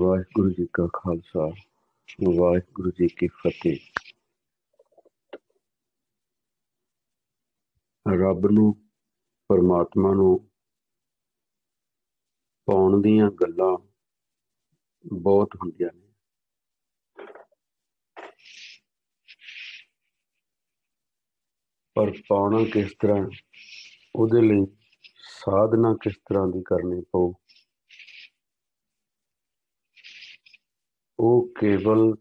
ਵਾਹਿਗੁਰੂ ਜੀ ਕਾ ਖਾਲਸਾ ਵਾਹਿਗੁਰੂ ਜੀ ਕੀ ਫਤਿਹ ਰੱਬ ਨੂੰ ਪਰਮਾਤਮਾ ਨੂੰ ਪਾਉਣ ਦੀਆਂ ਗੱਲਾਂ ਬਹੁਤ ਹੁੰਦੀਆਂ ਨੇ ਪਰ ਪਾਉਣਾ ਕਿਸ ਤਰ੍ਹਾਂ ਉਹਦੇ ਲਈ ਸਾਧਨਾ ਕਿਸ ਤਰ੍ਹਾਂ ਦੀ ਕਰਨੀ ਪਊ ਉਹ ਕੇਵਲ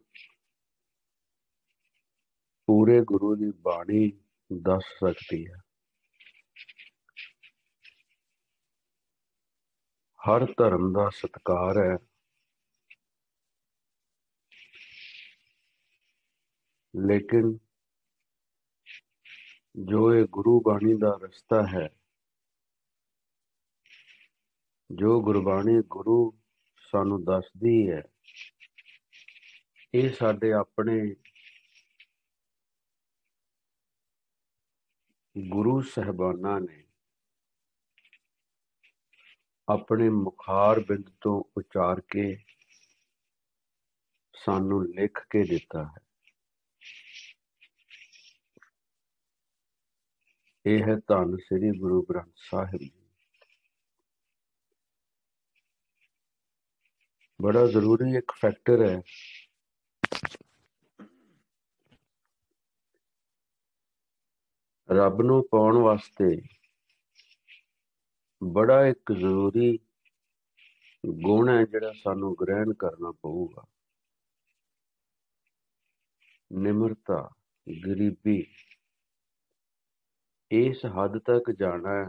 ਪੂਰੇ ਗੁਰੂ ਦੀ ਬਾਣੀ ਦੱਸ ਸਕਦੀ ਹੈ ਹਰ ਧਰਮ ਦਾ ਸਤਕਾਰ ਹੈ ਲੇਕਿਨ ਜੋ ਇਹ ਗੁਰੂ ਬਾਣੀ ਦਾ ਰਸਤਾ ਹੈ ਜੋ ਗੁਰਬਾਣੀ ਗੁਰੂ ਸਾਨੂੰ ਦੱਸਦੀ ਹੈ ਇਹ ਸਾਡੇ ਆਪਣੇ ਗੁਰੂ ਸਹਿਬਾਨਾਂ ਨੇ ਆਪਣੇ ਮੁਖਾਰ ਬਿੰਦ ਤੋਂ ਉਚਾਰ ਕੇ ਸਾਨੂੰ ਲਿਖ ਕੇ ਦਿੱਤਾ ਹੈ ਇਹ ਹੈ ਧੰਨ ਸ੍ਰੀ ਗੁਰੂ ਗ੍ਰੰਥ ਸਾਹਿਬ ਜੀ ਬੜਾ ਜ਼ਰੂਰੀ ਇੱਕ ਫੈਕਟਰ ਹੈ ਰੱਬ ਨੂੰ ਪਾਉਣ ਵਾਸਤੇ ਬੜਾ ਇੱਕ ਜ਼ਰੂਰੀ ਗੁਣ ਹੈ ਜਿਹੜਾ ਸਾਨੂੰ ਗ੍ਰਹਿਣ ਕਰਨਾ ਪਊਗਾ ਨਿਮਰਤਾ ਗਰੀਬੀ ਇਸ ਹੱਦ ਤੱਕ ਜਾਣਾ ਹੈ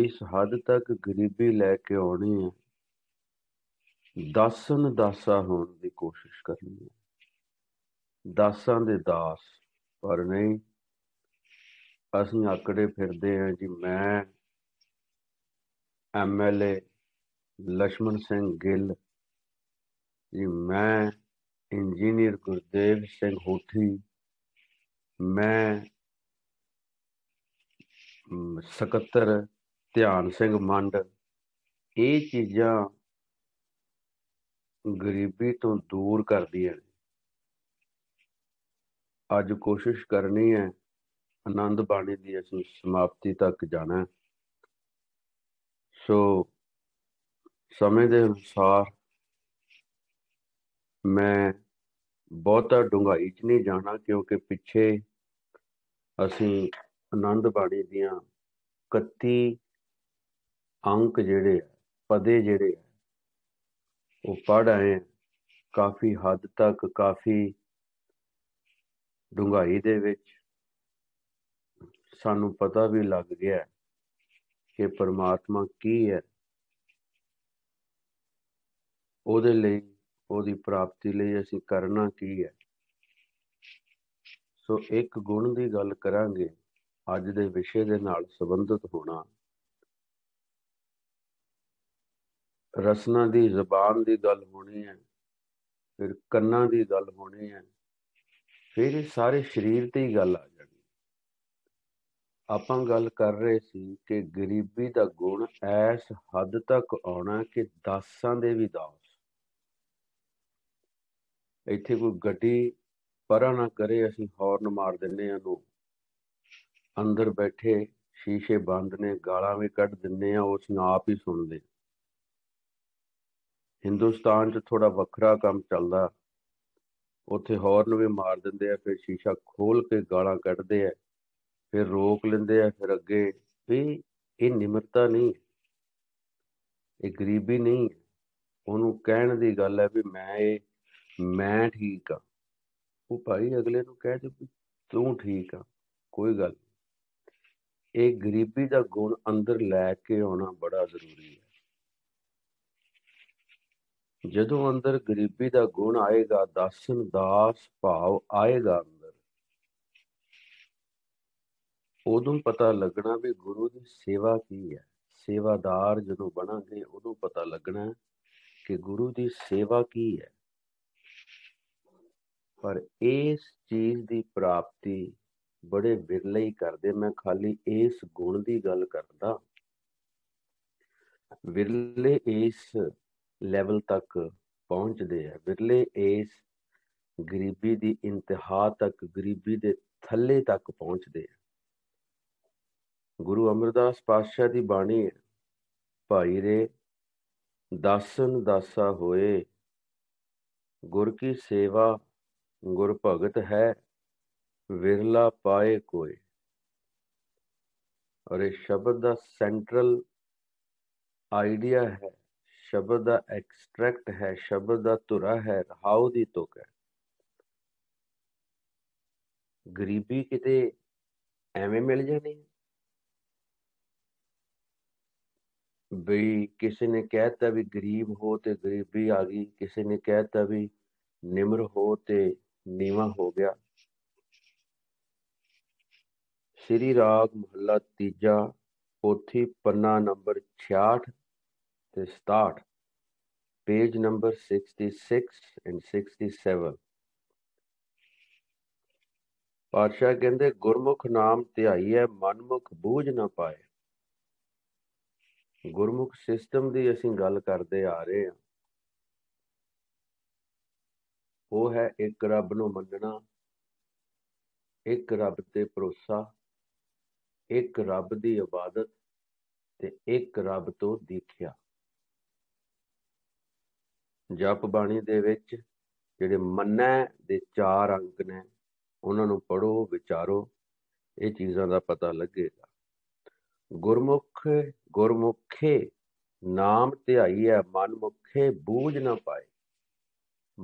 ਇਸ ਹੱਦ ਤੱਕ ਗਰੀਬੀ ਲੈ ਕੇ ਆਉਣੀ ਹੈ ਦਾਸਨ ਦਾਸਾ ਹੋਣ ਦੀ ਕੋਸ਼ਿਸ਼ ਕਰਨੀ ਹੈ ਦਾਸਾਂ ਦੇ ਦਾਸ ਪਰ ਨਹੀਂ ਅਸੀਂ ਆਕੜੇ ਫਿਰਦੇ ਆਂ ਜੀ ਮੈਂ ਐਮਐਲਏ ਲక్ష్ਮਣ ਸਿੰਘ ਗਿੱਲ ਜੀ ਮੈਂ ਇੰਜੀਨੀਅਰ ਗੁਰਦੇਵ ਸਿੰਘ ਹੋਠੀ ਮੈਂ ਸਕੱਤਰ ਧਿਆਨ ਸਿੰਘ ਮੰਡ ਇਹ ਚੀਜ਼ਾਂ ਗਰੀਬੀ ਤੋਂ ਦੂਰ ਕਰਦੀਆਂ ਅੱਜ ਕੋਸ਼ਿਸ਼ ਕਰਨੀ ਹੈ ਆਨੰਦ ਬਾਣੀ ਦੀ ਅਸੀਂ ਸਮਾਪਤੀ ਤੱਕ ਜਾਣਾ ਸੋ ਸਮੇਂ ਦੇ ਅਨੁਸਾਰ ਮੈਂ ਬਹੁਤਾ ਡੁੰਗਾਈ 'ਚ ਨਹੀਂ ਜਾਣਾ ਕਿਉਂਕਿ ਪਿੱਛੇ ਅਸੀਂ ਆਨੰਦ ਬਾਣੀ ਦੀਆਂ 31 ਅੰਕ ਜਿਹੜੇ ਪਦੇ ਜਿਹੜੇ ਉਹ ਪੜ ਆਏ ਕਾਫੀ ਹੱਦ ਤੱਕ ਕਾਫੀ ਡੂੰਘਾਈ ਦੇ ਵਿੱਚ ਸਾਨੂੰ ਪਤਾ ਵੀ ਲੱਗ ਗਿਆ ਕਿ ਪਰਮਾਤਮਾ ਕੀ ਹੈ ਉਹਦੇ ਲਈ ਉਹਦੀ ਪ੍ਰਾਪਤੀ ਲਈ ਅਸੀਂ ਕਰਨਾ ਕੀ ਹੈ ਸੋ ਇੱਕ ਗੁਣ ਦੀ ਗੱਲ ਕਰਾਂਗੇ ਅੱਜ ਦੇ ਵਿਸ਼ੇ ਦੇ ਨਾਲ ਸੰਬੰਧਿਤ ਹੋਣਾ ਰਸਨਾ ਦੀ ਜ਼ਬਾਨ ਦੀ ਗੱਲ ਹੋਣੀ ਹੈ ਫਿਰ ਕੰਨਾਂ ਦੀ ਗੱਲ ਹੋਣੀ ਹੈ ਫਿਰ ਸਾਰੇ ਸਰੀਰ ਤੇ ਹੀ ਗੱਲ ਆ ਆਪਾਂ ਗੱਲ ਕਰ ਰਹੇ ਸੀ ਕਿ ਗਰੀਬੀ ਦਾ ਗੁਣ ਐਸ ਹੱਦ ਤੱਕ ਆਉਣਾ ਕਿ ਦਾਸਾਂ ਦੇ ਵੀ ਦਾਸ ਇੱਥੇ ਕੋਈ ਗੱਡੀ ਪਰਾਂ ਨਾ ਕਰੇ ਅਸੀਂ ਹੌਰਨ ਮਾਰ ਦਿੰਨੇ ਆ ਨੂੰ ਅੰਦਰ ਬੈਠੇ ਸ਼ੀਸ਼ੇ ਬੰਦ ਨੇ ਗਾਲਾਂ ਵੀ ਕੱਢ ਦਿੰਨੇ ਆ ਉਸ ਨੂੰ ਆਪ ਹੀ ਸੁਣਦੇ ਹਿੰਦੁਸਤਾਨ 'ਚ ਥੋੜਾ ਵੱਖਰਾ ਕੰਮ ਚੱਲਦਾ ਉੱਥੇ ਹੌਰਨ ਵੀ ਮਾਰ ਦਿੰਦੇ ਆ ਫਿਰ ਸ਼ੀਸ਼ਾ ਖੋਲ ਕੇ ਗਾਲਾਂ ਕੱਢਦੇ ਆ ਫਿਰ ਰੋਕ ਲੈਂਦੇ ਆ ਫਿਰ ਅੱਗੇ ਵੀ ਇਹ ਨਿਮਰਤਾ ਨਹੀਂ ਇਹ ਗਰੀਬੀ ਨਹੀਂ ਉਹਨੂੰ ਕਹਿਣ ਦੀ ਗੱਲ ਹੈ ਵੀ ਮੈਂ ਇਹ ਮੈਂ ਠੀਕ ਆ ਉਹ ਭਾਈ ਅਗਲੇ ਨੂੰ ਕਹਿ ਦੇ ਤੂੰ ਠੀਕ ਆ ਕੋਈ ਗੱਲ ਇਹ ਗਰੀਬੀ ਦਾ ਗੁਣ ਅੰਦਰ ਲੈ ਕੇ ਆਉਣਾ ਬੜਾ ਜ਼ਰੂਰੀ ਹੈ ਜਦੋਂ ਅੰਦਰ ਗਰੀਬੀ ਦਾ ਗੁਣ ਆਏਗਾ ਦਾਸਨ ਦਾਸ ਭਾਵ ਆਏਗਾ ਉਦੋਂ ਪਤਾ ਲੱਗਣਾ ਵੀ ਗੁਰੂ ਦੀ ਸੇਵਾ ਕੀ ਹੈ ਸੇਵਾਦਾਰ ਜਦੋਂ ਬਣਾਂਗੇ ਉਦੋਂ ਪਤਾ ਲੱਗਣਾ ਕਿ ਗੁਰੂ ਦੀ ਸੇਵਾ ਕੀ ਹੈ ਪਰ ਇਸ ਚੀਜ਼ ਦੀ ਪ੍ਰਾਪਤੀ ਬੜੇ ਵਿਰਲੇ ਹੀ ਕਰਦੇ ਮੈਂ ਖਾਲੀ ਇਸ ਗੁਣ ਦੀ ਗੱਲ ਕਰਦਾ ਵਿਰਲੇ ਇਸ ਲੈਵਲ ਤੱਕ ਪਹੁੰਚਦੇ ਆ ਵਿਰਲੇ ਇਸ ਗਰੀਬੀ ਦੀ ਇੰਤਹਾ ਤੱਕ ਗਰੀਬੀ ਦੇ ਥੱਲੇ ਤੱਕ ਪਹੁੰਚਦੇ ਆ ਗੁਰੂ ਅਮਰਦਾਸ ਪਾਤਸ਼ਾਹ ਦੀ ਬਾਣੀ ਭਾਈ ਰੇ ਦਾਸਨ ਦਾਸਾ ਹੋਏ ਗੁਰ ਕੀ ਸੇਵਾ ਗੁਰ ਭਗਤ ਹੈ ਵਿਰਲਾ ਪਾਏ ਕੋਏ ਔਰ ਇਹ ਸ਼ਬਦ ਦਾ ਸੈਂਟਰਲ ਆਈਡੀਆ ਹੈ ਸ਼ਬਦ ਦਾ ਐਕਸਟ੍ਰੈਕਟ ਹੈ ਸ਼ਬਦ ਦਾ ਧੁਰਾ ਹੈ ਰਹਾਉ ਦੀ ਤੁਕ ਹੈ ਗਰੀਬੀ ਕਿਤੇ ਐਵੇਂ ਮਿਲ ਜਾਣੀ ਵੀ ਕਿਸੇ ਨੇ ਕਹਿਤਾ ਵੀ ਗਰੀਬ ਹੋ ਤੇ ਗਰੀਬੀ ਆ ਗਈ ਕਿਸੇ ਨੇ ਕਹਿਤਾ ਵੀ ਨਿਮਰ ਹੋ ਤੇ ਨੀਵਾ ਹੋ ਗਿਆ ਸ੍ਰੀ ਰਾਗ ਮਹੱਲਾ ਤੀਜਾ ਪੋਥੀ ਪੰਨਾ ਨੰਬਰ 66 ਤੇ 67 ਪੇਜ ਨੰਬਰ 66 ਐਂਡ 67 ਪਾਤਸ਼ਾਹ ਕਹਿੰਦੇ ਗੁਰਮੁਖ ਨਾਮ ਧਿਆਈਐ ਮਨਮੁਖ ਬੂਝ ਨਾ ਪਾਏ ਗੁਰਮੁਖ ਸਿਸਟਮ ਦੀ ਅਸੀਂ ਗੱਲ ਕਰਦੇ ਆ ਰਹੇ ਹਾਂ ਉਹ ਹੈ ਇੱਕ ਰੱਬ ਨੂੰ ਮੰਨਣਾ ਇੱਕ ਰੱਬ ਤੇ ਭਰੋਸਾ ਇੱਕ ਰੱਬ ਦੀ ਇਬਾਦਤ ਤੇ ਇੱਕ ਰੱਬ ਤੋਂ ਦੇਖਿਆ ਜਪ ਬਾਣੀ ਦੇ ਵਿੱਚ ਜਿਹੜੇ ਮੰਨੈ ਦੇ ਚਾਰ ਅੰਗ ਨੇ ਉਹਨਾਂ ਨੂੰ ਪੜੋ ਵਿਚਾਰੋ ਇਹ ਚੀਜ਼ਾਂ ਦਾ ਪਤਾ ਲੱਗੇਗਾ ਗੁਰਮੁਖ ਗੁਰਮੁਖੇ ਨਾਮ ਧਿਆਈਐ ਮਨਮੁਖੇ ਬੂਝ ਨਾ ਪਾਏ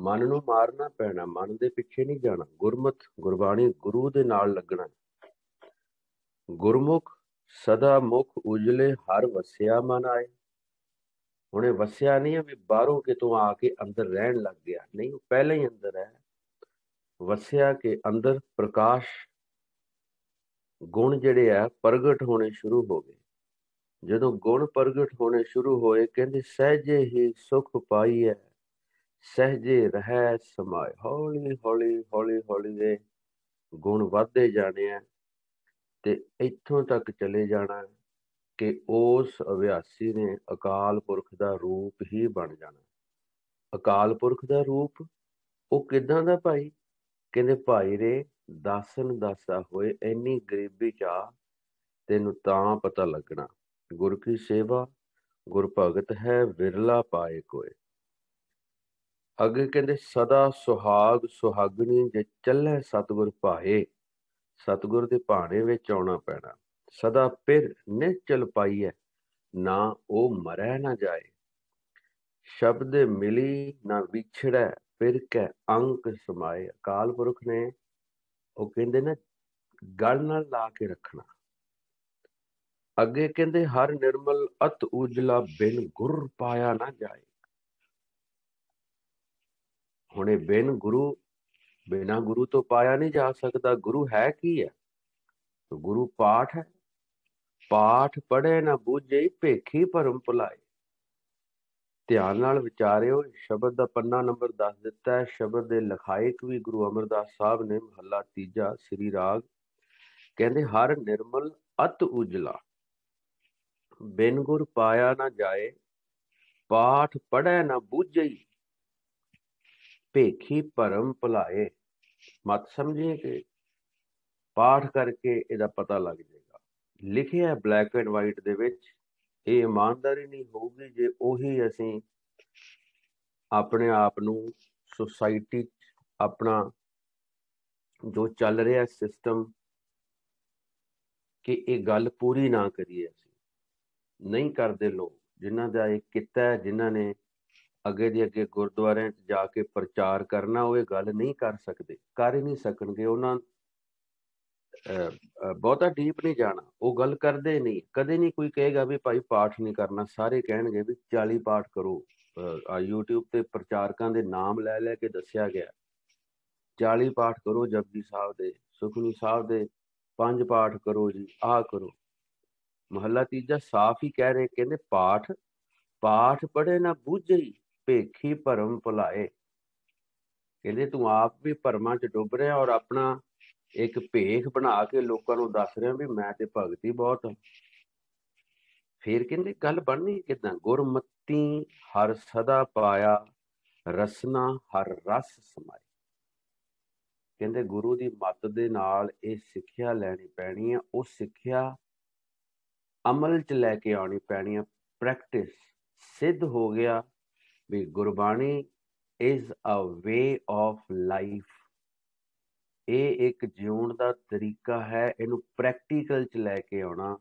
ਮਨ ਨੂੰ ਮਾਰਨਾ ਪੈਣਾ ਮਨ ਦੇ ਪਿੱਛੇ ਨਹੀਂ ਜਾਣਾ ਗੁਰਮਤ ਗੁਰਬਾਣੀ ਗੁਰੂ ਦੇ ਨਾਲ ਲੱਗਣਾ ਗੁਰਮੁਖ ਸਦਾ ਮੁਖ ਉਜਲੇ ਹਰ ਵਸਿਆ ਮਨ ਆਏ ਹੁਣੇ ਵਸਿਆ ਨਹੀਂ ਵੀ ਬਾਹਰੋਂ ਤੂੰ ਆ ਕੇ ਅੰਦਰ ਰਹਿਣ ਲੱਗ ਗਿਆ ਨਹੀਂ ਉਹ ਪਹਿਲਾਂ ਹੀ ਅੰਦਰ ਹੈ ਵਸਿਆ ਕੇ ਅੰਦਰ ਪ੍ਰਕਾਸ਼ ਗੁਣ ਜਿਹੜੇ ਆ ਪ੍ਰਗਟ ਹੋਣੇ ਸ਼ੁਰੂ ਹੋ ਗਏ ਜਦੋਂ ਗੁਣ ਪ੍ਰਗਟ ਹੋਣੇ ਸ਼ੁਰੂ ਹੋਏ ਕਹਿੰਦੇ ਸਹਜੇ ਹੀ ਸੁਖ ਪਾਈਐ ਸਹਜੇ ਰਹੈ ਸਮਾਇ ਹੌਲੀ ਹੌਲੀ ਹੌਲੀ ਹੌਲੀ ਦੇ ਗੁਣ ਵਧਦੇ ਜਾਣੇ ਆ ਤੇ ਇੱਥੋਂ ਤੱਕ ਚਲੇ ਜਾਣਾ ਕਿ ਉਸ ਅਭਿਆਸੀ ਨੇ ਅਕਾਲ ਪੁਰਖ ਦਾ ਰੂਪ ਹੀ ਬਣ ਜਾਣਾ ਅਕਾਲ ਪੁਰਖ ਦਾ ਰੂਪ ਉਹ ਕਿਦਾਂ ਦਾ ਭਾਈ ਕਹਿੰਦੇ ਭਾਈ ਰੇ ਦਾਸਨ ਦਾਸਾ ਹੋਏ ਐਨੀ ਗਰੀਬੀ ਚ ਤੈਨੂੰ ਤਾਂ ਪਤਾ ਲੱਗਣਾ ਗੁਰ ਕੀ ਸੇਵਾ ਗੁਰ ਭਗਤ ਹੈ ਵਿਰਲਾ ਪਾਏ ਕੋਏ ਅੱਗੇ ਕਹਿੰਦੇ ਸਦਾ ਸੁਹਾਗ ਸੁਹਾਗਣੀ ਜੇ ਚੱਲੇ ਸਤਗੁਰ ਪਾਏ ਸਤਗੁਰ ਦੇ ਭਾਣੇ ਵਿੱਚ ਆਉਣਾ ਪੈਣਾ ਸਦਾ ਪਿਰ ਨਿਚਲ ਪਾਈਐ ਨਾ ਉਹ ਮਰੈ ਨਾ ਜਾਏ ਸ਼ਬਦ ਮਿਲੀ ਨਾ ਵਿਛੜੈ ਫਿਰ ਕੈ ਅੰਕ ਸਮਾਏ ਅਕਾਲ ਪੁਰਖ ਨੇ ਉਹ ਕਹਿੰਦੇ ਨੇ ਗਲ ਨਾਲ ਲਾ ਕੇ ਰੱਖਣਾ ਅੱਗੇ ਕਹਿੰਦੇ ਹਰ ਨਿਰਮਲ ਅਤ ਉਜਲਾ ਬਿਨ ਗੁਰ ਪਾਇਆ ਨਾ ਜਾਏ ਹੁਣੇ ਬਿਨ ਗੁਰੂ ਬਿਨਾ ਗੁਰੂ ਤੋਂ ਪਾਇਆ ਨਹੀਂ ਜਾ ਸਕਦਾ ਗੁਰੂ ਹੈ ਕੀ ਹੈ ਗੁਰੂ ਪਾਠ ਹੈ ਪਾਠ ਪੜੇ ਨਾ ਬੁੱਝੇ ਭੇਖੀ ਭਰਮ ਭੁਲਾਏ ਧਿਆਨ ਨਾਲ ਵਿਚਾਰਿਓ ਸ਼ਬਦ ਦਾ ਪੰਨਾ ਨੰਬਰ 10 ਦਿੱਤਾ ਹੈ ਸ਼ਬਦ ਦੇ ਲਖਾਇਕ ਵੀ ਗੁਰੂ ਅਮਰਦਾਸ ਸਾਹਿਬ ਨੇ ਮਹੱਲਾ ਤੀਜਾ ਸ੍ਰੀ ਰਾਗ ਕਹਿੰਦੇ ਹਰ ਨਿਰਮਲ ਅਤ ਉਜਲਾ ਬਿਨ ਗੁਰ ਪਾਇਆ ਨਾ ਜਾਏ ਪਾਠ ਪੜੈ ਨਾ ਬੂਝਈ ਭੇਖੀ ਭਰਮ ਭਲਾਏ ਮਤ ਸਮਝੀਏ ਕਿ ਪਾਠ ਕਰਕੇ ਇਹਦਾ ਪਤਾ ਲੱਗ ਜਾਏਗਾ ਲਿਖਿਆ ਬਲੈਕ ਐਂਡ ਵਾਈਟ ਦੇ ਵਿੱਚ ਇਹ ਇਮਾਨਦਾਰੀ ਨਹੀਂ ਹੋਊਗੀ ਜੇ ਉਹੀ ਅਸੀਂ ਆਪਣੇ ਆਪ ਨੂੰ ਸੋਸਾਇਟੀ ਆਪਣਾ ਜੋ ਚੱਲ ਰਿਹਾ ਸਿਸਟਮ ਕਿ ਇਹ ਗੱਲ ਪੂਰੀ ਨਾ ਕਰੀਏ ਅਸੀਂ ਨਹੀਂ ਕਰਦੇ ਲੋਕ ਜਿਨ੍ਹਾਂ ਦਾ ਇਹ ਕੀਤਾ ਹੈ ਜਿਨ੍ਹਾਂ ਨੇ ਅੱਗੇ ਦੀ ਅੱਗੇ ਗੁਰਦੁਆਰਿਆਂ 'ਚ ਜਾ ਕੇ ਪ੍ਰਚਾਰ ਕਰਨਾ ਉਹ ਇਹ ਗੱਲ ਨਹੀਂ ਕਰ ਸਕਦੇ ਕਰ ਹੀ ਨਹੀਂ ਸਕਣਗੇ ਉਹਨਾਂ ਬਹੁਤਾ ਡੀਪ ਨਹੀਂ ਜਾਣਾ ਉਹ ਗੱਲ ਕਰਦੇ ਨਹੀਂ ਕਦੇ ਨਹੀਂ ਕੋਈ ਕਹੇਗਾ ਵੀ ਭਾਈ ਪਾਠ ਨਹੀਂ ਕਰਨਾ ਸਾਰੇ ਕਹਿਣਗੇ ਵੀ 40 ਪਾਠ ਕਰੋ ਆ YouTube ਤੇ ਪ੍ਰਚਾਰਕਾਂ ਦੇ ਨਾਮ ਲੈ ਲੈ ਕੇ ਦੱਸਿਆ ਗਿਆ 40 ਪਾਠ ਕਰੋ ਜਪਜੀ ਸਾਹਿਬ ਦੇ ਸੁਖਨੀ ਸਾਹਿਬ ਦੇ ਪੰਜ ਪਾਠ ਕਰੋ ਜੀ ਆਹ ਕਰੋ ਮਹੱਲਾ ਤੀਜਾ ਸਾਫ਼ ਹੀ ਕਹਿ ਰਹੇ ਕਹਿੰਦੇ ਪਾਠ ਪਾਠ ਪੜੇ ਨਾ ਬੁੱਝਈ ਭੇਖੀ ਭਰਮ ਭੁਲਾਏ ਕਹਿੰਦੇ ਤੂੰ ਆਪ ਵੀ ਭਰਮਾਂ 'ਚ ਡੁੱਬ ਰਿਹਾ ਔਰ ਆਪਣਾ ਇੱਕ ਭੇਖ ਬਣਾ ਕੇ ਲੋਕਾਂ ਨੂੰ ਦੱਸ ਰਿਹਾ ਵੀ ਮੈਂ ਤੇ ਭਗਤੀ ਬਹੁਤ ਫੇਰ ਕਹਿੰਦੇ ਗੱਲ ਬਣਨੀ ਕਿਦਾਂ ਗੁਰਮਤੀ ਹਰ ਸਦਾ ਪਾਇਆ ਰਸਨਾ ਹਰ ਰਸ ਸਮਾਈ ਕਹਿੰਦੇ ਗੁਰੂ ਦੀ ਮੱਤ ਦੇ ਨਾਲ ਇਹ ਸਿੱਖਿਆ ਲੈਣੀ ਪੈਣੀ ਆ ਉਹ ਸਿੱਖਿਆ ਅਮਲ 'ਚ ਲੈ ਕੇ ਆਉਣੀ ਪੈਣੀ ਆ ਪ੍ਰੈਕਟਿਸ ਸਿੱਧ ਹੋ ਗਿਆ ਵੀ Gurbani is a way of life ਇਹ ਇੱਕ ਜਿਉਣ ਦਾ ਤਰੀਕਾ ਹੈ ਇਹਨੂੰ ਪ੍ਰੈਕਟੀਕਲ ਚ ਲੈ ਕੇ ਆਉਣਾ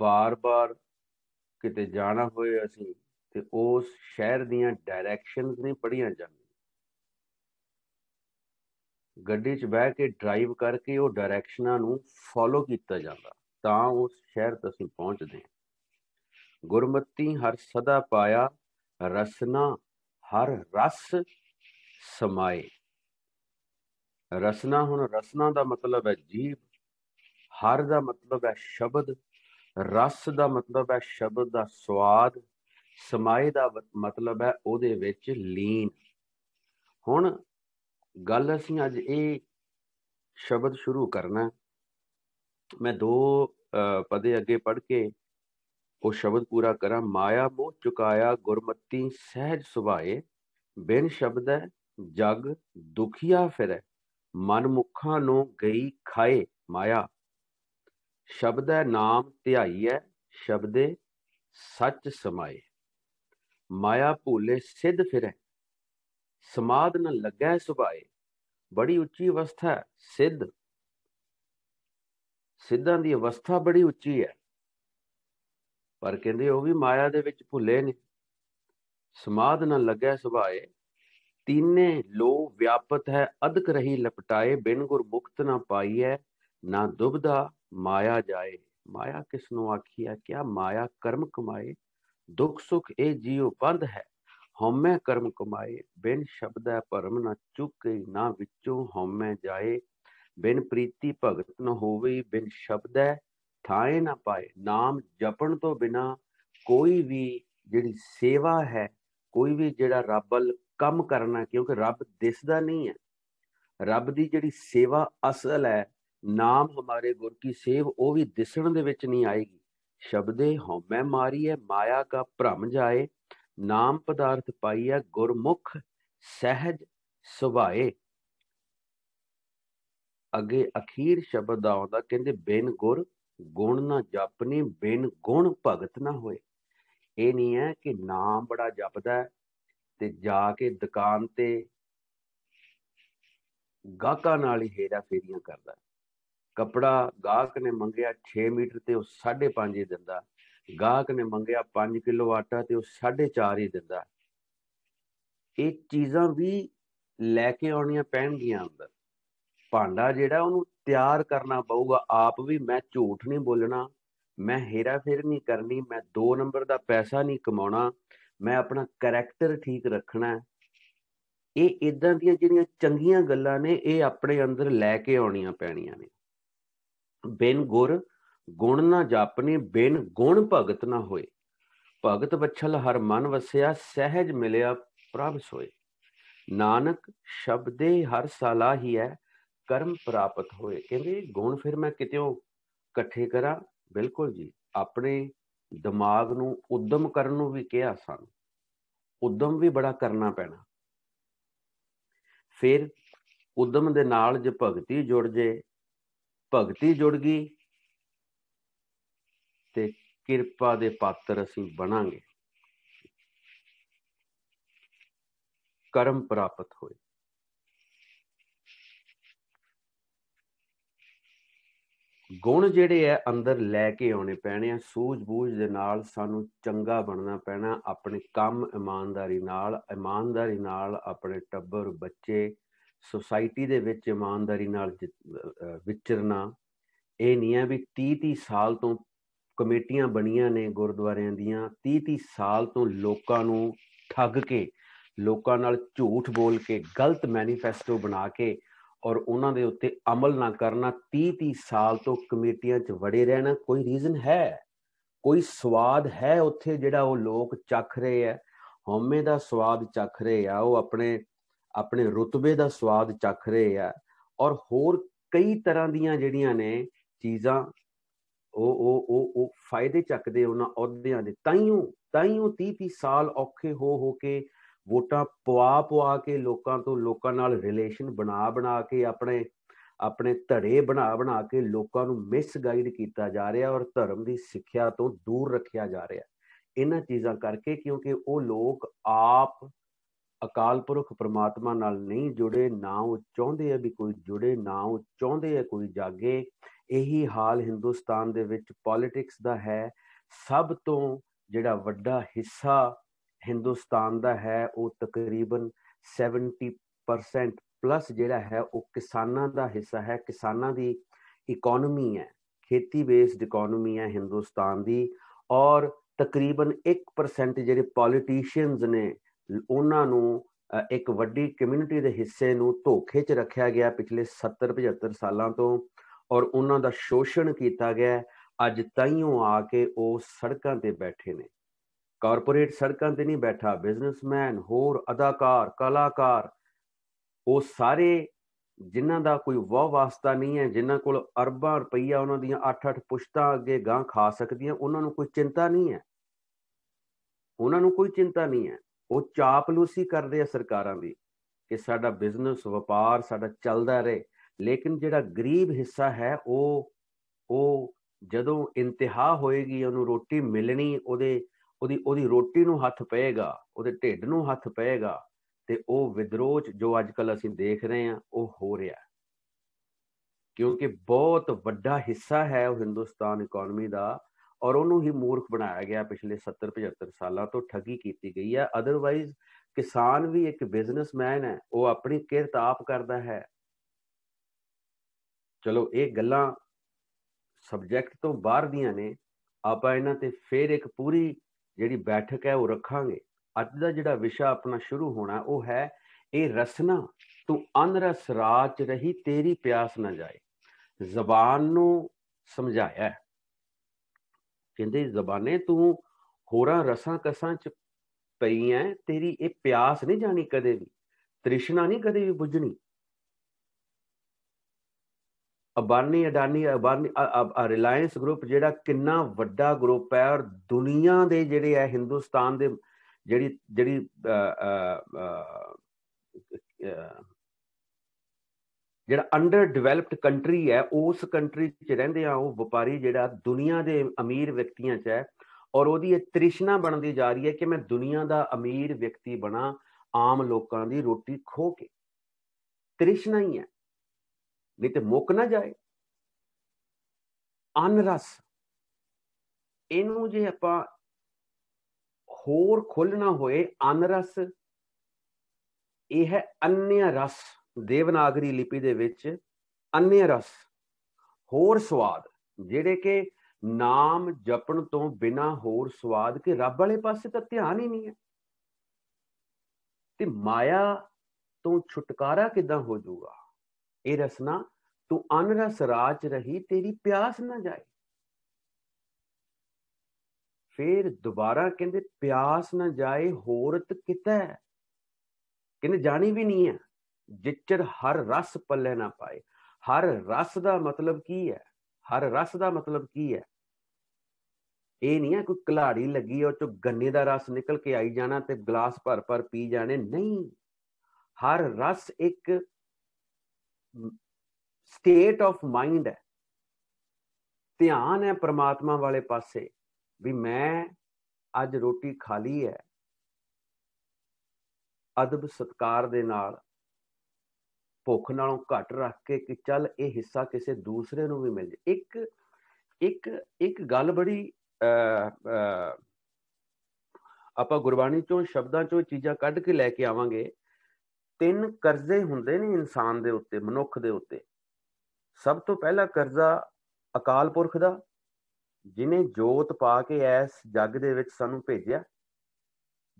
ਬਾਰ-ਬਾਰ ਕਿਤੇ ਜਾਣਾ ਹੋਏ ਅਸੀਂ ਤੇ ਉਸ ਸ਼ਹਿਰ ਦੀਆਂ ਡਾਇਰੈਕਸ਼ਨਸ ਨਹੀਂ ਪੜੀਆਂ ਜਾਂਦੀਆਂ ਗੱਡੀ 'ਚ ਬਹਿ ਕੇ ਡਰਾਈਵ ਕਰਕੇ ਉਹ ਡਾਇਰੈਕਸ਼ਨਾਂ ਨੂੰ ਫੋਲੋ ਕੀਤਾ ਜਾਂਦਾ ਤਾਂ ਉਸ ਸ਼ਹਿਰ ਤੱਕ ਅਸੀਂ ਪਹੁੰਚਦੇ ਗੁਰਮਤੀ ਹਰ ਸਦਾ ਪਾਇਆ ਰਸਨਾ ਹਰ ਰਸ ਸਮਾਏ ਰਸਨਾ ਹੁਣ ਰਸਨਾ ਦਾ ਮਤਲਬ ਹੈ ਜੀਵ ਹਰ ਦਾ ਮਤਲਬ ਹੈ ਸ਼ਬਦ ਰਸ ਦਾ ਮਤਲਬ ਹੈ ਸ਼ਬਦ ਦਾ ਸਵਾਦ ਸਮਾਏ ਦਾ ਮਤਲਬ ਹੈ ਉਹਦੇ ਵਿੱਚ ਲੀਨ ਹੁਣ ਗੱਲ ਅਸੀਂ ਅੱਜ ਇਹ ਸ਼ਬਦ ਸ਼ੁਰੂ ਕਰਨਾ ਮੈਂ ਦੋ ਪਦੇ ਅੱਗੇ ਪੜ ਕੇ ਉਹ ਸ਼ਬਦ ਪੂਰਾ ਕਰਾਂ ਮਾਇਆ ਮੋਹ ਚੁਕਾਇਆ ਗੁਰਮਤੀ ਸਹਿਜ ਸੁਭਾਏ ਬਿਨ ਸ਼ਬਦ ਹੈ ਜਗ ਦੁਖੀਆ ਫਿਰੈ ਮਨਮੁਖਾਂ ਨੂੰ ਗਈ ਖਾਏ ਮਾਇਆ ਸ਼ਬਦੈ ਨਾਮ ਧਿਆਈ ਹੈ ਸ਼ਬਦੇ ਸੱਚ ਸਮਾਏ ਮਾਇਆ ਭੂਲੇ ਸਿੱਧ ਫਿਰੈ ਸਮਾਦ ਨ ਲੱਗੈ ਸੁਭਾਏ ਬੜੀ ਉੱਚੀ ਅਵਸਥਾ ਹੈ ਸਿੱਧ ਸਿੱਧਾਂ ਦੀ ਅਵਸਥਾ ਬੜੀ ਉੱਚੀ ਹੈ ਪਰ ਕਹਿੰਦੇ ਉਹ ਵੀ ਮਾਇਆ ਦੇ ਵਿੱਚ ਭੁੱਲੇ ਨੇ ਸਮਾਦ ਨ ਲੱਗੈ ਸੁਭਾਏ ਤੀਨੇ ਲੋ ਵਿਆਪਤ ਹੈ ਅਦਕ ਰਹੀ ਲਪਟਾਏ ਬਿਨ ਗੁਰ ਮੁਕਤ ਨਾ ਪਾਈ ਹੈ ਨਾ ਦੁਬਦਾ ਮਾਇਆ ਜਾਏ ਮਾਇਆ ਕਿਸ ਨੂੰ ਆਖੀ ਹੈ ਕਿਆ ਮਾਇਆ ਕਰਮ ਕਮਾਏ ਦੁਖ ਸੁਖ ਇਹ ਜੀਉ ਬੰਧ ਹੈ ਹਉਮੈ ਕਰਮ ਕਮਾਏ ਬਿਨ ਸ਼ਬਦ ਹੈ ਭਰਮ ਨਾ ਚੁੱਕੇ ਨਾ ਵਿੱਚੋਂ ਹਉਮੈ ਜਾਏ ਬਿਨ ਪ੍ਰੀਤੀ ਭਗਤ ਨ ਹੋਵੇ ਬਿਨ ਸ਼ਬਦ ਹੈ ਥਾਏ ਨਾ ਪਾਏ ਨਾਮ ਜਪਣ ਤੋਂ ਬਿਨਾ ਕੋਈ ਵੀ ਜਿਹੜੀ ਸੇਵਾ ਹੈ ਕੋਈ ਵੀ ਜਿਹੜਾ ਰੱਬ ਵੱਲ ਕੰਮ ਕਰਨਾ ਕਿਉਂਕਿ ਰੱਬ ਦਿਸਦਾ ਨਹੀਂ ਹੈ ਰੱਬ ਦੀ ਜਿਹੜੀ ਸੇਵਾ ਅਸਲ ਹੈ ਨਾਮ ਹਮਾਰੇ ਗੁਰ ਕੀ ਸੇਵ ਉਹ ਵੀ ਦਿਸਣ ਦੇ ਵਿੱਚ ਨਹੀਂ ਆਏਗੀ ਸ਼ਬਦੇ ਹਉਮੈ ਮਾਰੀ ਹੈ ਮਾਇਆ ਕਾ ਭ੍ਰਮ ਜਾਏ ਨਾਮ ਪਦਾਰਥ ਪਾਈ ਹੈ ਗੁਰਮੁਖ ਸਹਿਜ ਸੁਭਾਏ ਅਗੇ ਅਖੀਰ ਸ਼ਬਦ ਆਉਂਦਾ ਕਹਿੰਦੇ ਬਿਨ ਗੁਰ ਗੁਣ ਨਾ ਜਪਨੇ ਬਿਨ ਗੁਣ ਭਗਤ ਨਾ ਹੋਏ ਇਹ ਨਹੀਂ ਹੈ ਕਿ ਨਾਮ ਬੜਾ ਜਪਦਾ ਹੈ ਤੇ ਜਾ ਕੇ ਦੁਕਾਨ ਤੇ ਗਾਹਕਾਂ ਨਾਲ ਹੀ ਹੇਰਾ ਫੇਰੀਆਂ ਕਰਦਾ ਕਪੜਾ ਗਾਹਕ ਨੇ ਮੰਗਿਆ 6 ਮੀਟਰ ਤੇ ਉਹ 5.5 ਹੀ ਦਿੰਦਾ ਗਾਹਕ ਨੇ ਮੰਗਿਆ 5 ਕਿਲੋ ਆਟਾ ਤੇ ਉਹ 4.5 ਹੀ ਦਿੰਦਾ ਇਹ ਚੀਜ਼ਾਂ ਵੀ ਲੈ ਕੇ ਆਉਣੀਆਂ ਪੈਣਗੀਆਂ ਅੰਦਰ ਭਾਂਡਾ ਜਿਹੜਾ ਉਹਨੂੰ ਤਿਆਰ ਕਰਨਾ ਪਊਗਾ ਆਪ ਵੀ ਮੈਂ ਝੂਠ ਨਹੀਂ ਬੋਲਣਾ ਮੈਂ ਹੇਰਾ ਫੇਰ ਨਹੀਂ ਕਰਨੀ ਮੈਂ 2 ਨੰਬਰ ਦਾ ਪੈਸਾ ਨਹੀਂ ਕਮਾਉਣਾ ਮੈਂ ਆਪਣਾ ਕੈਰੈਕਟਰ ਠੀਕ ਰੱਖਣਾ ਹੈ ਇਹ ਇਦਾਂ ਦੀਆਂ ਜਿਹੜੀਆਂ ਚੰਗੀਆਂ ਗੱਲਾਂ ਨੇ ਇਹ ਆਪਣੇ ਅੰਦਰ ਲੈ ਕੇ ਆਉਣੀਆਂ ਪੈਣੀਆਂ ਨੇ ਬਿਨ ਗੁਰ ਗੁਣ ਨਾ ਜਾਪਨੇ ਬਿਨ ਗੁਣ ਭਗਤ ਨਾ ਹੋਏ ਭਗਤ ਬਛਲ ਹਰ ਮਨ ਵਸਿਆ ਸਹਿਜ ਮਿਲਿਆ ਪ੍ਰਭ ਸੋਏ ਨਾਨਕ ਸ਼ਬਦੇ ਹਰ ਸਾਲਾ ਹੀ ਹੈ ਕਰਮ ਪ੍ਰਾਪਤ ਹੋਏ ਕਹਿੰਦੇ ਗੁਣ ਫਿਰ ਮੈਂ ਉਹ ਇਕੱਠੇ ਕਰਾਂ ਬਿਲਕੁਲ ਜੀ ਆਪਣੇ ਦਿਮਾਗ ਨੂੰ ਉਦਮ ਕਰਨ ਨੂੰ ਵੀ ਕਿਹਾ ਸਾਨੂੰ ਉਦਮ ਵੀ ਬੜਾ ਕਰਨਾ ਪੈਣਾ ਫਿਰ ਉਦਮ ਦੇ ਨਾਲ ਜੇ ਭਗਤੀ ਜੁੜ ਜੇ ਭਗਤੀ ਜੁੜ ਗਈ ਤੇ ਕਿਰਪਾ ਦੇ ਪਾਤਰ ਅਸੀਂ ਬਣਾਂਗੇ ਕਰਮ ਪ੍ਰਾਪਤ ਹੋਏ ਗੁਣ ਜਿਹੜੇ ਆ ਅੰਦਰ ਲੈ ਕੇ ਆਉਣੇ ਪੈਣੇ ਆ ਸੂਝ-ਬੂਝ ਦੇ ਨਾਲ ਸਾਨੂੰ ਚੰਗਾ ਬਣਨਾ ਪੈਣਾ ਆਪਣੇ ਕੰਮ ਇਮਾਨਦਾਰੀ ਨਾਲ ਇਮਾਨਦਾਰੀ ਨਾਲ ਆਪਣੇ ਟੱਬਰ ਬੱਚੇ ਸੋਸਾਇਟੀ ਦੇ ਵਿੱਚ ਇਮਾਨਦਾਰੀ ਨਾਲ ਵਿਚਰਨਾ ਇਹ ਨਹੀਂ ਆ ਵੀ 30-30 ਸਾਲ ਤੋਂ ਕਮੇਟੀਆਂ ਬਣੀਆਂ ਨੇ ਗੁਰਦੁਆਰਿਆਂ ਦੀਆਂ 30-30 ਸਾਲ ਤੋਂ ਲੋਕਾਂ ਨੂੰ ਠੱਗ ਕੇ ਲੋਕਾਂ ਨਾਲ ਝੂਠ ਬੋਲ ਕੇ ਗਲਤ ਮੈਨੀਫੈਸਟੋ ਬਣਾ ਕੇ ਔਰ ਉਹਨਾਂ ਦੇ ਉੱਤੇ ਅਮਲ ਨਾ ਕਰਨਾ 30 30 ਸਾਲ ਤੋਂ ਕਮੇਟੀਆਂ 'ਚ ਵੜੇ ਰਹਿਣਾ ਕੋਈ ਰੀਜ਼ਨ ਹੈ ਕੋਈ ਸਵਾਦ ਹੈ ਉੱਥੇ ਜਿਹੜਾ ਉਹ ਲੋਕ ਚੱਖ ਰਹੇ ਆ ਹਉਮੈ ਦਾ ਸਵਾਦ ਚੱਖ ਰਹੇ ਆ ਉਹ ਆਪਣੇ ਆਪਣੇ ਰਤਬੇ ਦਾ ਸਵਾਦ ਚੱਖ ਰਹੇ ਆ ਔਰ ਹੋਰ ਕਈ ਤਰ੍ਹਾਂ ਦੀਆਂ ਜਿਹੜੀਆਂ ਨੇ ਚੀਜ਼ਾਂ ਉਹ ਉਹ ਉਹ ਉਹ ਫਾਇਦੇ ਚੱਕਦੇ ਉਹਨਾਂ ਅਹੁਦਿਆਂ ਦੇ ਤਾਈਓ ਤਾਈਓ 30 30 ਸਾਲ ਔਖੇ ਹੋ ਹੋ ਕੇ ਵੋਟਾਂ ਪਵਾ ਪਵਾ ਕੇ ਲੋਕਾਂ ਤੋਂ ਲੋਕਾਂ ਨਾਲ ਰਿਲੇਸ਼ਨ ਬਣਾ ਬਣਾ ਕੇ ਆਪਣੇ ਆਪਣੇ ਧੜੇ ਬਣਾ ਬਣਾ ਕੇ ਲੋਕਾਂ ਨੂੰ ਮਿਸਗਾਈਡ ਕੀਤਾ ਜਾ ਰਿਹਾ ਔਰ ਧਰਮ ਦੀ ਸਿੱਖਿਆ ਤੋਂ ਦੂਰ ਰੱਖਿਆ ਜਾ ਰਿਹਾ ਇਹਨਾਂ ਚੀਜ਼ਾਂ ਕਰਕੇ ਕਿਉਂਕਿ ਉਹ ਲੋਕ ਆਪ ਅਕਾਲ ਪੁਰਖ ਪ੍ਰਮਾਤਮਾ ਨਾਲ ਨਹੀਂ ਜੁੜੇ ਨਾ ਉਹ ਚਾਹੁੰਦੇ ਆ ਵੀ ਕੋਈ ਜੁੜੇ ਨਾ ਉਹ ਚਾਹੁੰਦੇ ਆ ਕੋਈ ਜਾਗੇ ਇਹੀ ਹਾਲ ਹਿੰਦੁਸਤਾਨ ਦੇ ਵਿੱਚ ਪੋਲਿਟਿਕਸ ਦਾ ਹੈ ਸਭ ਤੋਂ ਜਿਹੜਾ ਵੱਡਾ ਹਿੱਸਾ ਹਿੰਦੁਸਤਾਨ ਦਾ ਹੈ ਉਹ ਤਕਰੀਬਨ 70% ਪਲੱਸ ਜਿਹੜਾ ਹੈ ਉਹ ਕਿਸਾਨਾਂ ਦਾ ਹਿੱਸਾ ਹੈ ਕਿਸਾਨਾਂ ਦੀ ਇਕਨੋਮੀ ਹੈ ਖੇਤੀ ਬੇਸਡ ਇਕਨੋਮੀ ਹੈ ਹਿੰਦੁਸਤਾਨ ਦੀ ਔਰ ਤਕਰੀਬਨ 1% ਜਿਹੜੇ ਪੋਲੀਟੀਸ਼ੀਅਨਸ ਨੇ ਉਹਨਾਂ ਨੂੰ ਇੱਕ ਵੱਡੀ ਕਮਿਊਨਿਟੀ ਦੇ ਹਿੱਸੇ ਨੂੰ ਧੋਖੇ 'ਚ ਰੱਖਿਆ ਗਿਆ ਪਿਛਲੇ 70 75 ਸਾਲਾਂ ਤੋਂ ਔਰ ਉਹਨਾਂ ਦਾ ਸ਼ੋਸ਼ਣ ਕੀਤਾ ਗਿਆ ਅੱਜ ਤਾਈਓ ਆ ਕੇ ਉਹ ਸੜਕਾਂ ਤੇ ਬੈਠੇ ਨੇ ਕਾਰਪੋਰੇਟ ਸੜਕਾਂ ਤੇ ਨਹੀਂ ਬੈਠਾ ਬਿਜ਼ਨਸਮੈਨ ਹੋਰ ਅਦਾਕਾਰ ਕਲਾਕਾਰ ਉਹ ਸਾਰੇ ਜਿਨ੍ਹਾਂ ਦਾ ਕੋਈ ਵਾਹ ਵਾਸਤਾ ਨਹੀਂ ਹੈ ਜਿਨ੍ਹਾਂ ਕੋਲ ਅਰਬਾਂ ਰੁਪਈਆ ਉਹਨਾਂ ਦੀਆਂ 8-8 ਪੁਸ਼ਤਾਂ ਅੱਗੇ ਗਾਂ ਖਾ ਸਕਦੀਆਂ ਉਹਨਾਂ ਨੂੰ ਕੋਈ ਚਿੰਤਾ ਨਹੀਂ ਹੈ ਉਹਨਾਂ ਨੂੰ ਕੋਈ ਚਿੰਤਾ ਨਹੀਂ ਹੈ ਉਹ ਚਾਪਲੂਸੀ ਕਰਦੇ ਆ ਸਰਕਾਰਾਂ ਦੀ ਕਿ ਸਾਡਾ ਬਿਜ਼ਨਸ ਵਪਾਰ ਸਾਡਾ ਚੱਲਦਾ ਰਹੇ ਲੇਕਿਨ ਜਿਹੜਾ ਗਰੀਬ ਹਿੱਸਾ ਹੈ ਉਹ ਉਹ ਜਦੋਂ ਇੰਤਹਾ ਹੋਏਗੀ ਉਹਨੂੰ ਰੋਟੀ ਮਿਲਣੀ ਉਹਦੇ ਉਹਦੀ ਉਹਦੀ ਰੋਟੀ ਨੂੰ ਹੱਥ ਪਏਗਾ ਉਹਦੇ ਢਿੱਡ ਨੂੰ ਹੱਥ ਪਏਗਾ ਤੇ ਉਹ ਵਿਦਰੋਹ ਜੋ ਅੱਜ ਕੱਲ ਅਸੀਂ ਦੇਖ ਰਹੇ ਹਾਂ ਉਹ ਹੋ ਰਿਹਾ ਕਿਉਂਕਿ ਬਹੁਤ ਵੱਡਾ ਹਿੱਸਾ ਹੈ ਉਹ ਹਿੰਦੁਸਤਾਨ ਇਕਨੋਮੀ ਦਾ ਔਰ ਉਹਨੂੰ ਹੀ ਮੂਰਖ ਬਣਾਇਆ ਗਿਆ ਪਿਛਲੇ 70 75 ਸਾਲਾਂ ਤੋਂ ਠੱਗੀ ਕੀਤੀ ਗਈ ਹੈ ਅਦਰਵਾਈਜ਼ ਕਿਸਾਨ ਵੀ ਇੱਕ ਬਿਜ਼ਨਸਮੈਨ ਹੈ ਉਹ ਆਪਣੀ ਕਿਰਤ ਆਪ ਕਰਦਾ ਹੈ ਚਲੋ ਇਹ ਗੱਲਾਂ ਸਬਜੈਕਟ ਤੋਂ ਬਾਹਰ ਦੀਆਂ ਨੇ ਆਪਾਂ ਇਹਨਾਂ ਤੇ ਫੇਰ ਇੱਕ ਪੂਰੀ ਜਿਹੜੀ ਬੈਠਕ ਹੈ ਉਹ ਰੱਖਾਂਗੇ ਅੱਜ ਦਾ ਜਿਹੜਾ ਵਿਸ਼ਾ ਆਪਣਾ ਸ਼ੁਰੂ ਹੋਣਾ ਉਹ ਹੈ ਇਹ ਰਸਨਾ ਤੂੰ ਅਨਰਸ ਰਾਚ ਰਹੀ ਤੇਰੀ ਪਿਆਸ ਨਾ ਜਾਏ ਜ਼ਬਾਨ ਨੂੰ ਸਮਝਾਇਆ ਕਹਿੰਦੇ ਜ਼ਬਾਨੇ ਤੂੰ ਹੋਰਾਂ ਰਸਾਂ ਕਸਾਂ ਚ ਪਈ ਐ ਤੇਰੀ ਇਹ ਪਿਆਸ ਨਹੀਂ ਜਾਣੀ ਕਦੇ ਵੀ ਤ੍ਰਿਸ਼ਨਾ ਨਹੀਂ ਕਦੇ ਵੀ ਬੁੱਝਣੀ ਅਬਾਨੀ ਅਡਾਨੀ ਅਬਾਨੀ ਰਿਲਾਇੰਸ ਗਰੁੱਪ ਜਿਹੜਾ ਕਿੰਨਾ ਵੱਡਾ ਗਰੁੱਪ ਹੈ ਔਰ ਦੁਨੀਆ ਦੇ ਜਿਹੜੇ ਹੈ ਹਿੰਦੁਸਤਾਨ ਦੇ ਜਿਹੜੀ ਜਿਹੜੀ ਜਿਹੜਾ ਅੰਡਰ ਡਿਵੈਲਪਡ ਕੰਟਰੀ ਹੈ ਉਸ ਕੰਟਰੀ 'ਚ ਰਹਿੰਦੇ ਆ ਉਹ ਵਪਾਰੀ ਜਿਹੜਾ ਦੁਨੀਆ ਦੇ ਅਮੀਰ ਵਿਅਕਤੀਆਂ 'ਚ ਹੈ ਔਰ ਉਹਦੀ ਇਹ ਤ੍ਰਿਸ਼ਨਾ ਬਣਦੀ ਜਾ ਰਹੀ ਹੈ ਕਿ ਮੈਂ ਦੁਨੀਆ ਦਾ ਅਮੀਰ ਵਿਅਕਤੀ ਬਣਾ ਆਮ ਲੋਕਾਂ ਦੀ ਰੋਟੀ ਖੋ ਕੇ ਤ੍ਰਿਸ਼ਨਾ ਹੀ ਹੈ ਨਹੀਂ ਤੇ ਮੁੱਕ ਨਾ ਜਾਏ ਅਨਰਸ ਇਹਨੂੰ ਜੇ ਆਪਾਂ ਹੋਰ ਖੋਲਣਾ ਹੋਏ ਅਨਰਸ ਇਹ ਹੈ ਅੰਨ੍ਯ ਰਸ ਦੇਵਨਾਗਰੀ ਲਿਪੀ ਦੇ ਵਿੱਚ ਅੰਨ੍ਯ ਰਸ ਹੋਰ ਸਵਾਦ ਜਿਹੜੇ ਕਿ ਨਾਮ ਜਪਣ ਤੋਂ ਬਿਨਾ ਹੋਰ ਸਵਾਦ ਕਿ ਰੱਬ ਵਾਲੇ ਪਾਸੇ ਤਾਂ ਧਿਆਨ ਹੀ ਨਹੀਂ ਹੈ ਤੇ ਮਾਇਆ ਤੋਂ ਛੁਟਕਾਰਾ ਕਿਦਾਂ ਹੋ ਜਾਊਗਾ ਇਹ ਰਸਨਾ ਤੂੰ ਅਨਰਸ ਰਾਜ ਰਹੀ ਤੇਰੀ ਪਿਆਸ ਨਾ ਜਾਏ ਫੇਰ ਦੁਬਾਰਾ ਕਹਿੰਦੇ ਪਿਆਸ ਨਾ ਜਾਏ ਹੋਰਤ ਕਿਤੈ ਕਹਿੰਦੇ ਜਾਣੀ ਵੀ ਨਹੀਂ ਹੈ ਜਿੱਚਰ ਹਰ ਰਸ ਪੱਲੇ ਨਾ ਪਾਏ ਹਰ ਰਸ ਦਾ ਮਤਲਬ ਕੀ ਹੈ ਹਰ ਰਸ ਦਾ ਮਤਲਬ ਕੀ ਹੈ ਇਹ ਨਹੀਂ ਹੈ ਕੋਈ ਕਲਾੜੀ ਲੱਗੀ ਉਹ ਚੋਂ ਗੰਨੇ ਦਾ ਰਸ ਨਿਕਲ ਕੇ ਆਈ ਜਾਣਾ ਤੇ ਗਲਾਸ ਭਰ ਭਰ ਪੀ ਜਾਣੇ ਨਹੀਂ ਹਰ ਰਸ ਇੱਕ ਸਟੇਟ ਆਫ ਮਾਈਂਡ ਹੈ ਧਿਆਨ ਹੈ ਪ੍ਰਮਾਤਮਾ ਵਾਲੇ ਪਾਸੇ ਵੀ ਮੈਂ ਅੱਜ ਰੋਟੀ ਖਾ ਲਈ ਹੈ ਅਦਬ ਸਤਕਾਰ ਦੇ ਨਾਲ ਭੁੱਖ ਨਾਲੋਂ ਘੱਟ ਰੱਖ ਕੇ ਕਿ ਚੱਲ ਇਹ ਹਿੱਸਾ ਕਿਸੇ ਦੂਸਰੇ ਨੂੰ ਵੀ ਮਿਲ ਜੇ ਇੱਕ ਇੱਕ ਇੱਕ ਗੱਲ ਬੜੀ ਆਪਾਂ ਗੁਰਬਾਣੀ ਚੋਂ ਸ਼ਬਦਾਂ ਚੋਂ ਚੀਜ਼ਾਂ ਕੱਢ ਕੇ ਲੈ ਕੇ ਆਵਾਂਗੇ ਤਿੰਨ ਕਰਜ਼ੇ ਹੁੰਦੇ ਨੇ ਇਨਸਾਨ ਦੇ ਉੱਤੇ ਮਨੁੱਖ ਦੇ ਉੱਤੇ ਸਭ ਤੋਂ ਪਹਿਲਾ ਕਰਜ਼ਾ ਅਕਾਲ ਪੁਰਖ ਦਾ ਜਿਨੇ ਜੋਤ ਪਾ ਕੇ ਇਸ ਜੱਗ ਦੇ ਵਿੱਚ ਸਾਨੂੰ ਭੇਜਿਆ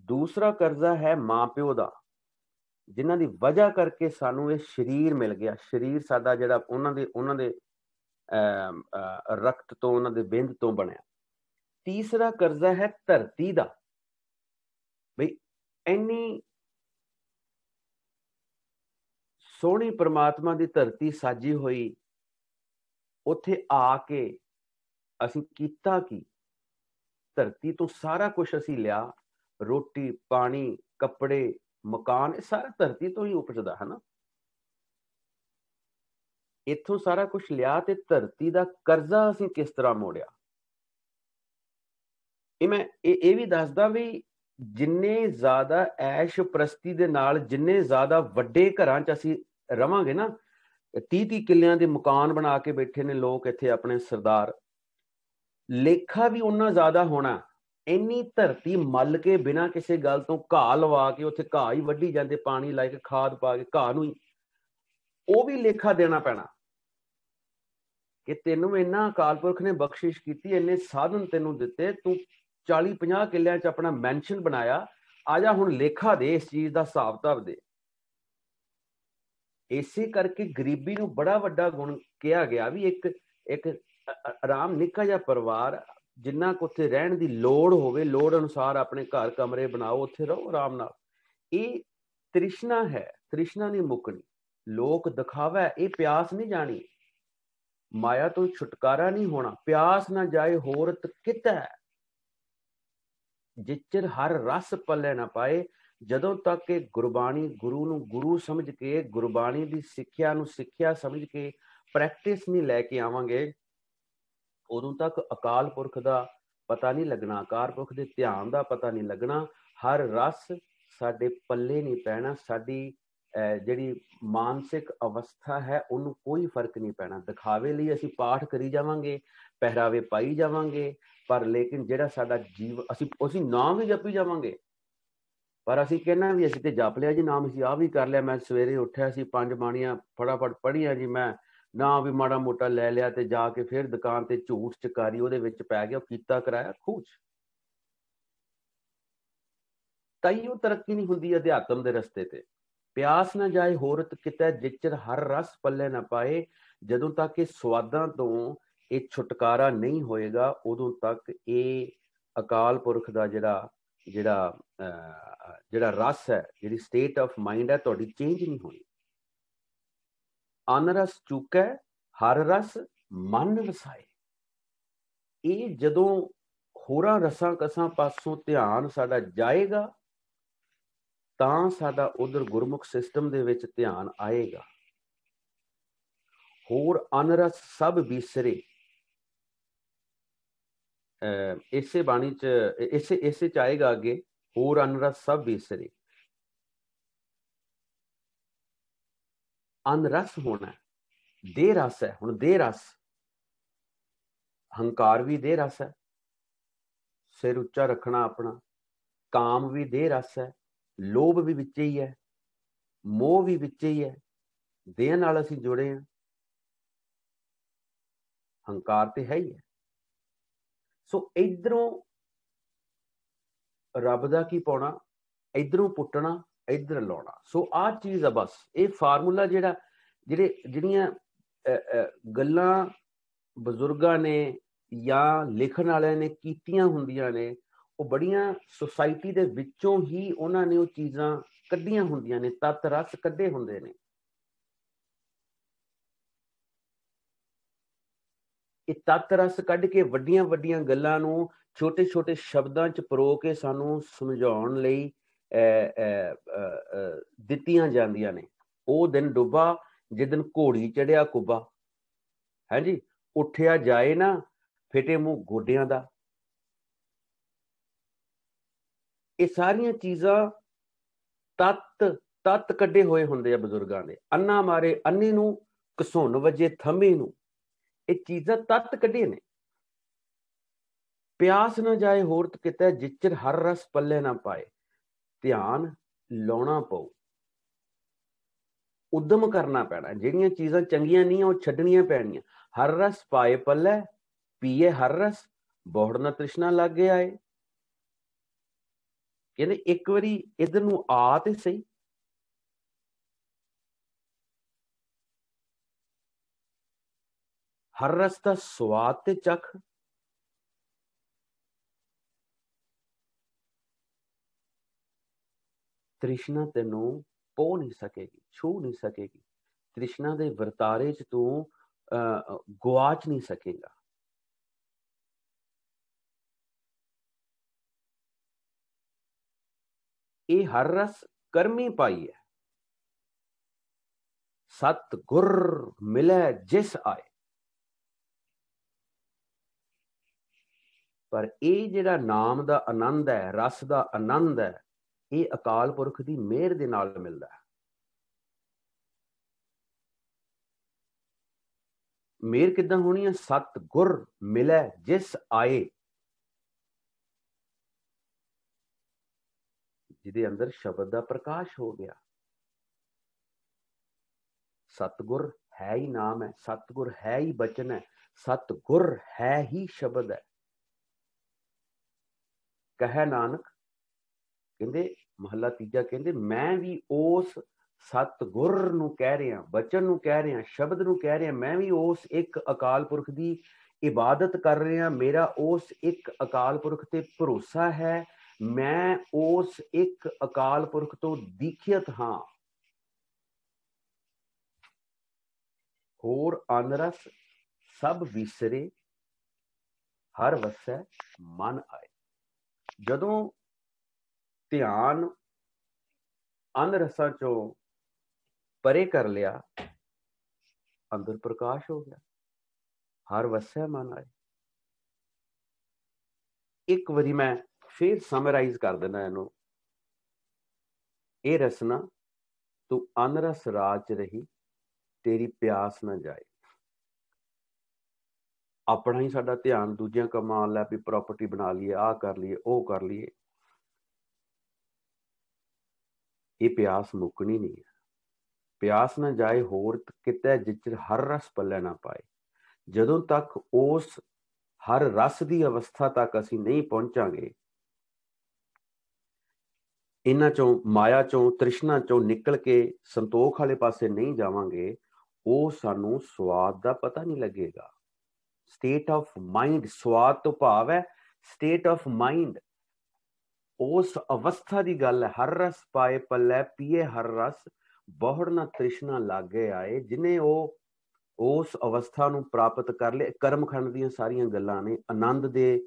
ਦੂਸਰਾ ਕਰਜ਼ਾ ਹੈ ਮਾਪਿਓ ਦਾ ਜਿਨ੍ਹਾਂ ਦੀ ਵਜ੍ਹਾ ਕਰਕੇ ਸਾਨੂੰ ਇਹ ਸਰੀਰ ਮਿਲ ਗਿਆ ਸਰੀਰ ਸਾਡਾ ਜਿਹੜਾ ਉਹਨਾਂ ਦੇ ਉਹਨਾਂ ਦੇ ਰਕਤ ਤੋਂ ਉਹਨਾਂ ਦੇ ਬਿੰਦ ਤੋਂ ਬਣਿਆ ਤੀਸਰਾ ਕਰਜ਼ਾ ਹੈ ਧਰਤੀ ਦਾ ਵੀ ਇੰਨੀ ਸੋਹਣੀ ਪ੍ਰਮਾਤਮਾ ਦੀ ਧਰਤੀ ਸਾਜੀ ਹੋਈ ਉੱਥੇ ਆ ਕੇ ਅਸੀਂ ਕੀਤਾ ਕੀ ਧਰਤੀ ਤੋਂ ਸਾਰਾ ਕੁਝ ਅਸੀਂ ਲਿਆ ਰੋਟੀ ਪਾਣੀ ਕੱਪੜੇ ਮਕਾਨ ਇਹ ਸਾਰਾ ਧਰਤੀ ਤੋਂ ਹੀ ਉਪਜਦਾ ਹੈ ਨਾ ਇੱਥੋਂ ਸਾਰਾ ਕੁਝ ਲਿਆ ਤੇ ਧਰਤੀ ਦਾ ਕਰਜ਼ਾ ਅਸੀਂ ਕਿਸ ਤਰ੍ਹਾਂ ਮੋੜਿਆ ਇਹ ਮੈਂ ਇਹ ਇਹ ਵੀ ਦੱਸਦਾ ਵੀ ਜਿੰਨੇ ਜ਼ਿਆਦਾ ਐਸ਼ ਪ੍ਰਸਤੀ ਦੇ ਨਾਲ ਜਿੰਨੇ ਜ਼ਿਆਦਾ ਵੱਡੇ ਘਰਾਂ 'ਚ ਅਸੀਂ ਰਵਾਂਗੇ ਨਾ 30 30 ਕਿੱਲਿਆਂ ਦੇ ਮਕਾਨ ਬਣਾ ਕੇ ਬੈਠੇ ਨੇ ਲੋਕ ਇੱਥੇ ਆਪਣੇ ਸਰਦਾਰ ਲੇਖਾ ਵੀ ਉਹਨਾਂ ਜ਼ਿਆਦਾ ਹੋਣਾ ਇੰਨੀ ਧਰਤੀ ਮੱਲ ਕੇ ਬਿਨਾ ਕਿਸੇ ਗੱਲ ਤੋਂ ਘਾਹ ਲਵਾ ਕੇ ਉੱਥੇ ਘਾਹ ਹੀ ਵੱਢੀ ਜਾਂਦੇ ਪਾਣੀ ਲਾਇਕ ਖਾਦ ਪਾ ਕੇ ਘਾਹ ਨੂੰ ਹੀ ਉਹ ਵੀ ਲੇਖਾ ਦੇਣਾ ਪੈਣਾ ਕਿ ਤੈਨੂੰ ਇੰਨਾ ਅਕਾਲ ਪੁਰਖ ਨੇ ਬਖਸ਼ਿਸ਼ ਕੀਤੀ ਇੰਨੇ ਸਾਧਨ ਤੈਨੂੰ ਦਿੱਤੇ ਤੂੰ 40 50 ਕਿੱਲਿਆਂ 'ਚ ਆਪਣਾ ਮੈਂਸ਼ਨ ਬਣਾਇਆ ਆ ਜਾ ਹੁਣ ਲੇਖਾ ਦੇ ਇਸ ਚੀਜ਼ ਦਾ ਹਿਸਾਬ-ਕਿਤਾਬ ਦੇ ਇਸੇ ਕਰਕੇ ਗਰੀਬੀ ਨੂੰ ਬੜਾ ਵੱਡਾ ਗੁਣ ਕਿਹਾ ਗਿਆ ਵੀ ਇੱਕ ਇੱਕ ਆਰਾਮ ਨਿੱਕਾ ਜਿਹਾ ਪਰਿਵਾਰ ਜਿੰਨਾ ਕੁ ਉੱਥੇ ਰਹਿਣ ਦੀ ਲੋੜ ਹੋਵੇ ਲੋੜ ਅਨੁਸਾਰ ਆਪਣੇ ਘਰ ਕਮਰੇ ਬਣਾਓ ਉੱਥੇ ਰਹੋ ਆਰਾਮ ਨਾਲ ਇਹ ਤ੍ਰਿਸ਼ਨਾ ਹੈ ਤ੍ਰਿਸ਼ਨਾ ਨਹੀਂ ਮੁਕਣੀ ਲੋਕ ਦਿਖਾਵਾ ਇਹ ਪਿਆਸ ਨਹੀਂ ਜਾਣੀ ਮਾਇਆ ਤੋਂ ਛੁਟਕਾਰਾ ਨਹੀਂ ਹੋਣਾ ਪਿਆਸ ਨਾ ਜਾਏ ਹੋਰਤ ਕਿਤੈ ਜਿੱਚਰ ਹਰ ਰਸ ਪੱਲੇ ਨਾ ਪਾਏ ਜਦੋਂ ਤੱਕ ਇਹ ਗੁਰਬਾਣੀ ਗੁਰੂ ਨੂੰ ਗੁਰੂ ਸਮਝ ਕੇ ਗੁਰਬਾਣੀ ਦੀ ਸਿੱਖਿਆ ਨੂੰ ਸਿੱਖਿਆ ਸਮਝ ਕੇ ਪ੍ਰੈਕਟਿਸ ਨਹੀਂ ਲੈ ਕੇ ਆਵਾਂਗੇ ਉਦੋਂ ਤੱਕ ਅਕਾਲ ਪੁਰਖ ਦਾ ਪਤਾ ਨਹੀਂ ਲੱਗਣਾ ਅਕਾਲ ਪੁਰਖ ਦੇ ਧਿਆਨ ਦਾ ਪਤਾ ਨਹੀਂ ਲੱਗਣਾ ਹਰ ਰਸ ਸਾਡੇ ਪੱਲੇ ਨਹੀਂ ਪੈਣਾ ਸਾਡੀ ਜਿਹੜੀ ਮਾਨਸਿਕ ਅਵਸਥਾ ਹੈ ਉਹਨੂੰ ਕੋਈ ਫਰਕ ਨਹੀਂ ਪੈਣਾ ਦਿਖਾਵੇ ਲਈ ਅਸੀਂ ਪਾਠ ਕਰੀ ਜਾਵਾਂਗੇ ਪਹਿਰਾਵੇ ਪਾਈ ਜਾਵਾਂਗੇ ਪਰ ਲੇਕਿਨ ਜਿਹੜਾ ਸਾਡਾ ਜੀਵ ਅਸੀਂ ਉਸੇ ਨਾਮ ਹੀ ਜਪੀ ਜਾਵਾਂਗੇ ਪਰ ਅਸੀਂ ਕਹਿੰਨਾ ਵੀ ਅਸੀਂ ਤੇ ਜਪ ਲਿਆ ਜੀ ਨਾਮ ਅਸੀਂ ਆ ਵੀ ਕਰ ਲਿਆ ਮੈਂ ਸਵੇਰੇ ਉੱਠਿਆ ਸੀ ਪੰਜ ਬਾਣੀਆਂ ਫੜਾਫੜ ਪੜੀਆਂ ਜੀ ਮੈਂ ਨਾ ਵੀ ਮਾੜਾ ਮੋਟਾ ਲੈ ਲਿਆ ਤੇ ਜਾ ਕੇ ਫਿਰ ਦੁਕਾਨ ਤੇ ਝੂਠ ਚਕਾਰੀ ਉਹਦੇ ਵਿੱਚ ਪੈ ਗਿਆ ਕੀਤਾ ਕਰਾਇਆ ਖੂਚ ਤਈਉ ਤਰੱਕੀ ਨਹੀਂ ਹੁੰਦੀ ਅਧਿਆਤਮ ਦੇ ਰਸਤੇ ਤੇ ਪਿਆਸ ਨਾ ਜਾਏ ਹੋਰਤ ਕਿਤੇ ਜਿੱਚਰ ਹਰ ਰਸ ਪੱਲੇ ਨਾ ਪਾਏ ਜਦੋਂ ਤੱਕ ਇਹ ਸਵਾਦਾਂ ਤੋਂ ਇਹ ਛੁਟਕਾਰਾ ਨਹੀਂ ਹੋਏਗਾ ਉਦੋਂ ਤੱਕ ਇਹ ਅਕਾਲ ਪੁਰਖ ਦਾ ਜਿਹੜਾ ਜਿਹੜਾ ਜਿਹੜਾ ਰਸ ਹੈ ਜਿਹੜੀ ਸਟੇਟ ਆਫ ਮਾਈਂਡ ਹੈ ਤੁਹਾਡੀ ਚੇਂਜ ਨਹੀਂ ਹੋਣੀ ਅਨਰਸ ਚੁੱਕਾ ਹਰ ਰਸ ਮਨ ਰਸਾਏ ਇਹ ਜਦੋਂ ਹੋਰਾਂ ਰਸਾਂ ਕਸਾਂ ਪਾਸੋਂ ਧਿਆਨ ਸਾਡਾ ਜਾਏਗਾ ਤਾਂ ਸਾਡਾ ਉਧਰ ਗੁਰਮੁਖ ਸਿਸਟਮ ਦੇ ਵਿੱਚ ਧਿਆਨ ਆਏਗਾ ਹੋਰ ਅਨਰਸ ਸਭ ਬੀਸਰੇ ਇਸੇ ਬਾਣੀ ਚ ਇਸੇ ਇਸੇ ਚ ਆਏਗਾ ਅੱਗੇ ਹੋਰ ਅਨਰਸ ਸਭ ਵਿਸਰੇ ਅਨਰਸ ਹੋਣਾ ਦੇ ਰਸ ਹੈ ਹੁਣ ਦੇ ਰਸ ਹੰਕਾਰ ਵੀ ਦੇ ਰਸ ਹੈ ਸਿਰ ਉੱਚਾ ਰੱਖਣਾ ਆਪਣਾ ਕਾਮ ਵੀ ਦੇ ਰਸ ਹੈ ਲੋਭ ਵੀ ਵਿੱਚ ਹੀ ਹੈ ਮੋਹ ਵੀ ਵਿੱਚ ਹੀ ਹੈ ਦੇ ਨਾਲ ਅਸੀਂ ਜੁੜੇ ਹਾਂ ਹੰਕਾਰ ਤੇ ਹੈ ਹੀ ਹੈ ਸੋ ਇਧਰੋਂ ਰੱਬ ਦਾ ਕੀ ਪਾਉਣਾ ਇਧਰੋਂ ਪੁੱਟਣਾ ਇਧਰ ਲਾਉਣਾ ਸੋ ਆਹ ਚੀਜ਼ ਆ ਬਸ ਇਹ ਫਾਰਮੂਲਾ ਜਿਹੜਾ ਜਿਹੜੇ ਜਿਹੜੀਆਂ ਗੱਲਾਂ ਬਜ਼ੁਰਗਾਂ ਨੇ ਜਾਂ ਲਿਖਣ ਵਾਲਿਆਂ ਨੇ ਕੀਤੀਆਂ ਹੁੰਦੀਆਂ ਨੇ ਉਹ ਬੜੀਆਂ ਸੋਸਾਇਟੀ ਦੇ ਵਿੱਚੋਂ ਹੀ ਉਹਨਾਂ ਨੇ ਉਹ ਚੀਜ਼ਾਂ ਕੱਢੀਆਂ ਹੁੰਦੀਆਂ ਨੇ ਤਤ ਰਸ ਕੱਢੇ ਹੁੰਦੇ ਨੇ ਇਹ ਤੱਤ ਰਸ ਕੱਢ ਕੇ ਵੱਡੀਆਂ ਵੱਡੀਆਂ ਗੱਲਾਂ ਨੂੰ ਛੋਟੇ ਛੋਟੇ ਸ਼ਬਦਾਂ 'ਚ ਪਰੋ ਕੇ ਸਾਨੂੰ ਸਮਝਾਉਣ ਲਈ ਦਿੱਤੀਆਂ ਜਾਂਦੀਆਂ ਨੇ ਉਹ ਦਿਨ ਡੁੱਬਾ ਦਿਨ ਘੋੜੀ ਚੜਿਆ ਕੁੱਬਾ ਹਾਂਜੀ ਉੱਠਿਆ ਜਾਏ ਨਾ ਫਿਟੇ ਮੂੰਹ ਗੋਡਿਆਂ ਦਾ ਇਹ ਸਾਰੀਆਂ ਚੀਜ਼ਾਂ ਤਤ ਤਤ ਕੱਢੇ ਹੋਏ ਹੁੰਦੇ ਆ ਬਜ਼ੁਰਗਾਂ ਦੇ ਅੰਨਾ ਮਾਰੇ ਅੰਨੇ ਨੂੰ ਕਸੋਨ ਵਜੇ ਥੰਮੇ ਨੂੰ ਇਹ ਚੀਜ਼ਾਂ ਤਤ ਕੱਢੀਆਂ ਨੇ ਪਿਆਸ ਨਾ ਜਾਏ ਹੋਰ ਕਿਤੇ ਜਿਚਰ ਹਰ ਰਸ ਪੱਲੇ ਨਾ ਪਾਏ ਧਿਆਨ ਲਾਉਣਾ ਪਊ ਉਦਮ ਕਰਨਾ ਪੈਣਾ ਜਿਹੜੀਆਂ ਚੀਜ਼ਾਂ ਚੰਗੀਆਂ ਨਹੀਂ ਆ ਉਹ ਛੱਡਣੀਆਂ ਪੈਣੀਆਂ ਹਰ ਰਸ ਪਾਏ ਪੱਲੇ ਪੀਏ ਹਰ ਰਸ ਨਾ ਤ੍ਰਿਸ਼ਨਾ ਲੱਗ ਗਿਆ ਏ ਕਹਿੰਦੇ ਇੱਕ ਵਾਰੀ ਇਧਰ ਨੂੰ ਆ ਤੇ ਸਹੀ ਹਰ ਰਸ ਦਾ ਸਵਾਦ ਤੇ ਚਖ ਤ੍ਰਿਸ਼ਨਾ ਤੈਨੂੰ ਪੋ ਨਹੀਂ ਸਕੇਗੀ ਛੂ ਨਹੀਂ ਸਕੇਗੀ ਤ੍ਰਿਸ਼ਨਾ ਦੇ ਵਰਤਾਰੇ 'ਚ ਤੂੰ ਗਵਾਚ ਨਹੀਂ ਸਕੇਗਾ ਇਹ ਹਰ ਰਸ ਕਰਮੀ ਪਾਈ ਹੈ ਸਤ ਗੁਰ ਮਿਲੇ ਜਿਸ ਆਏ ਪਰ ਇਹ ਜਿਹੜਾ ਨਾਮ ਦਾ ਆਨੰਦ ਹੈ ਰਸ ਦਾ ਆਨੰਦ ਹੈ ਇਹ ਅਕਾਲ ਪੁਰਖ ਦੀ ਮਿਹਰ ਦੇ ਨਾਲ ਮਿਲਦਾ ਹੈ ਮੇਰ ਕਿਦਾਂ ਹੋਣੀ ਹੈ ਸਤ ਗੁਰ ਮਿਲੇ ਜਿਸ ਆਏ ਜਿਹਦੇ ਅੰਦਰ ਸ਼ਬਦ ਦਾ ਪ੍ਰਕਾਸ਼ ਹੋ ਗਿਆ ਸਤ ਗੁਰ ਹੈ ਹੀ ਨਾਮ ਹੈ ਸਤ ਗੁਰ ਹੈ ਹੀ ਬਚਨ ਹੈ ਸਤ ਗੁਰ ਹੈ ਹੀ ਸ਼ਬਦ ਹੈ ਕਹੈ ਨਾਨਕ ਕਹਿੰਦੇ ਮਹੱਲਾ ਤੀਜਾ ਕਹਿੰਦੇ ਮੈਂ ਵੀ ਉਸ ਸਤ ਗੁਰ ਨੂੰ ਕਹਿ ਰਿਹਾ ਬਚਨ ਨੂੰ ਕਹਿ ਰਿਹਾ ਸ਼ਬਦ ਨੂੰ ਕਹਿ ਰਿਹਾ ਮੈਂ ਵੀ ਉਸ ਇੱਕ ਅਕਾਲ ਪੁਰਖ ਦੀ ਇਬਾਦਤ ਕਰ ਰਿਹਾ ਮੇਰਾ ਉਸ ਇੱਕ ਅਕਾਲ ਪੁਰਖ ਤੇ ਭਰੋਸਾ ਹੈ ਮੈਂ ਉਸ ਇੱਕ ਅਕਾਲ ਪੁਰਖ ਤੋਂ ਦੀਖਿਤ ਹਾਂ ਹੋਰ ਅਨਰਸ ਸਭ ਵਿਸਰੇ ਹਰ ਵਸੈ ਮਨ ਆਏ ਜਦੋਂ ਧਿਆਨ ਅਨਰਸਾ ਚੋਂ ਪਰੇ ਕਰ ਲਿਆ ਅੰਦਰ ਪ੍ਰਕਾਸ਼ ਹੋ ਗਿਆ ਹਰ ਵਸਿਆ ਮਨ ਆਇਆ ਇੱਕ ਵਾਰੀ ਮੈਂ ਫੇਰ ਸਮਰਾਈਜ਼ ਕਰ ਦਿੰਦਾ ਇਹਨੂੰ ਇਹ ਰਸਨਾ ਤੂੰ ਅਨਰਸ ਰਾਜ ਰਹੀ ਤੇਰੀ ਪਿਆਸ ਨਾ ਜਾਏ ਆਪਣਾ ਹੀ ਸਾਡਾ ਧਿਆਨ ਦੂਜਿਆਂ ਕੰਮਾਂ ਲੈ ਵੀ ਪ੍ਰਾਪਰਟੀ ਬਣਾ ਲਈਏ ਆਹ ਕਰ ਲਈਏ ਉਹ ਕਰ ਲਈਏ ਇਹ ਪਿਆਸ ਮੁੱਕਣੀ ਨਹੀਂ ਹੈ ਪਿਆਸ ਨਾ ਜਾਏ ਹੋਰ ਕਿਤੇ ਜਿੱਥੇ ਹਰ ਰਸ ਪੱਲੇ ਨਾ ਪਾਏ ਜਦੋਂ ਤੱਕ ਉਸ ਹਰ ਰਸ ਦੀ ਅਵਸਥਾ ਤੱਕ ਅਸੀਂ ਨਹੀਂ ਪਹੁੰਚਾਂਗੇ ਇਹਨਾਂ ਚੋਂ ਮਾਇਆ ਚੋਂ ਤ੍ਰਿਸ਼ਨਾ ਚੋਂ ਨਿਕਲ ਕੇ ਸੰਤੋਖ ਵਾਲੇ ਪਾਸੇ ਨਹੀਂ ਜਾਵਾਂਗੇ ਉਹ ਸਾਨੂੰ ਸਵਾਦ ਦਾ ਪਤਾ ਨਹੀਂ ਲੱਗੇਗਾ ਸਟੇਟ ਆਫ ਮਾਈਂਡ ਸਵਾਦ ਤੋਂ ਭਾਵ ਹੈ ਸਟੇਟ ਆਫ ਮਾਈਂਡ ਉਸ ਅਵਸਥਾ ਦੀ ਗੱਲ ਹੈ ਹਰ ਰਸ ਪਾਏ ਪੱਲੇ ਪੀਏ ਹਰ ਰਸ ਬਹੁੜ ਨਾ ਤ੍ਰਿਸ਼ਨਾ ਲਾਗੇ ਆਏ ਜਿਨੇ ਉਹ ਉਸ ਅਵਸਥਾ ਨੂੰ ਪ੍ਰਾਪਤ ਕਰ ਕਰਮ ਕਰਮਖੰਡ ਦੀਆਂ ਸਾਰੀਆਂ ਗੱਲਾਂ ਨੇ ਆਨੰਦ ਦੇ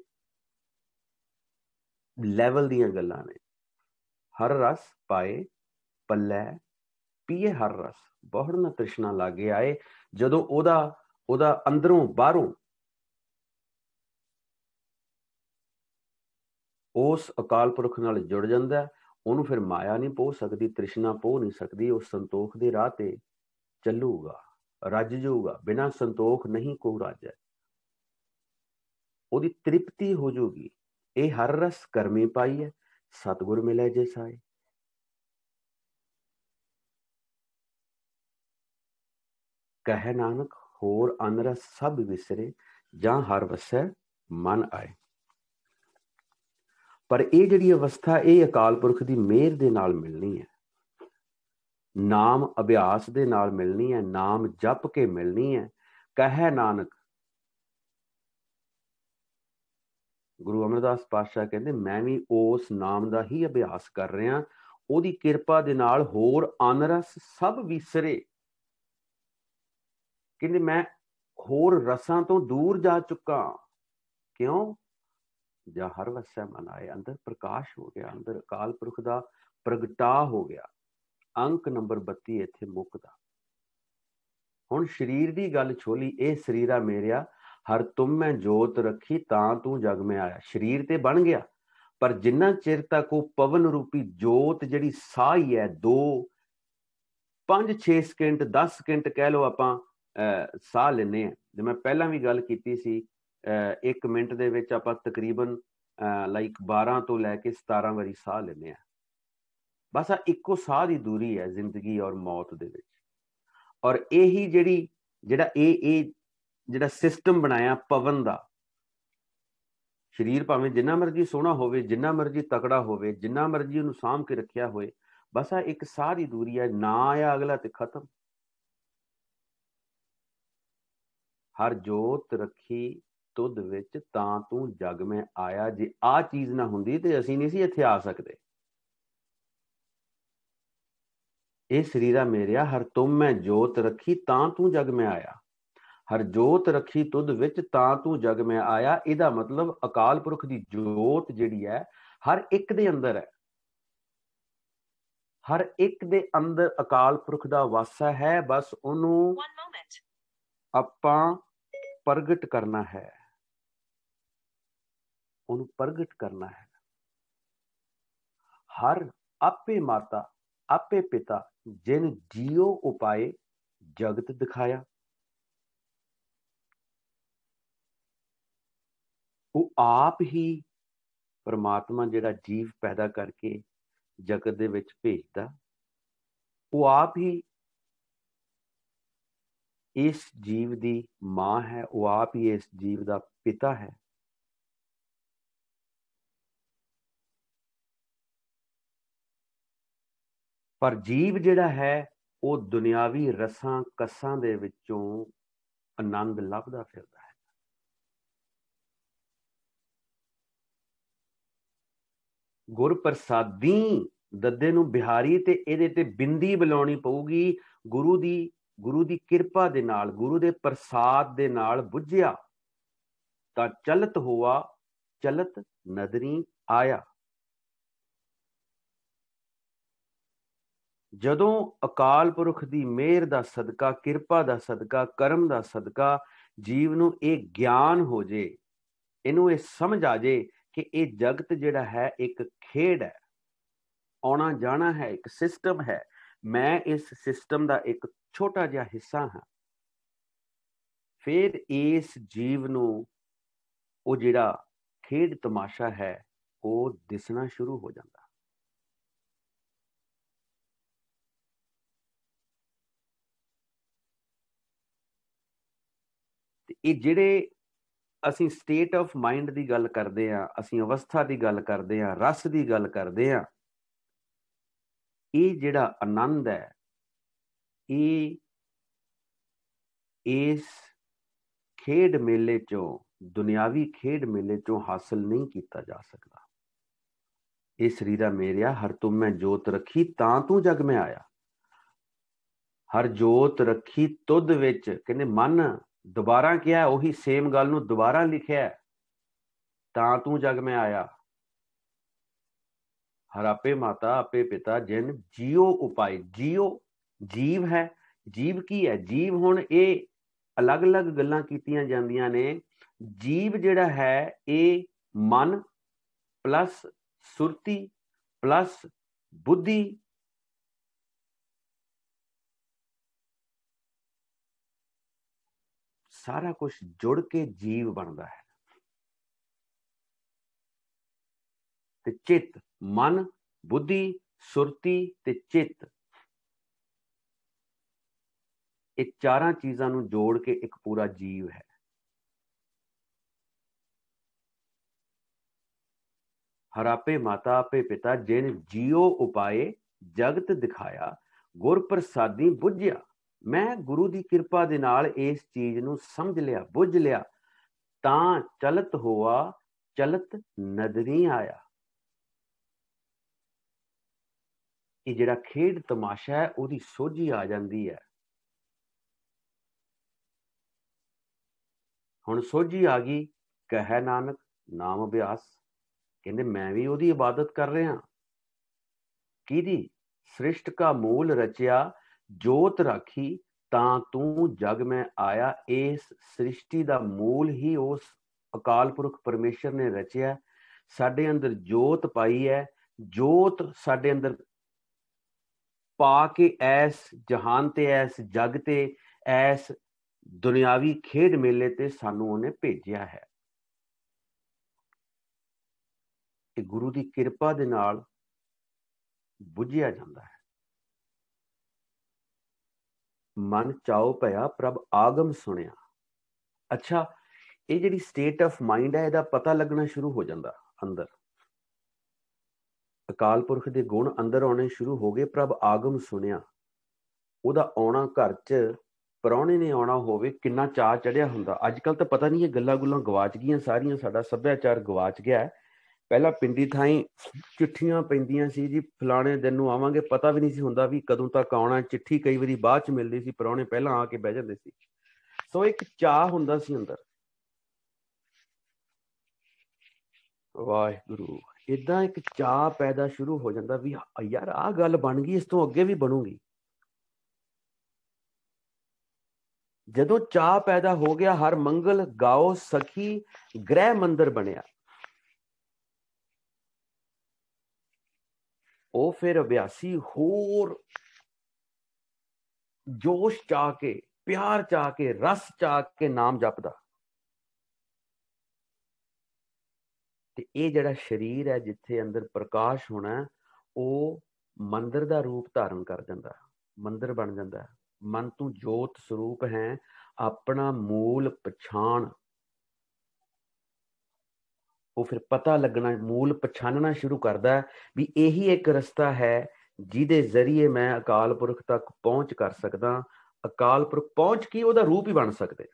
ਲੈਵਲ ਦੀਆਂ ਗੱਲਾਂ ਨੇ ਹਰ ਰਸ ਪਾਏ ਪੱਲੇ ਪੀਏ ਹਰ ਰਸ ਬਹੁੜ ਨਾ ਤ੍ਰਿਸ਼ਨਾ ਲਾਗੇ ਆਏ ਜਦੋਂ ਉਹਦਾ ਉਹਦਾ ਅੰਦਰੋਂ ਬਾਹਰੋਂ ਉਸ ਅਕਾਲ ਪੁਰਖ ਨਾਲ ਜੁੜ ਜਾਂਦਾ ਉਹਨੂੰ ਫਿਰ ਮਾਇਆ ਨਹੀਂ ਪੋ ਸਕਦੀ ਤ੍ਰਿਸ਼ਨਾ ਪੋ ਨਹੀਂ ਸਕਦੀ ਉਹ ਸੰਤੋਖ ਦੇ ਰਾਹ ਤੇ ਚੱਲੂਗਾ ਰੱਜ ਜਾਊਗਾ ਬਿਨਾ ਸੰਤੋਖ ਨਹੀਂ ਕੋ ਰਾਜ ਹੈ ਉਹਦੀ ਤ੍ਰਿਪਤੀ ਹੋ ਜੂਗੀ ਇਹ ਹਰ ਰਸ ਕਰਮੇ ਪਾਈ ਹੈ ਸਤਗੁਰ ਮਿਲੇ ਜੇ ਸਾਏ ਕਹੇ ਨਾਨਕ ਹੋਰ ਅਨਰਸ ਸਭ ਵਿਸਰੇ ਜਾਂ ਹਰ ਵਸੈ ਮਨ ਆਏ ਪਰ ਇਹ ਜਿਹੜੀ ਅਵਸਥਾ ਇਹ ਅਕਾਲ ਪੁਰਖ ਦੀ ਮਿਹਰ ਦੇ ਨਾਲ ਮਿਲਣੀ ਹੈ ਨਾਮ ਅਭਿਆਸ ਦੇ ਨਾਲ ਮਿਲਣੀ ਹੈ ਨਾਮ ਜਪ ਕੇ ਮਿਲਣੀ ਹੈ ਕਹੈ ਨਾਨਕ ਗੁਰੂ ਅਮਰਦਾਸ ਪਾਤਸ਼ਾਹ ਕਹਿੰਦੇ ਮੈਂ ਵੀ ਉਸ ਨਾਮ ਦਾ ਹੀ ਅਭਿਆਸ ਕਰ ਰਿਹਾ ਉਹਦੀ ਕਿਰਪਾ ਦੇ ਨਾਲ ਹੋਰ ਅਨਰਸ ਸਭ ਵਿਸਰੇ ਕਹਿੰਦੇ ਮੈਂ ਹੋਰ ਰਸਾਂ ਤੋਂ ਦੂਰ ਜਾ ਚੁੱਕਾ ਕਿਉਂ ਜਾਂ ਹਰ ਵਸੈ ਮਨ ਆਏ ਅੰਦਰ ਪ੍ਰਕਾਸ਼ ਹੋ ਗਿਆ ਅੰਦਰ ਕਾਲ ਪੁਰਖ ਦਾ ਪ੍ਰਗਟਾ ਹੋ ਗਿਆ ਅੰਕ ਨੰਬਰ 32 ਇੱਥੇ ਮੁੱਕਦਾ ਹੁਣ ਸਰੀਰ ਦੀ ਗੱਲ ਛੋਲੀ ਇਹ ਸਰੀਰਾ ਮੇਰਿਆ ਹਰ ਤੁਮ ਮੈਂ ਜੋਤ ਰੱਖੀ ਤਾਂ ਤੂੰ ਜਗ ਮੈਂ ਆਇਆ ਸਰੀਰ ਤੇ ਬਣ ਗਿਆ ਪਰ ਜਿੰਨਾ ਚਿਰ ਤੱਕ ਉਹ ਪਵਨ ਰੂਪੀ ਜੋਤ ਜਿਹੜੀ ਸਾਹ ਹੀ ਹੈ 2 5 6 ਸਕਿੰਟ 10 ਸਕਿੰਟ ਕਹਿ ਲਓ ਆਪਾਂ ਸਾਹ ਲੈਨੇ ਆ ਜਿਵੇਂ ਮੈਂ ਪਹਿਲਾਂ ਵੀ ਗੱਲ ਕੀਤੀ ਸੀ ਇੱਕ ਮਿੰਟ ਦੇ ਵਿੱਚ ਆਪਾਂ ਤਕਰੀਬਨ ਲਾਈਕ 12 ਤੋਂ ਲੈ ਕੇ 17 ਵਾਰੀ ਸਾਹ ਲੈਂਦੇ ਆ ਬਸ ਆ ਇੱਕੋ ਸਾਹ ਦੀ ਦੂਰੀ ਹੈ ਜ਼ਿੰਦਗੀ ਔਰ ਮੌਤ ਦੇ ਵਿੱਚ ਔਰ ਇਹੀ ਜਿਹੜੀ ਜਿਹੜਾ ਇਹ ਇਹ ਜਿਹੜਾ ਸਿਸਟਮ ਬਣਾਇਆ ਪਵਨ ਦਾ ਸਰੀਰ ਭਾਵੇਂ ਜਿੰਨਾ ਮਰਜ਼ੀ ਸੋਹਣਾ ਹੋਵੇ ਜਿੰਨਾ ਮਰਜ਼ੀ ਤਕੜਾ ਹੋਵੇ ਜਿੰਨਾ ਮਰਜ਼ੀ ਉਹਨੂੰ ਸਾਂਭ ਕੇ ਰੱਖਿਆ ਹੋਵੇ ਬਸ ਆ ਇੱਕ ਸਾਹ ਦੀ ਦੂਰੀ ਹੈ ਨਾ ਆਇਆ ਅਗਲਾ ਤੇ ਖਤਮ ਹਰ ਜੋਤ ਰੱਖੀ ਤੁਧ ਵਿੱਚ ਤਾਂ ਤੂੰ ਜਗ ਮੈਂ ਆਇਆ ਜੇ ਆ ਚੀਜ਼ ਨਾ ਹੁੰਦੀ ਤੇ ਅਸੀਂ ਨਹੀਂ ਸੀ ਇੱਥੇ ਆ ਸਕਦੇ ਇਹ ਸਰੀਰਾ ਮੇਰਿਆ ਹਰ ਤੁਮ ਮੈਂ ਜੋਤ ਰੱਖੀ ਤਾਂ ਤੂੰ ਜਗ ਮੈਂ ਆਇਆ ਹਰ ਜੋਤ ਰੱਖੀ ਤੁਧ ਵਿੱਚ ਤਾਂ ਤੂੰ ਜਗ ਮੈਂ ਆਇਆ ਇਹਦਾ ਮਤਲਬ ਅਕਾਲ ਪੁਰਖ ਦੀ ਜੋਤ ਜਿਹੜੀ ਹੈ ਹਰ ਇੱਕ ਦੇ ਅੰਦਰ ਹੈ ਹਰ ਇੱਕ ਦੇ ਅੰਦਰ ਅਕਾਲ ਪੁਰਖ ਦਾ ਵਾਸਾ ਹੈ ਬਸ ਉਹਨੂੰ ਆਪਾਂ ਪ੍ਰਗਟ ਕਰਨਾ ਹੈ ਉਹਨੂੰ ਪ੍ਰਗਟ ਕਰਨਾ ਹੈ ਹਰ ਆਪੇ ਮਾਤਾ ਆਪੇ ਪਿਤਾ ਜਿਨ ਜੀਉ ਉਪਾਏ ਜਗਤ ਦਿਖਾਇਆ ਉਹ ਆਪ ਹੀ ਪਰਮਾਤਮਾ ਜਿਹੜਾ ਜੀਵ ਪੈਦਾ ਕਰਕੇ ਜਗਤ ਦੇ ਵਿੱਚ ਭੇਜਦਾ ਉਹ ਆਪ ਹੀ ਇਸ ਜੀਵ ਦੀ ਮਾਂ ਹੈ ਉਹ ਆਪ ਹੀ ਇਸ ਜੀਵ ਦਾ ਪਿਤਾ ਹੈ ਪਰ ਜੀਵ ਜਿਹੜਾ ਹੈ ਉਹ ਦੁਨਿਆਵੀ ਰਸਾਂ ਕਸਾਂ ਦੇ ਵਿੱਚੋਂ ਆਨੰਦ ਲੱਭਦਾ ਫਿਰਦਾ ਹੈ ਗੁਰ ਪ੍ਰਸਾਦੀ ਦੱਦੇ ਨੂੰ ਬਿਹਾਰੀ ਤੇ ਇਹਦੇ ਤੇ ਬਿੰਦੀ ਬੁਲਾਉਣੀ ਪਊਗੀ ਗੁਰੂ ਦੀ ਗੁਰੂ ਦੀ ਕਿਰਪਾ ਦੇ ਨਾਲ ਗੁਰੂ ਦੇ ਪ੍ਰਸਾਦ ਦੇ ਨਾਲ ਬੁੱਝਿਆ ਤਾਂ ਚਲਤ ਹੋਆ ਚਲਤ ਨਦਰੀ ਆਇਆ ਜਦੋਂ ਅਕਾਲ ਪੁਰਖ ਦੀ ਮਿਹਰ ਦਾ ਸਦਕਾ ਕਿਰਪਾ ਦਾ ਸਦਕਾ ਕਰਮ ਦਾ ਸਦਕਾ ਜੀਵ ਨੂੰ ਇਹ ਗਿਆਨ ਹੋ ਜੇ ਇਹਨੂੰ ਇਹ ਸਮਝ ਆ ਜੇ ਕਿ ਇਹ ਜਗਤ ਜਿਹੜਾ ਹੈ ਇੱਕ ਖੇਡ ਹੈ ਆਉਣਾ ਜਾਣਾ ਹੈ ਇੱਕ ਸਿਸਟਮ ਹੈ ਮੈਂ ਇਸ ਸਿਸਟਮ ਦਾ ਇੱਕ ਛੋਟਾ ਜਿਹਾ ਹਿੱਸਾ ਹਾਂ ਫਿਰ ਇਸ ਜੀਵ ਨੂੰ ਉਹ ਜਿਹੜਾ ਖੇਡ ਤਮਾਸ਼ਾ ਹੈ ਉਹ ਦਿਸਣਾ ਸ਼ੁਰੂ ਹੋ ਜਾਂਦਾ ਇਹ ਜਿਹੜੇ ਅਸੀਂ ਸਟੇਟ ਆਫ ਮਾਈਂਡ ਦੀ ਗੱਲ ਕਰਦੇ ਆ ਅਸੀਂ ਅਵਸਥਾ ਦੀ ਗੱਲ ਕਰਦੇ ਆ ਰਸ ਦੀ ਗੱਲ ਕਰਦੇ ਆ ਇਹ ਜਿਹੜਾ ਆਨੰਦ ਹੈ ਇਹ ਇਸ ਖੇਡ ਮੇਲੇ ਚੋਂ ਦੁਨਿਆਵੀ ਖੇਡ ਮੇਲੇ ਚੋਂ ਹਾਸਲ ਨਹੀਂ ਕੀਤਾ ਜਾ ਸਕਦਾ ਇਹ ਸਰੀਰਾ ਮੇਰਿਆ ਹਰ ਤੁਮ ਮੈਂ ਜੋਤ ਰੱਖੀ ਤਾਂ ਤੂੰ ਜਗ ਮੈਂ ਆਇਆ ਹਰ ਜੋਤ ਰੱਖੀ ਤੁਧ ਵਿੱਚ ਕਹਿੰਦੇ ਮਨ ਦੁਬਾਰਾ ਕਿਹਾ ਉਹੀ ਸੇਮ ਗੱਲ ਨੂੰ ਦੁਬਾਰਾ ਲਿਖਿਆ ਤਾਂ ਤੂੰ ਜਗ ਮੈਂ ਆਇਆ ਹਰਾਪੇ ਮਾਤਾ ਆਪੇ ਪਿਤਾ ਜਿਨ ਜੀਓ ਉਪਾਇ ਜੀਓ ਜੀਵ ਹੈ ਜੀਵ ਕੀ ਹੈ ਜੀਵ ਹੁਣ ਇਹ ਅਲੱਗ-ਅਲੱਗ ਗੱਲਾਂ ਕੀਤੀਆਂ ਜਾਂਦੀਆਂ ਨੇ ਜੀਵ ਜਿਹੜਾ ਹੈ ਇਹ ਮਨ ਪਲੱਸ ਸੁਰਤੀ ਪਲੱਸ ਬੁੱਧੀ ਸਾਰਾ ਕੁਝ ਜੁੜ ਕੇ ਜੀਵ ਬਣਦਾ ਹੈ ਤੇ ਚਿੱਤ ਮਨ ਬੁੱਧੀ ਸੁਰਤੀ ਤੇ ਚਿੱਤ ਇਹ ਚਾਰਾਂ ਚੀਜ਼ਾਂ ਨੂੰ ਜੋੜ ਕੇ ਇੱਕ ਪੂਰਾ ਜੀਵ ਹੈ ਹਰਾਪੇ ਮਾਤਾ ਆਪੇ ਪਿਤਾ ਜਿਨ ਜੀਉ ਉਪਾਏ ਜਗਤ ਦਿਖਾਇਆ ਗੁਰ ਪ੍ਰਸਾਦੀ ਬੁੱਝਿਆ ਮੈਂ ਗੁਰੂ ਦੀ ਕਿਰਪਾ ਦੇ ਨਾਲ ਇਸ ਚੀਜ਼ ਨੂੰ ਸਮਝ ਲਿਆ ਬੁੱਝ ਲਿਆ ਤਾਂ ਚਲਤ ਹੋਆ ਚਲਤ ਨਦਰੀ ਆਇਆ ਇਹ ਜਿਹੜਾ ਖੇਡ ਤਮਾਸ਼ਾ ਹੈ ਉਹਦੀ ਸੋਝੀ ਆ ਜਾਂਦੀ ਹੈ ਹੁਣ ਸੋਝੀ ਆ ਗਈ ਕਹੈ ਨਾਨਕ ਨਾਮ ਅਭਿਆਸ ਕਹਿੰਦੇ ਮੈਂ ਵੀ ਉਹਦੀ ਇਬਾਦਤ ਕਰ ਰਿਹਾ ਦੀ ਸ੍ਰਿਸ਼ਟ ਦਾ ਮੂਲ ਰਚਿਆ ਜੋਤ ਰਾਖੀ ਤਾਂ ਤੂੰ ਜਗ ਮੈਂ ਆਇਆ ਇਸ ਸ੍ਰਿਸ਼ਟੀ ਦਾ ਮੂਲ ਹੀ ਉਸ ਅਕਾਲ ਪੁਰਖ ਪਰਮੇਸ਼ਰ ਨੇ ਰਚਿਆ ਸਾਡੇ ਅੰਦਰ ਜੋਤ ਪਾਈ ਹੈ ਜੋਤ ਸਾਡੇ ਅੰਦਰ ਪਾ ਕੇ ਐਸ ਜਹਾਨ ਤੇ ਐਸ ਜਗ ਤੇ ਐਸ ਦੁਨਿਆਵੀ ਖੇਡ ਮੇਲੇ ਤੇ ਸਾਨੂੰ ਉਹਨੇ ਭੇਜਿਆ ਹੈ ਇਹ ਗੁਰੂ ਦੀ ਕਿਰਪਾ ਦੇ ਨਾਲ ਬੁਝਿਆ ਜਾਂਦਾ ਹੈ ਮਨ ਚਾਉ ਭਇਆ ਪ੍ਰਭ ਆਗਮ ਸੁਣਿਆ ਅੱਛਾ ਇਹ ਜਿਹੜੀ ਸਟੇਟ ਆਫ ਮਾਈਂਡ ਹੈ ਇਹਦਾ ਪਤਾ ਲੱਗਣਾ ਸ਼ੁਰੂ ਹੋ ਜਾਂਦਾ ਅੰਦਰ ਅਕਾਲ ਪੁਰਖ ਦੇ ਗੁਣ ਅੰਦਰ ਆਉਣੇ ਸ਼ੁਰੂ ਹੋ ਗਏ ਪ੍ਰਭ ਆਗਮ ਸੁਣਿਆ ਉਹਦਾ ਆਉਣਾ ਘਰ 'ਚ ਪਰੌਣੇ ਨੇ ਆਉਣਾ ਹੋਵੇ ਕਿੰਨਾ ਚਾਹ ਚੜਿਆ ਹੁੰਦਾ ਅੱਜ ਕੱਲ ਤਾਂ ਪਤਾ ਨਹੀਂ ਇਹ ਗੱਲਾਂ ਗੁੱਲਾਂ ਗਵਾਚ ਗਈਆਂ ਸਾਰੀਆਂ ਸਾਡਾ ਸੱਭਿਆਚਾਰ ਗਵਾਚ ਗਿਆ ਹੈ ਪਹਿਲਾਂ ਪਿੰਡੀ ਥਾਈ ਚਿੱਠੀਆਂ ਪੈਂਦੀਆਂ ਸੀ ਜੀ ਫਲਾਣੇ ਦਿਨ ਨੂੰ ਆਵਾਂਗੇ ਪਤਾ ਵੀ ਨਹੀਂ ਸੀ ਹੁੰਦਾ ਵੀ ਕਦੋਂ ਤੱਕ ਆਉਣਾ ਚਿੱਠੀ ਕਈ ਵਾਰੀ ਬਾਅਦ ਚ ਮਿਲਦੀ ਸੀ ਪਰੌਣੇ ਪਹਿਲਾਂ ਆ ਕੇ ਬਹਿ ਜਾਂਦੇ ਸੀ ਸੋ ਇੱਕ ਚਾਹ ਹੁੰਦਾ ਸੀ ਅੰਦਰ ਵਾਹਿਗੁਰੂ ਇਦਾਂ ਇੱਕ ਚਾਹ ਪੈਦਾ ਸ਼ੁਰੂ ਹੋ ਜਾਂਦਾ ਵੀ ਯਾਰ ਆਹ ਗੱਲ ਬਣ ਗਈ ਇਸ ਤੋਂ ਅੱਗੇ ਵੀ ਬਣੂਗੀ ਜਦੋਂ ਚਾਹ ਪੈਦਾ ਹੋ ਗਿਆ ਹਰ ਮੰਗਲ ਗਾਓ ਸਖੀ ਗ੍ਰਹਿ ਮੰਦਰ ਬਣਿਆ ਉਹ ਫਿਰ ਅਭਿਆਸੀ ਹੋਰ ਜੋਸ਼ ਚਾ ਕੇ ਪਿਆਰ ਚਾ ਕੇ ਰਸ ਚਾ ਕੇ ਨਾਮ ਜਪਦਾ ਤੇ ਇਹ ਜਿਹੜਾ ਸਰੀਰ ਹੈ ਜਿੱਥੇ ਅੰਦਰ ਪ੍ਰਕਾਸ਼ ਹੋਣਾ ਉਹ ਮੰਦਰ ਦਾ ਰੂਪ ਧਾਰਨ ਕਰ ਜਾਂਦਾ ਮੰਦਰ ਬਣ ਜਾਂਦਾ ਮਨ ਤੂੰ ਜੋਤ ਸਰੂਪ ਹੈ ਆਪਣਾ ਮੂਲ ਪਛਾਣ ਉਹ ਫਿਰ ਪਤਾ ਲੱਗਣਾ ਮੂਲ ਪਛਾਣਨਾ ਸ਼ੁਰੂ ਕਰਦਾ ਵੀ ਇਹੀ ਇੱਕ ਰਸਤਾ ਹੈ ਜਿਹਦੇ ਜ਼ਰੀਏ ਮੈਂ ਅਕਾਲ ਪੁਰਖ ਤੱਕ ਪਹੁੰਚ ਕਰ ਸਕਦਾ ਅਕਾਲ ਪੁਰਖ ਪਹੁੰਚ ਕੀ ਉਹਦਾ ਰੂਪ ਹੀ ਬਣ ਸਕਦੇ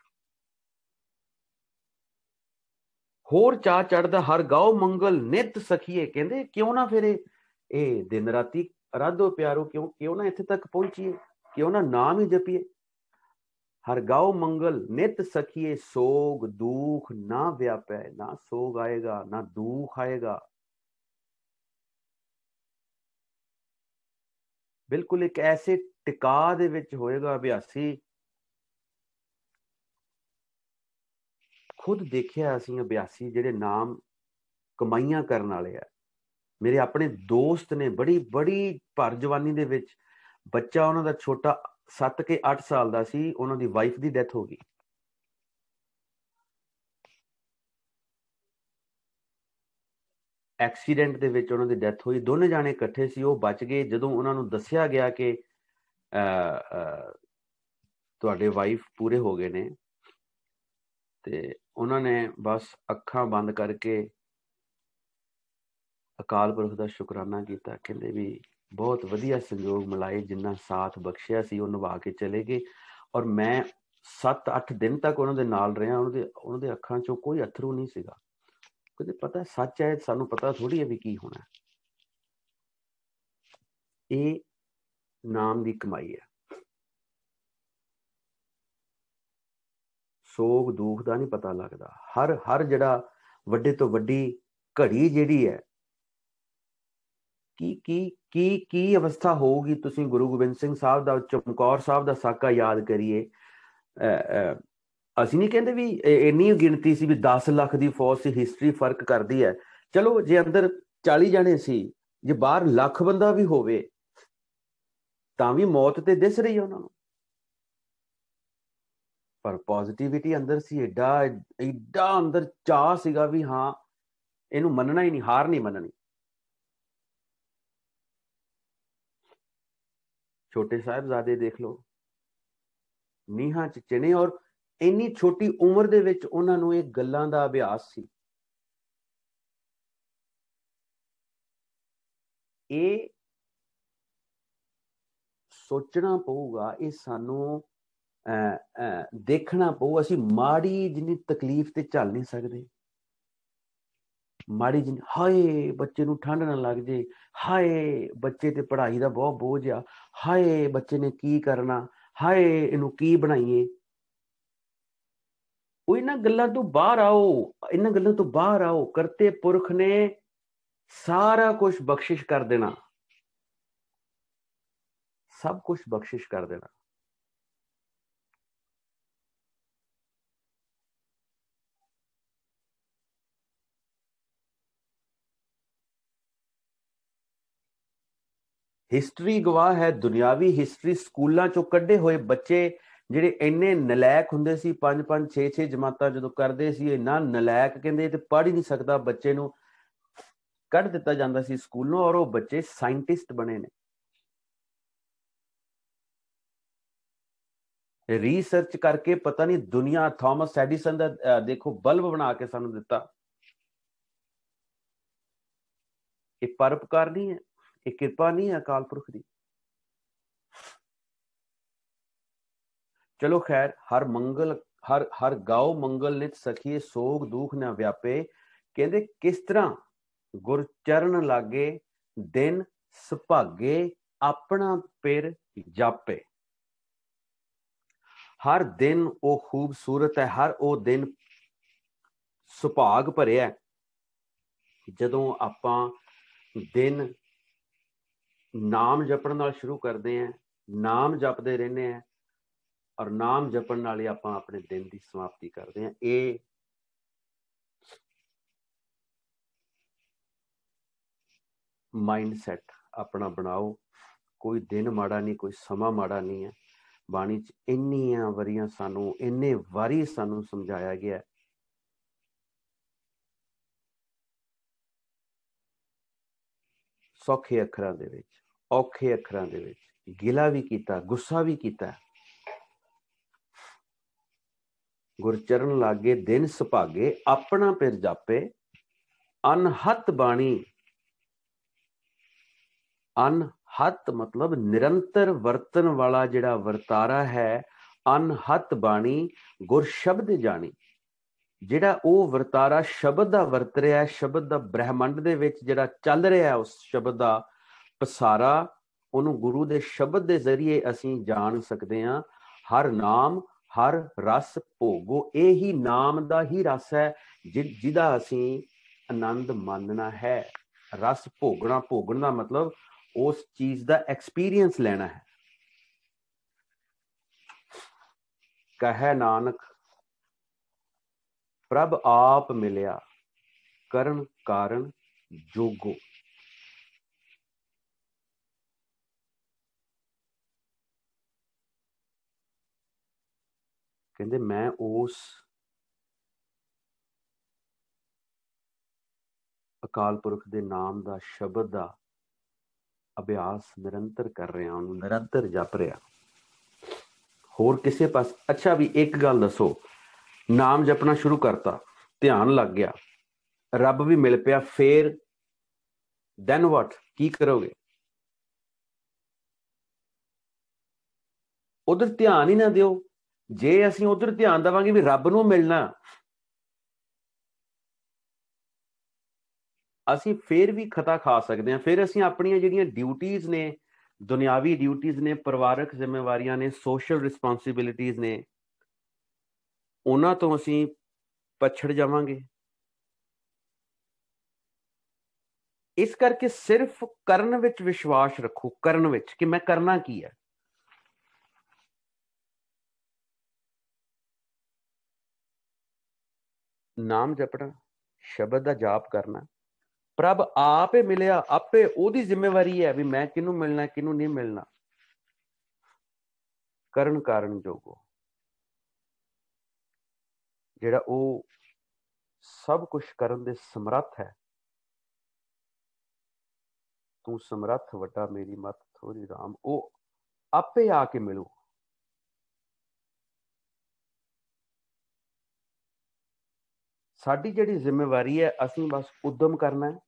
ਹੋਰ ਚਾ ਚੜਦਾ ਹਰ ਗਾਉ ਮੰਗਲ ਨਿਤ ਸਖੀਏ ਕਹਿੰਦੇ ਕਿਉਂ ਨਾ ਫਿਰ ਇਹ ਦਿਨ ਰਾਤੀ ਅਰਾਧੋ ਪਿਆਰੋ ਕਿਉਂ ਕਿਉਂ ਨਾ ਇੱਥੇ ਤੱਕ ਪਹੁੰਚੀਏ ਕਿਉਂ ਨਾ ਨਾਮ ਹੀ ਜਪੀਏ ਹਰ ਗਾਉ ਮੰਗਲ ਨਿਤ ਸਖੀਏ ਸੋਗ ਦੁਖ ਨਾ ਵਿਆਪੈ ਨਾ ਸੋਗ ਆਏਗਾ ਨਾ ਦੁਖ ਆਏਗਾ ਬਿਲਕੁਲ ਇੱਕ ਐਸੇ ਟਿਕਾ ਦੇ ਵਿੱਚ ਹੋਏਗਾ ਅਭਿਆਸੀ ਖੁਦ ਦੇਖਿਆ ਅਸੀਂ ਅਭਿਆਸੀ ਜਿਹੜੇ ਨਾਮ ਕਮਾਈਆਂ ਕਰਨ ਵਾਲੇ ਆ ਮੇਰੇ ਆਪਣੇ ਦੋਸਤ ਨੇ ਬੜੀ ਬੜੀ ਭਰ ਜਵਾਨੀ ਦੇ ਵਿੱਚ ਬੱਚਾ ਉਹਨਾਂ ਦਾ ਛੋਟਾ 7 ਕੇ 8 ਸਾਲ ਦਾ ਸੀ ਉਹਨਾਂ ਦੀ ਵਾਈਫ ਦੀ ਡੈਥ ਹੋ ਗਈ ਐਕਸੀਡੈਂਟ ਦੇ ਵਿੱਚ ਉਹਨਾਂ ਦੀ ਡੈਥ ਹੋਈ ਦੋਨੇ ਜਾਣੇ ਇਕੱਠੇ ਸੀ ਉਹ ਬਚ ਗਏ ਜਦੋਂ ਉਹਨਾਂ ਨੂੰ ਦੱਸਿਆ ਗਿਆ ਕਿ ਤੁਹਾਡੇ ਵਾਈਫ ਪੂਰੇ ਹੋ ਗਏ ਨੇ ਤੇ ਉਹਨਾਂ ਨੇ ਬਸ ਅੱਖਾਂ ਬੰਦ ਕਰਕੇ ਅਕਾਲ ਪੁਰਖ ਦਾ ਸ਼ੁਕਰਾਨਾ ਕੀਤਾ ਕਹਿੰਦੇ ਵੀ ਬਹੁਤ ਵਧੀਆ ਸੰਯੋਗ ਮਿਲਾਏ ਜਿੰਨਾ ਸਾਥ ਬਖਸ਼ਿਆ ਸੀ ਉਹ ਨਿਭਾ ਕੇ ਚਲੇ ਗਏ ਔਰ ਮੈਂ 7-8 ਦਿਨ ਤੱਕ ਉਹਨਾਂ ਦੇ ਨਾਲ ਰਿਹਾ ਉਹਨਾਂ ਦੇ ਉਹਨਾਂ ਦੇ ਅੱਖਾਂ 'ਚੋਂ ਕੋਈ ਅਥਰੂ ਨਹੀਂ ਸੀਗਾ ਕਿਤੇ ਪਤਾ ਸੱਚ ਹੈ ਸਾਨੂੰ ਪਤਾ ਥੋੜੀ ਹੈ ਵੀ ਕੀ ਹੋਣਾ ਇਹ ਨਾਮ ਦੀ ਕਮਾਈ ਹੈ ਸੋਗ ਦੁੱਖ ਦਾ ਨਹੀਂ ਪਤਾ ਲੱਗਦਾ ਹਰ ਹਰ ਜਿਹੜਾ ਵੱਡੇ ਤੋਂ ਵੱਡੀ ਘੜੀ ਜਿਹੜੀ ਹੈ ਕੀ ਕੀ ਕੀ ਕੀ ਅਵਸਥਾ ਹੋਊਗੀ ਤੁਸੀਂ ਗੁਰੂ ਗੋਬਿੰਦ ਸਿੰਘ ਸਾਹਿਬ ਦਾ ਚਮਕੌਰ ਸਾਹਿਬ ਦਾ ਸਾਕਾ ਯਾਦ ਕਰੀਏ ਅਸੀਂ ਨਹੀਂ ਕਹਿੰਦੇ ਵੀ ਇੰਨੀ ਗਿਣਤੀ ਸੀ ਵੀ 10 ਲੱਖ ਦੀ ਫੌਜ ਸੀ ਹਿਸਟਰੀ ਫਰਕ ਕਰਦੀ ਹੈ ਚਲੋ ਜੇ ਅੰਦਰ 40 ਜਣੇ ਸੀ ਜੇ ਬਾਹਰ ਲੱਖ ਬੰਦਾ ਵੀ ਹੋਵੇ ਤਾਂ ਵੀ ਮੌਤ ਤੇ ਦਿਸ ਰਹੀ ਉਹਨਾਂ ਨੂੰ ਪਰ ਪੋਜ਼ਿਟਿਵਿਟੀ ਅੰਦਰ ਸੀ ਐਡਾ ਐਡਾ ਅੰਦਰ ਚਾਹ ਸੀਗਾ ਵੀ ਹਾਂ ਇਹਨੂੰ ਮੰਨਣਾ ਹੀ ਨਹੀਂ ਹਾਰ ਨਹੀਂ ਮੰਨਣੀ ਛੋਟੇ ਸਾਹਿਬਜ਼ਾਦੇ ਦੇਖ ਲਓ ਨੀਹਾਂ 'ਚ ਚਨੇ ਔਰ ਇੰਨੀ ਛੋਟੀ ਉਮਰ ਦੇ ਵਿੱਚ ਉਹਨਾਂ ਨੂੰ ਇਹ ਗੱਲਾਂ ਦਾ ਅਭਿਆਸ ਸੀ ਇਹ ਸੋਚਣਾ ਪਊਗਾ ਇਹ ਸਾਨੂੰ ਦੇਖਣਾ ਪਊ ਅਸੀਂ ਮਾੜੀ ਜਿੰਨੀ ਤਕਲੀਫ ਤੇ ਚੱਲ ਨਹੀਂ ਸਕਦੇ ਮਾੜੀ ਜੀ ਹਾਏ ਬੱਚੇ ਨੂੰ ਠੰਡ ਨਾ ਲੱਗ ਜੇ ਹਾਏ ਬੱਚੇ ਤੇ ਪੜ੍ਹਾਈ ਦਾ ਬਹੁਤ ਬੋਝ ਆ ਹਾਏ ਬੱਚੇ ਨੇ ਕੀ ਕਰਨਾ ਹਾਏ ਇਹਨੂੰ ਕੀ ਬਣਾਈਏ ਉਹ ਇਹਨਾਂ ਗੱਲਾਂ ਤੋਂ ਬਾਹਰ ਆਓ ਇਹਨਾਂ ਗੱਲਾਂ ਤੋਂ ਬਾਹਰ ਆਓ ਕਰਤੇ ਪੁਰਖ ਨੇ ਸਾਰਾ ਕੁਝ ਬਖਸ਼ਿਸ਼ ਕਰ ਦੇਣਾ ਸਭ ਕੁਝ ਬਖਸ਼ਿਸ਼ ਕਰ ਦੇਣਾ ਹਿਸਟਰੀ ਗਵਾਹ ਹੈ ਦੁਨਿਆਵੀ ਹਿਸਟਰੀ ਸਕੂਲਾਂ ਚੋਂ ਕੱਢੇ ਹੋਏ ਬੱਚੇ ਜਿਹੜੇ ਇੰਨੇ ਨਲਾਇਕ ਹੁੰਦੇ ਸੀ 5 5 6 6 ਜਮਾਤਾਂ ਜਦੋਂ ਕਰਦੇ ਸੀ ਇਹਨਾਂ ਨਲਾਇਕ ਕਹਿੰਦੇ ਤੇ ਪੜ੍ਹ ਹੀ ਨਹੀਂ ਸਕਦਾ ਬੱਚੇ ਨੂੰ ਕੱਢ ਦਿੱਤਾ ਜਾਂਦਾ ਸੀ ਸਕੂਲੋਂ ਔਰ ਉਹ ਬੱਚੇ ਸਾਇੰਟਿਸਟ ਬਣੇ ਨੇ ਰਿਸਰਚ ਕਰਕੇ ਪਤਾ ਨਹੀਂ ਦੁਨੀਆ ਥਾਮਸ ਐਡੀਸਨ ਦਾ ਦੇਖੋ ਬਲਬ ਬਣਾ ਕੇ ਸਾਨੂੰ ਦਿੱਤਾ ਇਹ ਪਰਪਕਾਰ ਨਹੀਂ ਹੈ ਇਹ ਕਿਰਪਾ ਨਹੀਂ ਹੈ ਅਕਾਲ ਪੁਰਖ ਦੀ ਚਲੋ ਖੈਰ ਹਰ ਮੰਗਲ ਹਰ ਹਰ ਗਾਉ ਮੰਗਲ ਨਿਤ ਸਖੀਏ ਸੋਗ ਦੁਖ ਨਾ ਵਿਆਪੇ ਕਹਿੰਦੇ ਕਿਸ ਤਰ੍ਹਾਂ ਗੁਰ ਚਰਨ ਲਾਗੇ ਦਿਨ ਸੁਭਾਗੇ ਆਪਣਾ ਪਿਰ ਜਾਪੇ ਹਰ ਦਿਨ ਉਹ ਖੂਬਸੂਰਤ ਹੈ ਹਰ ਉਹ ਦਿਨ ਸੁਭਾਗ ਭਰਿਆ ਜਦੋਂ ਆਪਾਂ ਦਿਨ ਨਾਮ ਜਪਣ ਨਾਲ ਸ਼ੁਰੂ ਕਰਦੇ ਆ ਨਾਮ ਜਪਦੇ ਰਹਿੰਦੇ ਆ ਔਰ ਨਾਮ ਜਪਣ ਨਾਲ ਹੀ ਆਪਾਂ ਆਪਣੇ ਦਿਨ ਦੀ ਸਮਾਪਤੀ ਕਰਦੇ ਆ ਇਹ ਮਾਈਂਡ ਸੈਟ ਆਪਣਾ ਬਣਾਓ ਕੋਈ ਦਿਨ ਮਾੜਾ ਨਹੀਂ ਕੋਈ ਸਮਾਂ ਮਾੜਾ ਨਹੀਂ ਹੈ ਬਾਣੀ 'ਚ ਇੰਨੀਆਂ ਵਰੀਆਂ ਸਾਨੂੰ ਇੰਨੇ ਵਾਰੀ ਸਾਨੂੰ ਸਮਝਾਇਆ ਗਿਆ ਸੌਖੇ ਅੱਖਰਾਂ ਦੇ ਵਿੱਚ ਔਖੇ ਅੱਖਰਾਂ ਦੇ ਵਿੱਚ ਗਿਲਾ ਵੀ ਕੀਤਾ ਗੁੱਸਾ ਵੀ ਕੀਤਾ ਗੁਰਚਰਨ ਲਾਗੇ ਦਿਨ ਸੁਭਾਗੇ ਆਪਣਾ ਪਿਰ ਜਾਪੇ ਅਨਹਤ ਬਾਣੀ ਅਨਹਤ ਮਤਲਬ ਨਿਰੰਤਰ ਵਰਤਨ ਵਾਲਾ ਜਿਹੜਾ ਵਰਤਾਰਾ ਹੈ ਅਨਹਤ ਬਾਣੀ ਗੁਰ ਸ਼ਬਦ ਜਾਣੀ ਜਿਹੜਾ ਉਹ ਵਰਤਾਰਾ ਸ਼ਬਦ ਦਾ ਵਰਤ ਰਿਹਾ ਹੈ ਸ਼ਬਦ ਦਾ ਬ੍ਰਹਿਮੰਡ ਦੇ ਵਿੱਚ ਜਿਹੜਾ ਚੱਲ ਰਿਹਾ ਹੈ ਉਸ ਸ਼ਬਦ ਦਾ ਪਸਾਰਾ ਉਹਨੂੰ ਗੁਰੂ ਦੇ ਸ਼ਬਦ ਦੇ ਜ਼ਰੀਏ ਅਸੀਂ ਜਾਣ ਸਕਦੇ ਹਾਂ ਹਰ ਨਾਮ ਹਰ ਰਸ ਭੋਗੋ ਇਹ ਹੀ ਨਾਮ ਦਾ ਹੀ ਰਸ ਹੈ ਜਿਹਦਾ ਅਸੀਂ ਆਨੰਦ ਮੰਨਣਾ ਹੈ ਰਸ ਭੋਗਣਾ ਭੋਗਣ ਦਾ ਮਤਲਬ ਉਸ ਚੀਜ਼ ਦਾ ਐਕਸਪੀਰੀਅੰਸ ਲੈਣਾ ਹੈ ਕਹੇ ਨਾਨਕ ਪ੍ਰਭ ਆਪ ਮਿਲਿਆ ਕਰਨ ਕਾਰਨ ਜੋਗੋ ਕਹਿੰਦੇ ਮੈਂ ਉਸ ਅਕਾਲ ਪੁਰਖ ਦੇ ਨਾਮ ਦਾ ਸ਼ਬਦ ਦਾ ਅਭਿਆਸ ਨਿਰੰਤਰ ਕਰ ਰਿਹਾ ਉਹਨੂੰ ਨਿਰੰਤਰ ਜਪ ਰਿਹਾ ਹੋਰ ਕਿਸੇ ਪਾਸ ਅੱਛਾ ਵੀ ਇੱਕ ਗੱਲ ਦੱਸੋ ਨਾਮ ਜਪਣਾ ਸ਼ੁਰੂ ਕਰਤਾ ਧਿਆਨ ਲੱਗ ਗਿਆ ਰੱਬ ਵੀ ਮਿਲ ਪਿਆ ਫੇਰ ਦੈਨ ਵਾਟ ਕੀ ਕਰੋਗੇ ਉਧਰ ਧਿਆਨ ਹੀ ਨਾ ਦਿਓ ਜੇ ਅਸੀਂ ਉਧਰ ਧਿਆਨ ਦਵਾਂਗੇ ਵੀ ਰੱਬ ਨੂੰ ਮਿਲਣਾ ਅਸੀਂ ਫੇਰ ਵੀ ਖਤਾ ਖਾ ਸਕਦੇ ਹਾਂ ਫਿਰ ਅਸੀਂ ਆਪਣੀਆਂ ਜਿਹੜੀਆਂ ਡਿਊਟੀਆਂ ਨੇ ਦੁਨਿਆਵੀ ਡਿਊਟੀਆਂ ਨੇ ਪਰਿਵਾਰਕ ਜ਼ਿੰਮੇਵਾਰੀਆਂ ਨੇ ਸੋਸ਼ਲ ਰਿਸਪੌਂਸਿਬਿਲਿਟੀਆਂ ਨੇ ਉਹਨਾਂ ਤੋਂ ਅਸੀਂ ਪਛੜ ਜਾਵਾਂਗੇ ਇਸ ਕਰਕੇ ਸਿਰਫ ਕਰਨ ਵਿੱਚ ਵਿਸ਼ਵਾਸ ਰੱਖੋ ਕਰਨ ਵਿੱਚ ਕਿ ਮੈਂ ਕਰਨਾ ਕੀ ਹੈ ਨਾਮ ਜਪਣਾ ਸ਼ਬਦ ਦਾ ਜਾਪ ਕਰਨਾ ਪ੍ਰਭ ਆਪੇ ਮਿਲਿਆ ਆਪੇ ਉਹਦੀ ਜ਼ਿੰਮੇਵਾਰੀ ਹੈ ਵੀ ਮੈਂ ਕਿਹਨੂੰ ਮਿਲਣਾ ਕਿਹਨੂੰ ਨਹੀਂ ਮਿਲਣਾ ਕਰਨ ਕਾਰਨ ਜੋਗੋ ਜਿਹੜਾ ਉਹ ਸਭ ਕੁਝ ਕਰਨ ਦੇ ਸਮਰੱਥ ਹੈ ਤੂੰ ਸਮਰੱਥ ਵੱਡਾ ਮੇਰੀ ਮਤ ਥੋੜੀ ਰਾਮ ਉਹ ਆਪੇ ਆ ਕੇ ਮਿਲੂ ਸਾਡੀ ਜਿਹੜੀ ਜ਼ਿੰਮੇਵਾਰੀ ਹੈ ਅਸੀਂ ਬਸ ਉਦਮ ਕਰਨਾ ਹੈ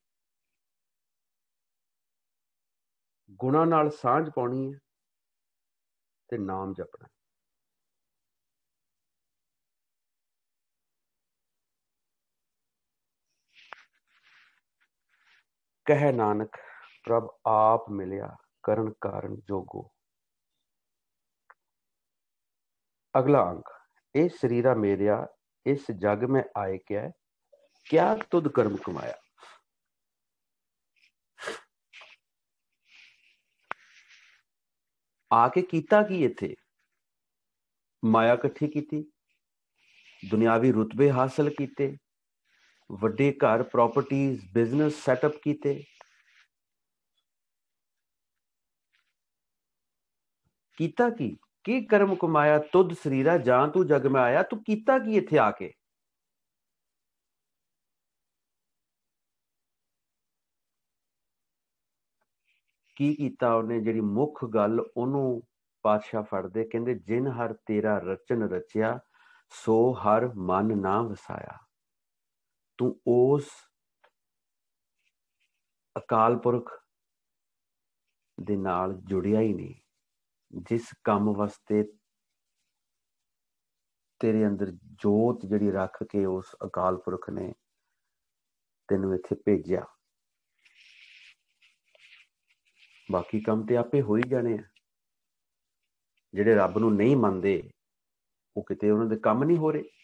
ਗੁਣਾ ਨਾਲ ਸਾਂਝ ਪਾਉਣੀ ਹੈ ਤੇ ਨਾਮ ਜਪਣਾ कह नानक प्रभ आप मिलिया करण कारण जोगो अगला अंक ए शरीरा मेरिया इस जग में आए क्या है क्या तुद कर्म कमाया आके कीता की इथे माया इकट्ठी की दुनियावी रुतबे हासिल किए ਵੱਡੇ ਘਰ ਪ੍ਰਾਪਰਟੀਆਂ ਬਿਜ਼ਨਸ ਸੈਟਅਪ ਕੀਤੇ ਕੀਤਾ ਕੀ ਕੀ ਕਰਮ ਕਮਾਇਆ ਤੁਧ ਸਰੀਰਾ ਜਾਂ ਤੂੰ ਜਗ ਮੈਂ ਆਇਆ ਤੂੰ ਕੀਤਾ ਕੀ ਇੱਥੇ ਆ ਕੇ ਕੀ ਕੀਤਾ ਉਹਨੇ ਜਿਹੜੀ ਮੁੱਖ ਗੱਲ ਉਹਨੂੰ ਪਾਤਸ਼ਾਹ ਫੜਦੇ ਕਹਿੰਦੇ ਜਿਨ ਹਰ ਤੇਰਾ ਰਚਨ ਰਚਿਆ ਸੋ ਹਰ ਮਨ ਨਾ ਵਸਾਇਆ ਤੂੰ ਉਸ ਅਕਾਲ ਪੁਰਖ ਦੇ ਨਾਲ ਜੁੜਿਆ ਹੀ ਨਹੀਂ ਜਿਸ ਕੰਮ ਵਾਸਤੇ ਤੇਰੇ ਅੰਦਰ ਜੋਤ ਜਿਹੜੀ ਰੱਖ ਕੇ ਉਸ ਅਕਾਲ ਪੁਰਖ ਨੇ ਤੈਨੂੰ ਇੱਥੇ ਭੇਜਿਆ ਬਾਕੀ ਕੰਮ ਤੇ ਆਪੇ ਹੋ ਹੀ ਜਾਣੇ ਆ ਜਿਹੜੇ ਰੱਬ ਨੂੰ ਨਹੀਂ ਮੰਨਦੇ ਉਹ ਕਿਤੇ ਉਹਨਾਂ ਦੇ ਕੰਮ ਨਹੀਂ ਹੋ ਰਹੇ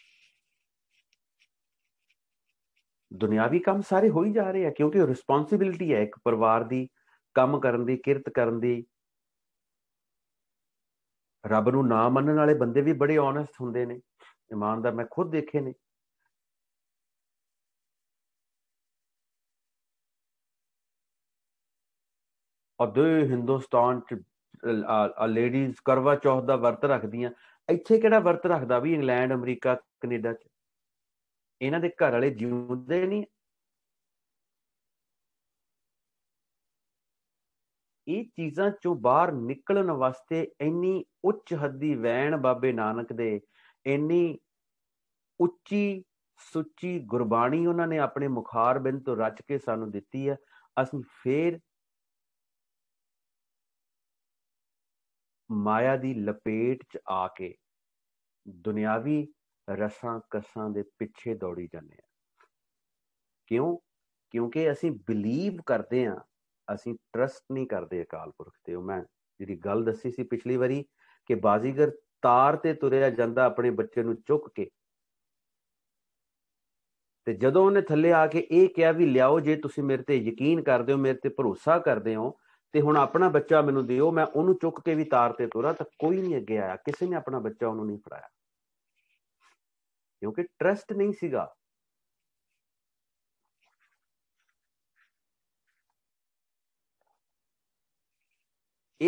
ਦੁਨਿਆਵੀ ਕੰਮ ਸਾਰੇ ਹੋਈ ਜਾ ਰਹੇ ਆ ਕਿਉਂਕਿ ਉਹ ਰਿਸਪੌਂਸਿਬਿਲਟੀ ਹੈ ਇੱਕ ਪਰਿਵਾਰ ਦੀ ਕੰਮ ਕਰਨ ਦੀ ਕਿਰਤ ਕਰਨ ਦੀ ਰੱਬ ਨੂੰ ਨਾ ਮੰਨਣ ਵਾਲੇ ਬੰਦੇ ਵੀ ਬੜੇ ਓਨੈਸਟ ਹੁੰਦੇ ਨੇ ਇਮਾਨਦਾਰ ਮੈਂ ਖੁਦ ਦੇਖੇ ਨੇ ਅਦੇ ਹਿੰਦੁਸਤਾਨ ਚ ਲੇਡੀਜ਼ ਕਰਵਾ ਚੌਥ ਦਾ ਵਰਤ ਰੱਖਦੀਆਂ ਇੱਥੇ ਕਿਹੜਾ ਵਰਤ ਰੱਖਦਾ ਵੀ ਇੰਗਲੈਂਡ ਅਮਰੀਕਾ ਕੈਨੇਡਾ ਚ ਇਹਨਾਂ ਦੇ ਘਰ ਵਾਲੇ ਜਿਉਂਦੇ ਨਹੀਂ ਇਹ ਚੀਜ਼ਾਂ ਚੋਂ ਬਾਹਰ ਨਿਕਲਣ ਵਾਸਤੇ ਇੰਨੀ ਉੱਚ ਹੱਦੀ ਵੈਣ ਬਾਬੇ ਨਾਨਕ ਦੇ ਇੰਨੀ ਉੱਚੀ ਸੁੱਚੀ ਗੁਰਬਾਣੀ ਉਹਨਾਂ ਨੇ ਆਪਣੇ ਮੁਖਾਰ ਬਿੰਦ ਤੋਂ ਰਚ ਕੇ ਸਾਨੂੰ ਦਿੱਤੀ ਹੈ ਅਸੀਂ ਫੇਰ ਮਾਇਆ ਦੀ ਲਪੇਟ 'ਚ ਆ ਕੇ ਦੁਨਿਆਵੀ ਰਸਾਂ ਕਸਾਂ ਦੇ ਪਿੱਛੇ ਦੌੜੀ ਜਾਂਦੇ ਆ ਕਿਉਂ ਕਿਉਂਕਿ ਅਸੀਂ ਬਿਲੀਵ ਕਰਦੇ ਆ ਅਸੀਂ ਟਰਸਟ ਨਹੀਂ ਕਰਦੇ ਅਕਾਲ ਪੁਰਖ ਤੇ ਉਹ ਮੈਂ ਜਿਹੜੀ ਗੱਲ ਦੱਸੀ ਸੀ ਪਿਛਲੀ ਵਾਰੀ ਕਿ ਬਾਜ਼ੀਗਰ ਤਾਰ ਤੇ ਤੁਰਿਆ ਜਾਂਦਾ ਆਪਣੇ ਬੱਚੇ ਨੂੰ ਚੁੱਕ ਕੇ ਤੇ ਜਦੋਂ ਉਹਨੇ ਥੱਲੇ ਆ ਕੇ ਇਹ ਕਿਹਾ ਵੀ ਲਿਆਓ ਜੇ ਤੁਸੀਂ ਮੇਰੇ ਤੇ ਯਕੀਨ ਕਰਦੇ ਹੋ ਮੇਰੇ ਤੇ ਭਰੋਸਾ ਕਰਦੇ ਹੋ ਤੇ ਹੁਣ ਆਪਣਾ ਬੱਚਾ ਮੈਨੂੰ ਦਿਓ ਮੈਂ ਉਹਨੂੰ ਚੁੱਕ ਕੇ ਵੀ ਤਾਰ ਤੇ ਤੁਰਾਂ ਤਾਂ ਕੋਈ ਨਹੀਂ ਅੱਗੇ ਆਇਆ ਕਿਸੇ ਨੇ ਆਪਣਾ ਬੱਚਾ ਉਹਨੂੰ ਨਹੀਂ ਫੜਾਇਆ ਕਿਉਂਕਿ ਟਰਸਟ ਨਹੀਂ ਸੀਗਾ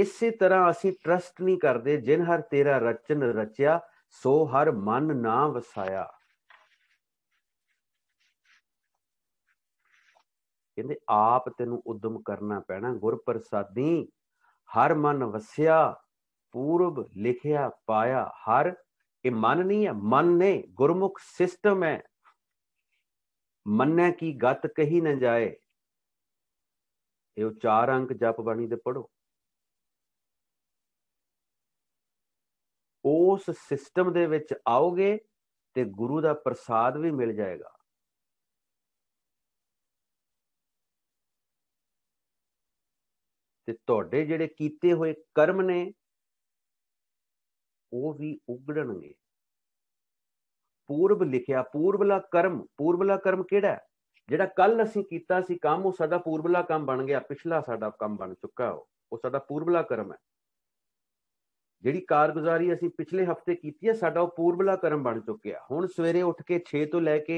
ਇਸੇ ਤਰ੍ਹਾਂ ਅਸੀਂ ਟਰਸਟ ਨਹੀਂ ਕਰਦੇ ਜਿਨ ਹਰ ਤੇਰਾ ਰਚਨ ਰਚਿਆ ਸੋ ਹਰ ਮਨ ਨਾ ਵਸਾਇਆ ਕਹਿੰਦੇ ਆਪ ਤੈਨੂੰ ਉਦਮ ਕਰਨਾ ਪੈਣਾ ਗੁਰ ਪ੍ਰਸਾਦੀ ਹਰ ਮਨ ਵਸਿਆ ਪੂਰਬ ਲਿਖਿਆ ਪਾਇਆ ਹਰ ਇਹ ਮਨ ਨਹੀਂ ਹੈ ਮਨ ਨੇ ਗੁਰਮੁਖ ਸਿਸਟਮ ਹੈ ਮੰਨੈ ਕੀ ਗਤ ਕਹੀ ਨਾ ਜਾਏ ਇਹ ਉਹ ਚਾਰ ਅੰਕ ਜਪ ਬਾਣੀ ਦੇ ਪੜੋ ਉਸ ਸਿਸਟਮ ਦੇ ਵਿੱਚ ਆਓਗੇ ਤੇ ਗੁਰੂ ਦਾ ਪ੍ਰਸਾਦ ਵੀ ਮਿਲ ਜਾਏਗਾ ਤੇ ਤੁਹਾਡੇ ਜਿਹੜੇ ਕੀਤੇ ਹੋਏ ਕਰਮ ਨੇ ਉਹ ਵੀ ਉਗੜਣਗੇ ਪੂਰਬ ਲਿਖਿਆ ਪੂਰਬਲਾ ਕਰਮ ਪੂਰਬਲਾ ਕਰਮ ਕਿਹੜਾ ਹੈ ਜਿਹੜਾ ਕੱਲ ਅਸੀਂ ਕੀਤਾ ਸੀ ਕੰਮ ਉਹ ਸਾਡਾ ਪੂਰਬਲਾ ਕੰਮ ਬਣ ਗਿਆ ਪਿਛਲਾ ਸਾਡਾ ਕੰਮ ਬਣ ਚੁੱਕਾ ਉਹ ਉਹ ਸਾਡਾ ਪੂਰਬਲਾ ਕਰਮ ਹੈ ਜਿਹੜੀ ਕਾਰਗੁਜ਼ਾਰੀ ਅਸੀਂ ਪਿਛਲੇ ਹਫਤੇ ਕੀਤੀ ਹੈ ਸਾਡਾ ਉਹ ਪੂਰਬਲਾ ਕਰਮ ਬਣ ਚੁੱਕਿਆ ਹੁਣ ਸਵੇਰੇ ਉੱਠ ਕੇ 6 ਤੋਂ ਲੈ ਕੇ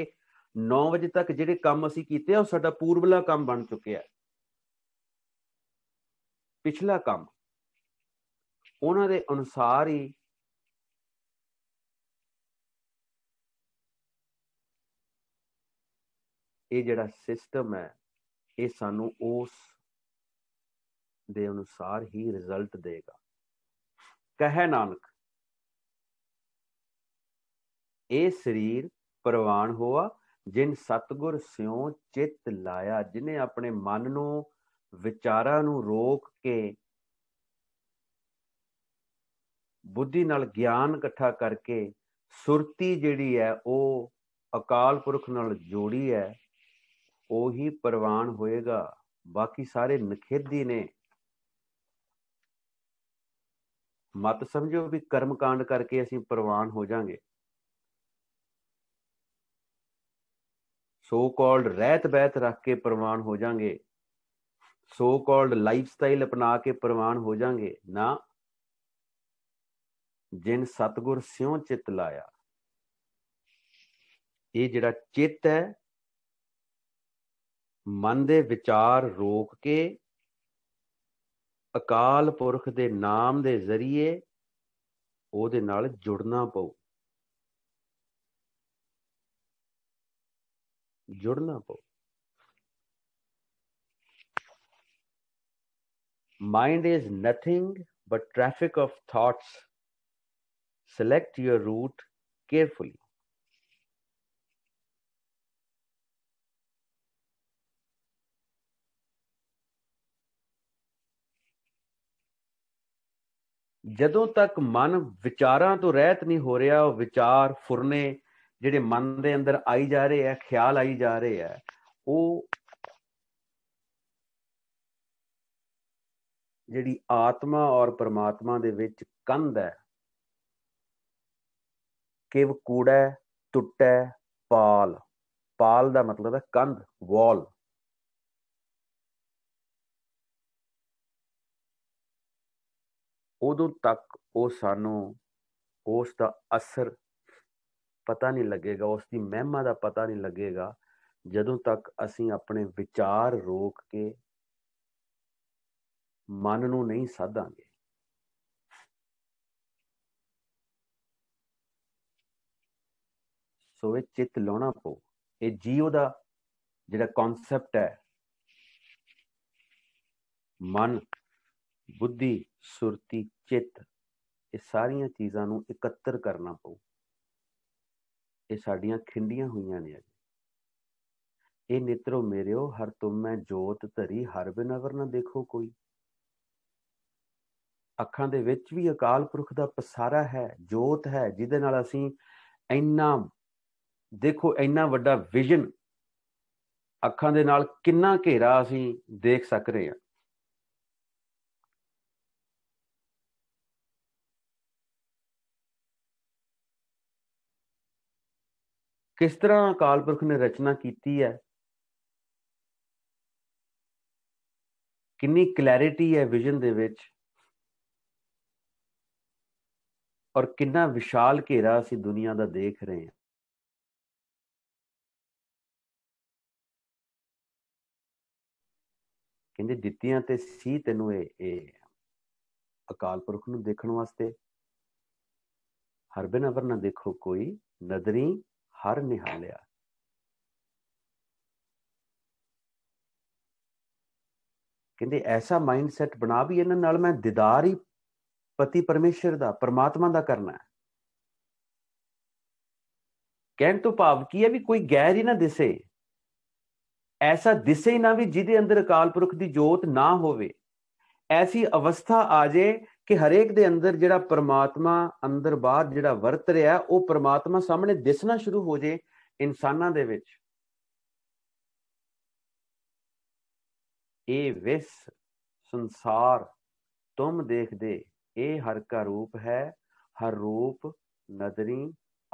9 ਵਜੇ ਤੱਕ ਜਿਹੜੇ ਕੰਮ ਅਸੀਂ ਕੀਤੇ ਆ ਉਹ ਸਾਡਾ ਪੂਰਬਲਾ ਕੰਮ ਬਣ ਚੁੱਕਿਆ ਪਿਛਲਾ ਕੰਮ ਉਹਨਾਂ ਦੇ ਅਨੁਸਾਰ ਹੀ ਇਹ ਜਿਹੜਾ ਸਿਸਟਮ ਹੈ ਇਹ ਸਾਨੂੰ ਉਸ ਦੇ ਅਨੁਸਾਰ ਹੀ ਰਿਜ਼ਲਟ ਦੇਗਾ ਕਹੇ ਨਾਨਕ ਇਹ ਸਰੀਰ ਪ੍ਰਵਾਨ ਹੋਆ ਜਿਨ ਸਤਗੁਰ ਸਿਉ ਚਿਤ ਲਾਇਆ ਜਿਨੇ ਆਪਣੇ ਮਨ ਨੂੰ ਵਿਚਾਰਾਂ ਨੂੰ ਰੋਕ ਕੇ ਬੁੱਧੀ ਨਾਲ ਗਿਆਨ ਇਕੱਠਾ ਕਰਕੇ ਸੁਰਤੀ ਜਿਹੜੀ ਹੈ ਉਹ ਅਕਾਲ ਪੁਰਖ ਨਾਲ ਜੋੜੀ ਹੈ ਉਹੀ ਪ੍ਰਵਾਨ ਹੋਏਗਾ ਬਾਕੀ ਸਾਰੇ ਨਖੇਦੀ ਨੇ ਮਤ ਸਮਝੋ ਵੀ ਕਰਮ ਕਾਂਡ ਕਰਕੇ ਅਸੀਂ ਪ੍ਰਵਾਨ ਹੋ ਜਾਾਂਗੇ ਸੋ ਕਾਲਡ ਰਹਿਤ ਬਹਿਤ ਰੱਖ ਕੇ ਪ੍ਰਵਾਨ ਹੋ ਜਾਾਂਗੇ ਸੋ ਕਾਲਡ ਲਾਈਫ ਸਟਾਈਲ ਅਪਣਾ ਕੇ ਪ੍ਰਵਾਨ ਹੋ ਜਾਾਂਗੇ ਨਾ ਜਿਨ ਸਤਗੁਰ ਸਿਉ ਚਿਤ ਲਾਇਆ ਇਹ ਜਿਹੜਾ ਚਿੱਤ ਹੈ ਮਨ ਦੇ ਵਿਚਾਰ ਰੋਕ ਕੇ ਅਕਾਲ ਪੁਰਖ ਦੇ ਨਾਮ ਦੇ ਜ਼ਰੀਏ ਉਹਦੇ ਨਾਲ ਜੁੜਨਾ ਪਉ ਜੁੜਨਾ ਪਉ mind is nothing but traffic of thoughts select your route carefully ਜਦੋਂ ਤੱਕ ਮਨ ਵਿਚਾਰਾਂ ਤੋਂ ਰਹਿਤ ਨਹੀਂ ਹੋ ਰਿਹਾ ਉਹ ਵਿਚਾਰ ਫੁਰਨੇ ਜਿਹੜੇ ਮਨ ਦੇ ਅੰਦਰ ਆਈ ਜਾ ਰਹੇ ਆ ਖਿਆਲ ਆਈ ਜਾ ਰਹੇ ਆ ਉਹ ਜਿਹੜੀ ਆਤਮਾ ਔਰ ਪਰਮਾਤਮਾ ਦੇ ਵਿੱਚ ਕੰਧ ਹੈ ਕਿਵ ਕੂੜਾ ਟੁੱਟਾ ਪਾਲ ਪਾਲ ਦਾ ਮਤਲਬ ਹੈ ਕੰਧ ਵਾਲ ਉਦੋਂ ਤੱਕ ਉਹ ਸਾਨੂੰ ਉਸ ਦਾ ਅਸਰ ਪਤਾ ਨਹੀਂ ਲੱਗੇਗਾ ਉਸ ਦੀ ਮਹਿਮਾ ਦਾ ਪਤਾ ਨਹੀਂ ਲੱਗੇਗਾ ਜਦੋਂ ਤੱਕ ਅਸੀਂ ਆਪਣੇ ਵਿਚਾਰ ਰੋਕ ਕੇ ਮਨ ਨੂੰ ਨਹੀਂ ਸਾਧਾਂਗੇ ਸੋ ਇਹ ਚਿੱਤ ਲਾਉਣਾ ਪਊ ਇਹ ਜੀਵ ਦਾ ਜਿਹੜਾ ਕਨਸੈਪਟ ਹੈ ਮਨ ਬੁੱਧੀ ਸੁਰਤੀ ਚਿੱਤ ਇਹ ਸਾਰੀਆਂ ਚੀਜ਼ਾਂ ਨੂੰ ਇਕੱਤਰ ਕਰਨਾ ਪਊ ਇਹ ਸਾਡੀਆਂ ਖਿੰਡੀਆਂ ਹੋਈਆਂ ਨੇ ਅਜੇ ਇਹ ਨਿਤਰੋ ਮੇਰਿਓ ਹਰ ਤੁਮ ਮੈਂ ਜੋਤ ਧਰੀ ਹਰ ਬਿਨਵਰ ਨਾ ਦੇਖੋ ਕੋਈ ਅੱਖਾਂ ਦੇ ਵਿੱਚ ਵੀ ਅਕਾਲ ਪੁਰਖ ਦਾ ਪਸਾਰਾ ਹੈ ਜੋਤ ਹੈ ਜਿਹਦੇ ਨਾਲ ਅਸੀਂ ਇੰਨਾ ਦੇਖੋ ਇੰਨਾ ਵੱਡਾ ਵਿਜ਼ਨ ਅੱਖਾਂ ਦੇ ਨਾਲ ਕਿੰਨਾ ਘੇਰਾ ਅਸੀਂ ਦੇਖ ਸਕ ਰਹੇ ਹਾਂ ਕਿਸ ਤਰ੍ਹਾਂ ਅਕਾਲ ਪੁਰਖ ਨੇ ਰਚਨਾ ਕੀਤੀ ਹੈ ਕਿੰਨੀ ਕਲੈਰਿਟੀ ਹੈ ਵਿਜ਼ਨ ਦੇ ਵਿੱਚ ਔਰ ਕਿੰਨਾ ਵਿਸ਼ਾਲ ਘੇਰਾ ਅਸੀਂ ਦੁਨੀਆ ਦਾ ਦੇਖ ਰਹੇ ਹਾਂ ਕਹਿੰਦੇ ਦਿੱਤੀਆਂ ਤੇ ਸੀ ਤੈਨੂੰ ਇਹ ਇਹ ਅਕਾਲ ਪੁਰਖ ਨੂੰ ਦੇਖਣ ਵਾਸਤੇ ਹਰ ਬਿਨ ਅਵਰ ਨਾ ਦੇਖੋ ਕੋਈ ਨਦਰੀ ਹਰ ਨਿਹਾਲਿਆ ਕਹਿੰਦੇ ਐਸਾ ਮਾਈਂਡਸੈਟ ਬਣਾ ਵੀ ਇਹਨਾਂ ਨਾਲ ਮੈਂ ਦੀਦਾਰ ਹੀ ਪਤੀ ਪਰਮੇਸ਼ਰ ਦਾ ਪਰਮਾਤਮਾ ਦਾ ਕਰਨਾ ਹੈ ਕਹਿਣ ਤੋਂ ਭਾਵ ਕੀ ਹੈ ਵੀ ਕੋਈ ਗੈਰ ਹੀ ਨਾ ਦਿਸੇ ਐਸਾ ਦਿਸੇ ਹੀ ਨਾ ਵੀ ਜਿਹਦੇ ਅੰਦਰ ਅਕਾਲ ਪੁਰਖ ਦੀ ਜੋਤ ਨਾ ਹੋਵੇ ਐਸੀ ਅਵਸਥਾ ਆ ਜੇ ਕਿ ਹਰੇਕ ਦੇ ਅੰਦਰ ਜਿਹੜਾ ਪਰਮਾਤਮਾ ਅੰਦਰ ਬਾਹਰ ਜਿਹੜਾ ਵਰਤ ਰਿਹਾ ਉਹ ਪਰਮਾਤਮਾ ਸਾਹਮਣੇ ਦਿਸਣਾ ਸ਼ੁਰੂ ਹੋ ਜੇ ਇਨਸਾਨਾਂ ਦੇ ਵਿੱਚ ਇਹ ਵਿਸ ਸੰਸਾਰ ਤੁਮ ਦੇਖਦੇ ਇਹ ਹਰ ਕਾ ਰੂਪ ਹੈ ਹਰ ਰੂਪ ਨਦਰੀ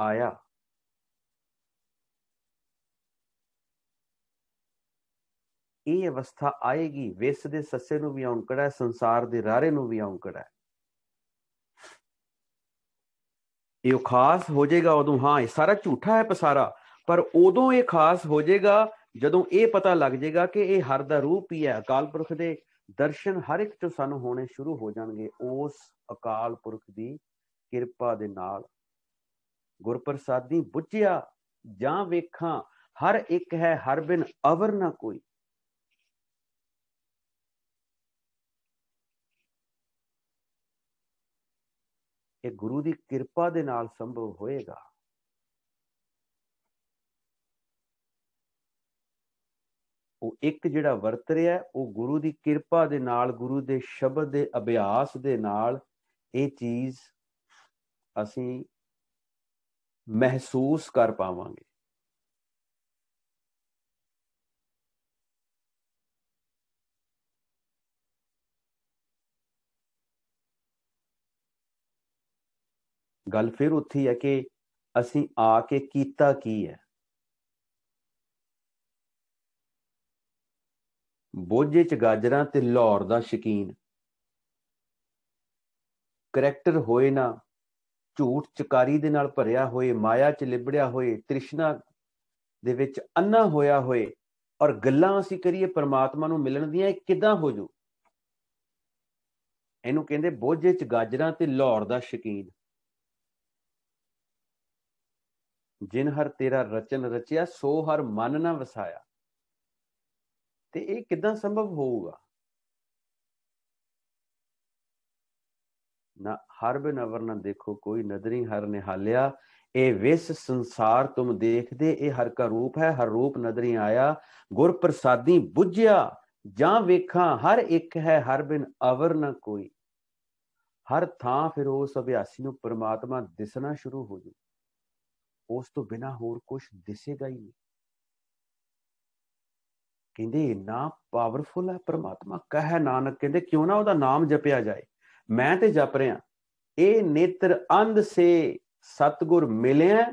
ਆਇਆ ਇਹ ਅਵਸਥਾ ਆਏਗੀ ਵਿਸ ਦੇ ਸੱਸੇ ਨੂੰ ਵੀ ਔਂਕੜਾ ਸੰਸਾਰ ਦੇ ਰਾਰੇ ਨੂੰ ਵੀ ਔਂਕੜਾ ਇਹ ਖਾਸ ਹੋ ਜਾਏਗਾ ਉਦੋਂ ਹਾਂ ਇਹ ਸਾਰਾ ਝੂਠਾ ਹੈ ਪਸਾਰਾ ਪਰ ਉਦੋਂ ਇਹ ਖਾਸ ਹੋ ਜਾਏਗਾ ਜਦੋਂ ਇਹ ਪਤਾ ਲੱਗ ਜਾਏਗਾ ਕਿ ਇਹ ਹਰ ਦਾ ਰੂਪ ਹੀ ਹੈ ਅਕਾਲ ਪੁਰਖ ਦੇ ਦਰਸ਼ਨ ਹਰ ਇੱਕ ਤੋਂ ਸਾਨੂੰ ਹੋਣੇ ਸ਼ੁਰੂ ਹੋ ਜਾਣਗੇ ਉਸ ਅਕਾਲ ਪੁਰਖ ਦੀ ਕਿਰਪਾ ਦੇ ਨਾਲ ਗੁਰਪ੍ਰਸਾਦੀ ਬੁੱਝਿਆ ਜਾਂ ਵੇਖਾਂ ਹਰ ਇੱਕ ਹੈ ਹਰ ਬਿਨ ਅਵਰ ਨਾ ਕੋਈ ਇਹ ਗੁਰੂ ਦੀ ਕਿਰਪਾ ਦੇ ਨਾਲ ਸੰਭਵ ਹੋਏਗਾ ਉਹ ਇੱਕ ਜਿਹੜਾ ਵਰਤ ਰਿਹਾ ਉਹ ਗੁਰੂ ਦੀ ਕਿਰਪਾ ਦੇ ਨਾਲ ਗੁਰੂ ਦੇ ਸ਼ਬਦ ਦੇ ਅਭਿਆਸ ਦੇ ਨਾਲ ਇਹ ਚੀਜ਼ ਅਸੀਂ ਮਹਿਸੂਸ ਕਰ ਪਾਵਾਂਗੇ ਗੱਲ ਫਿਰ ਉੱਥੇ ਹੈ ਕਿ ਅਸੀਂ ਆ ਕੇ ਕੀਤਾ ਕੀ ਹੈ ਬੋਝੇ ਚ ਗਾਜਰਾਂ ਤੇ ਲਾਹੌਰ ਦਾ ਸ਼ਕੀਨ ਕਰੈਕਟਰ ਹੋਏ ਨਾ ਝੂਠ ਚਕਾਰੀ ਦੇ ਨਾਲ ਭਰਿਆ ਹੋਏ ਮਾਇਆ ਚ ਲਿਬੜਿਆ ਹੋਏ ਤ੍ਰਿਸ਼ਨਾ ਦੇ ਵਿੱਚ ਅੰਨਾ ਹੋਇਆ ਹੋਏ ਔਰ ਗੱਲਾਂ ਅਸੀਂ ਕਰੀਏ ਪਰਮਾਤਮਾ ਨੂੰ ਮਿਲਣ ਦੀਆਂ ਇਹ ਕਿਦਾਂ ਹੋ ਜੂ ਇਹਨੂੰ ਕਹਿੰਦੇ ਬੋਝੇ ਚ ਗਾਜਰਾਂ ਤੇ ਲਾਹੌਰ ਦਾ ਸ਼ਕੀਨ ਜਿਨ ਹਰ ਤੇਰਾ ਰਚਨ ਰਚਿਆ ਸੋ ਹਰ ਮਨ ਨਾ ਵਸਾਇਆ ਤੇ ਇਹ ਕਿਦਾਂ ਸੰਭਵ ਹੋਊਗਾ ਨਾ ਹਰ ਬਿਨ ਅਵਰ ਨਾ ਦੇਖੋ ਕੋਈ ਨਦਰੀ ਹਰ ਨਿਹਾਲਿਆ ਇਹ ਵਿਸ ਸੰਸਾਰ ਤੁਮ ਦੇਖਦੇ ਇਹ ਹਰ ਕਾ ਰੂਪ ਹੈ ਹਰ ਰੂਪ ਨਦਰੀ ਆਇਆ ਗੁਰ ਪ੍ਰਸਾਦੀ ਬੁੱਝਿਆ ਜਾਂ ਵੇਖਾਂ ਹਰ ਇੱਕ ਹੈ ਹਰ ਬਿਨ ਅਵਰ ਨਾ ਕੋਈ ਹਰ ਥਾਂ ਫਿਰ ਉਸ ਅਭਿਆਸੀ ਨੂੰ ਪਰਮਾਤਮਾ ਦਿਸਣਾ ਸ਼ੁਰੂ ਹੋ ਜੂ ਉਸ ਤੋਂ ਬਿਨਾ ਹੋਰ ਕੁਝ ਦਿਸੇਗਾ ਹੀ ਨਹੀਂ ਕਹਿੰਦੇ ਇੰਨਾ ਪਾਵਰਫੁਲ ਹੈ ਪ੍ਰਮਾਤਮਾ ਕਹੇ ਨਾਨਕ ਕਹਿੰਦੇ ਕਿਉਂ ਨਾ ਉਹਦਾ ਨਾਮ ਜਪਿਆ ਜਾਏ ਮੈਂ ਤੇ ਜਪ ਰਿਆਂ ਇਹ ਨੇਤਰ ਅੰਧ ਸੇ ਸਤਗੁਰ ਮਿਲਿਆ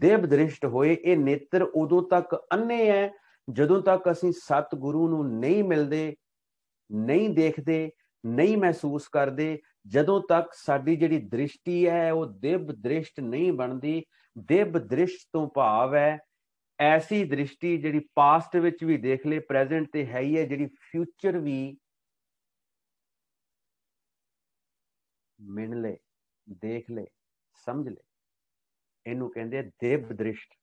ਦੇਵ ਦ੍ਰਿਸ਼ਟ ਹੋਏ ਇਹ ਨੇਤਰ ਉਦੋਂ ਤੱਕ ਅੰਨੇ ਹੈ ਜਦੋਂ ਤੱਕ ਅਸੀਂ ਸਤਗੁਰੂ ਨੂੰ ਨਹੀਂ ਮਿਲਦੇ ਨਹੀਂ ਦੇਖਦੇ ਨਹੀਂ ਮਹਿਸੂਸ ਕਰਦੇ ਜਦੋਂ ਤੱਕ ਸਾਡੀ ਜਿਹੜੀ ਦ੍ਰਿਸ਼ਟੀ ਹੈ ਉਹ ਦਿਵ ਦ੍ਰਿਸ਼ਟ ਨਹੀਂ ਬਣਦੀ ਦਿਵ ਦ੍ਰਿਸ਼ ਤੋਂ ਭਾਵ ਹੈ ਐਸੀ ਦ੍ਰਿਸ਼ਟੀ ਜਿਹੜੀ ਪਾਸਟ ਵਿੱਚ ਵੀ ਦੇਖ ਲੇ ਪ੍ਰੈਜ਼ੈਂਟ ਤੇ ਹੈ ਹੀ ਹੈ ਜਿਹੜੀ ਫਿਊਚਰ ਵੀ ਮਿਣ ਲੇ ਦੇਖ ਲੇ ਸਮਝ ਲੇ ਇਹਨੂੰ ਕਹਿੰਦੇ ਦੇਵ ਦ੍ਰਿਸ਼ਟ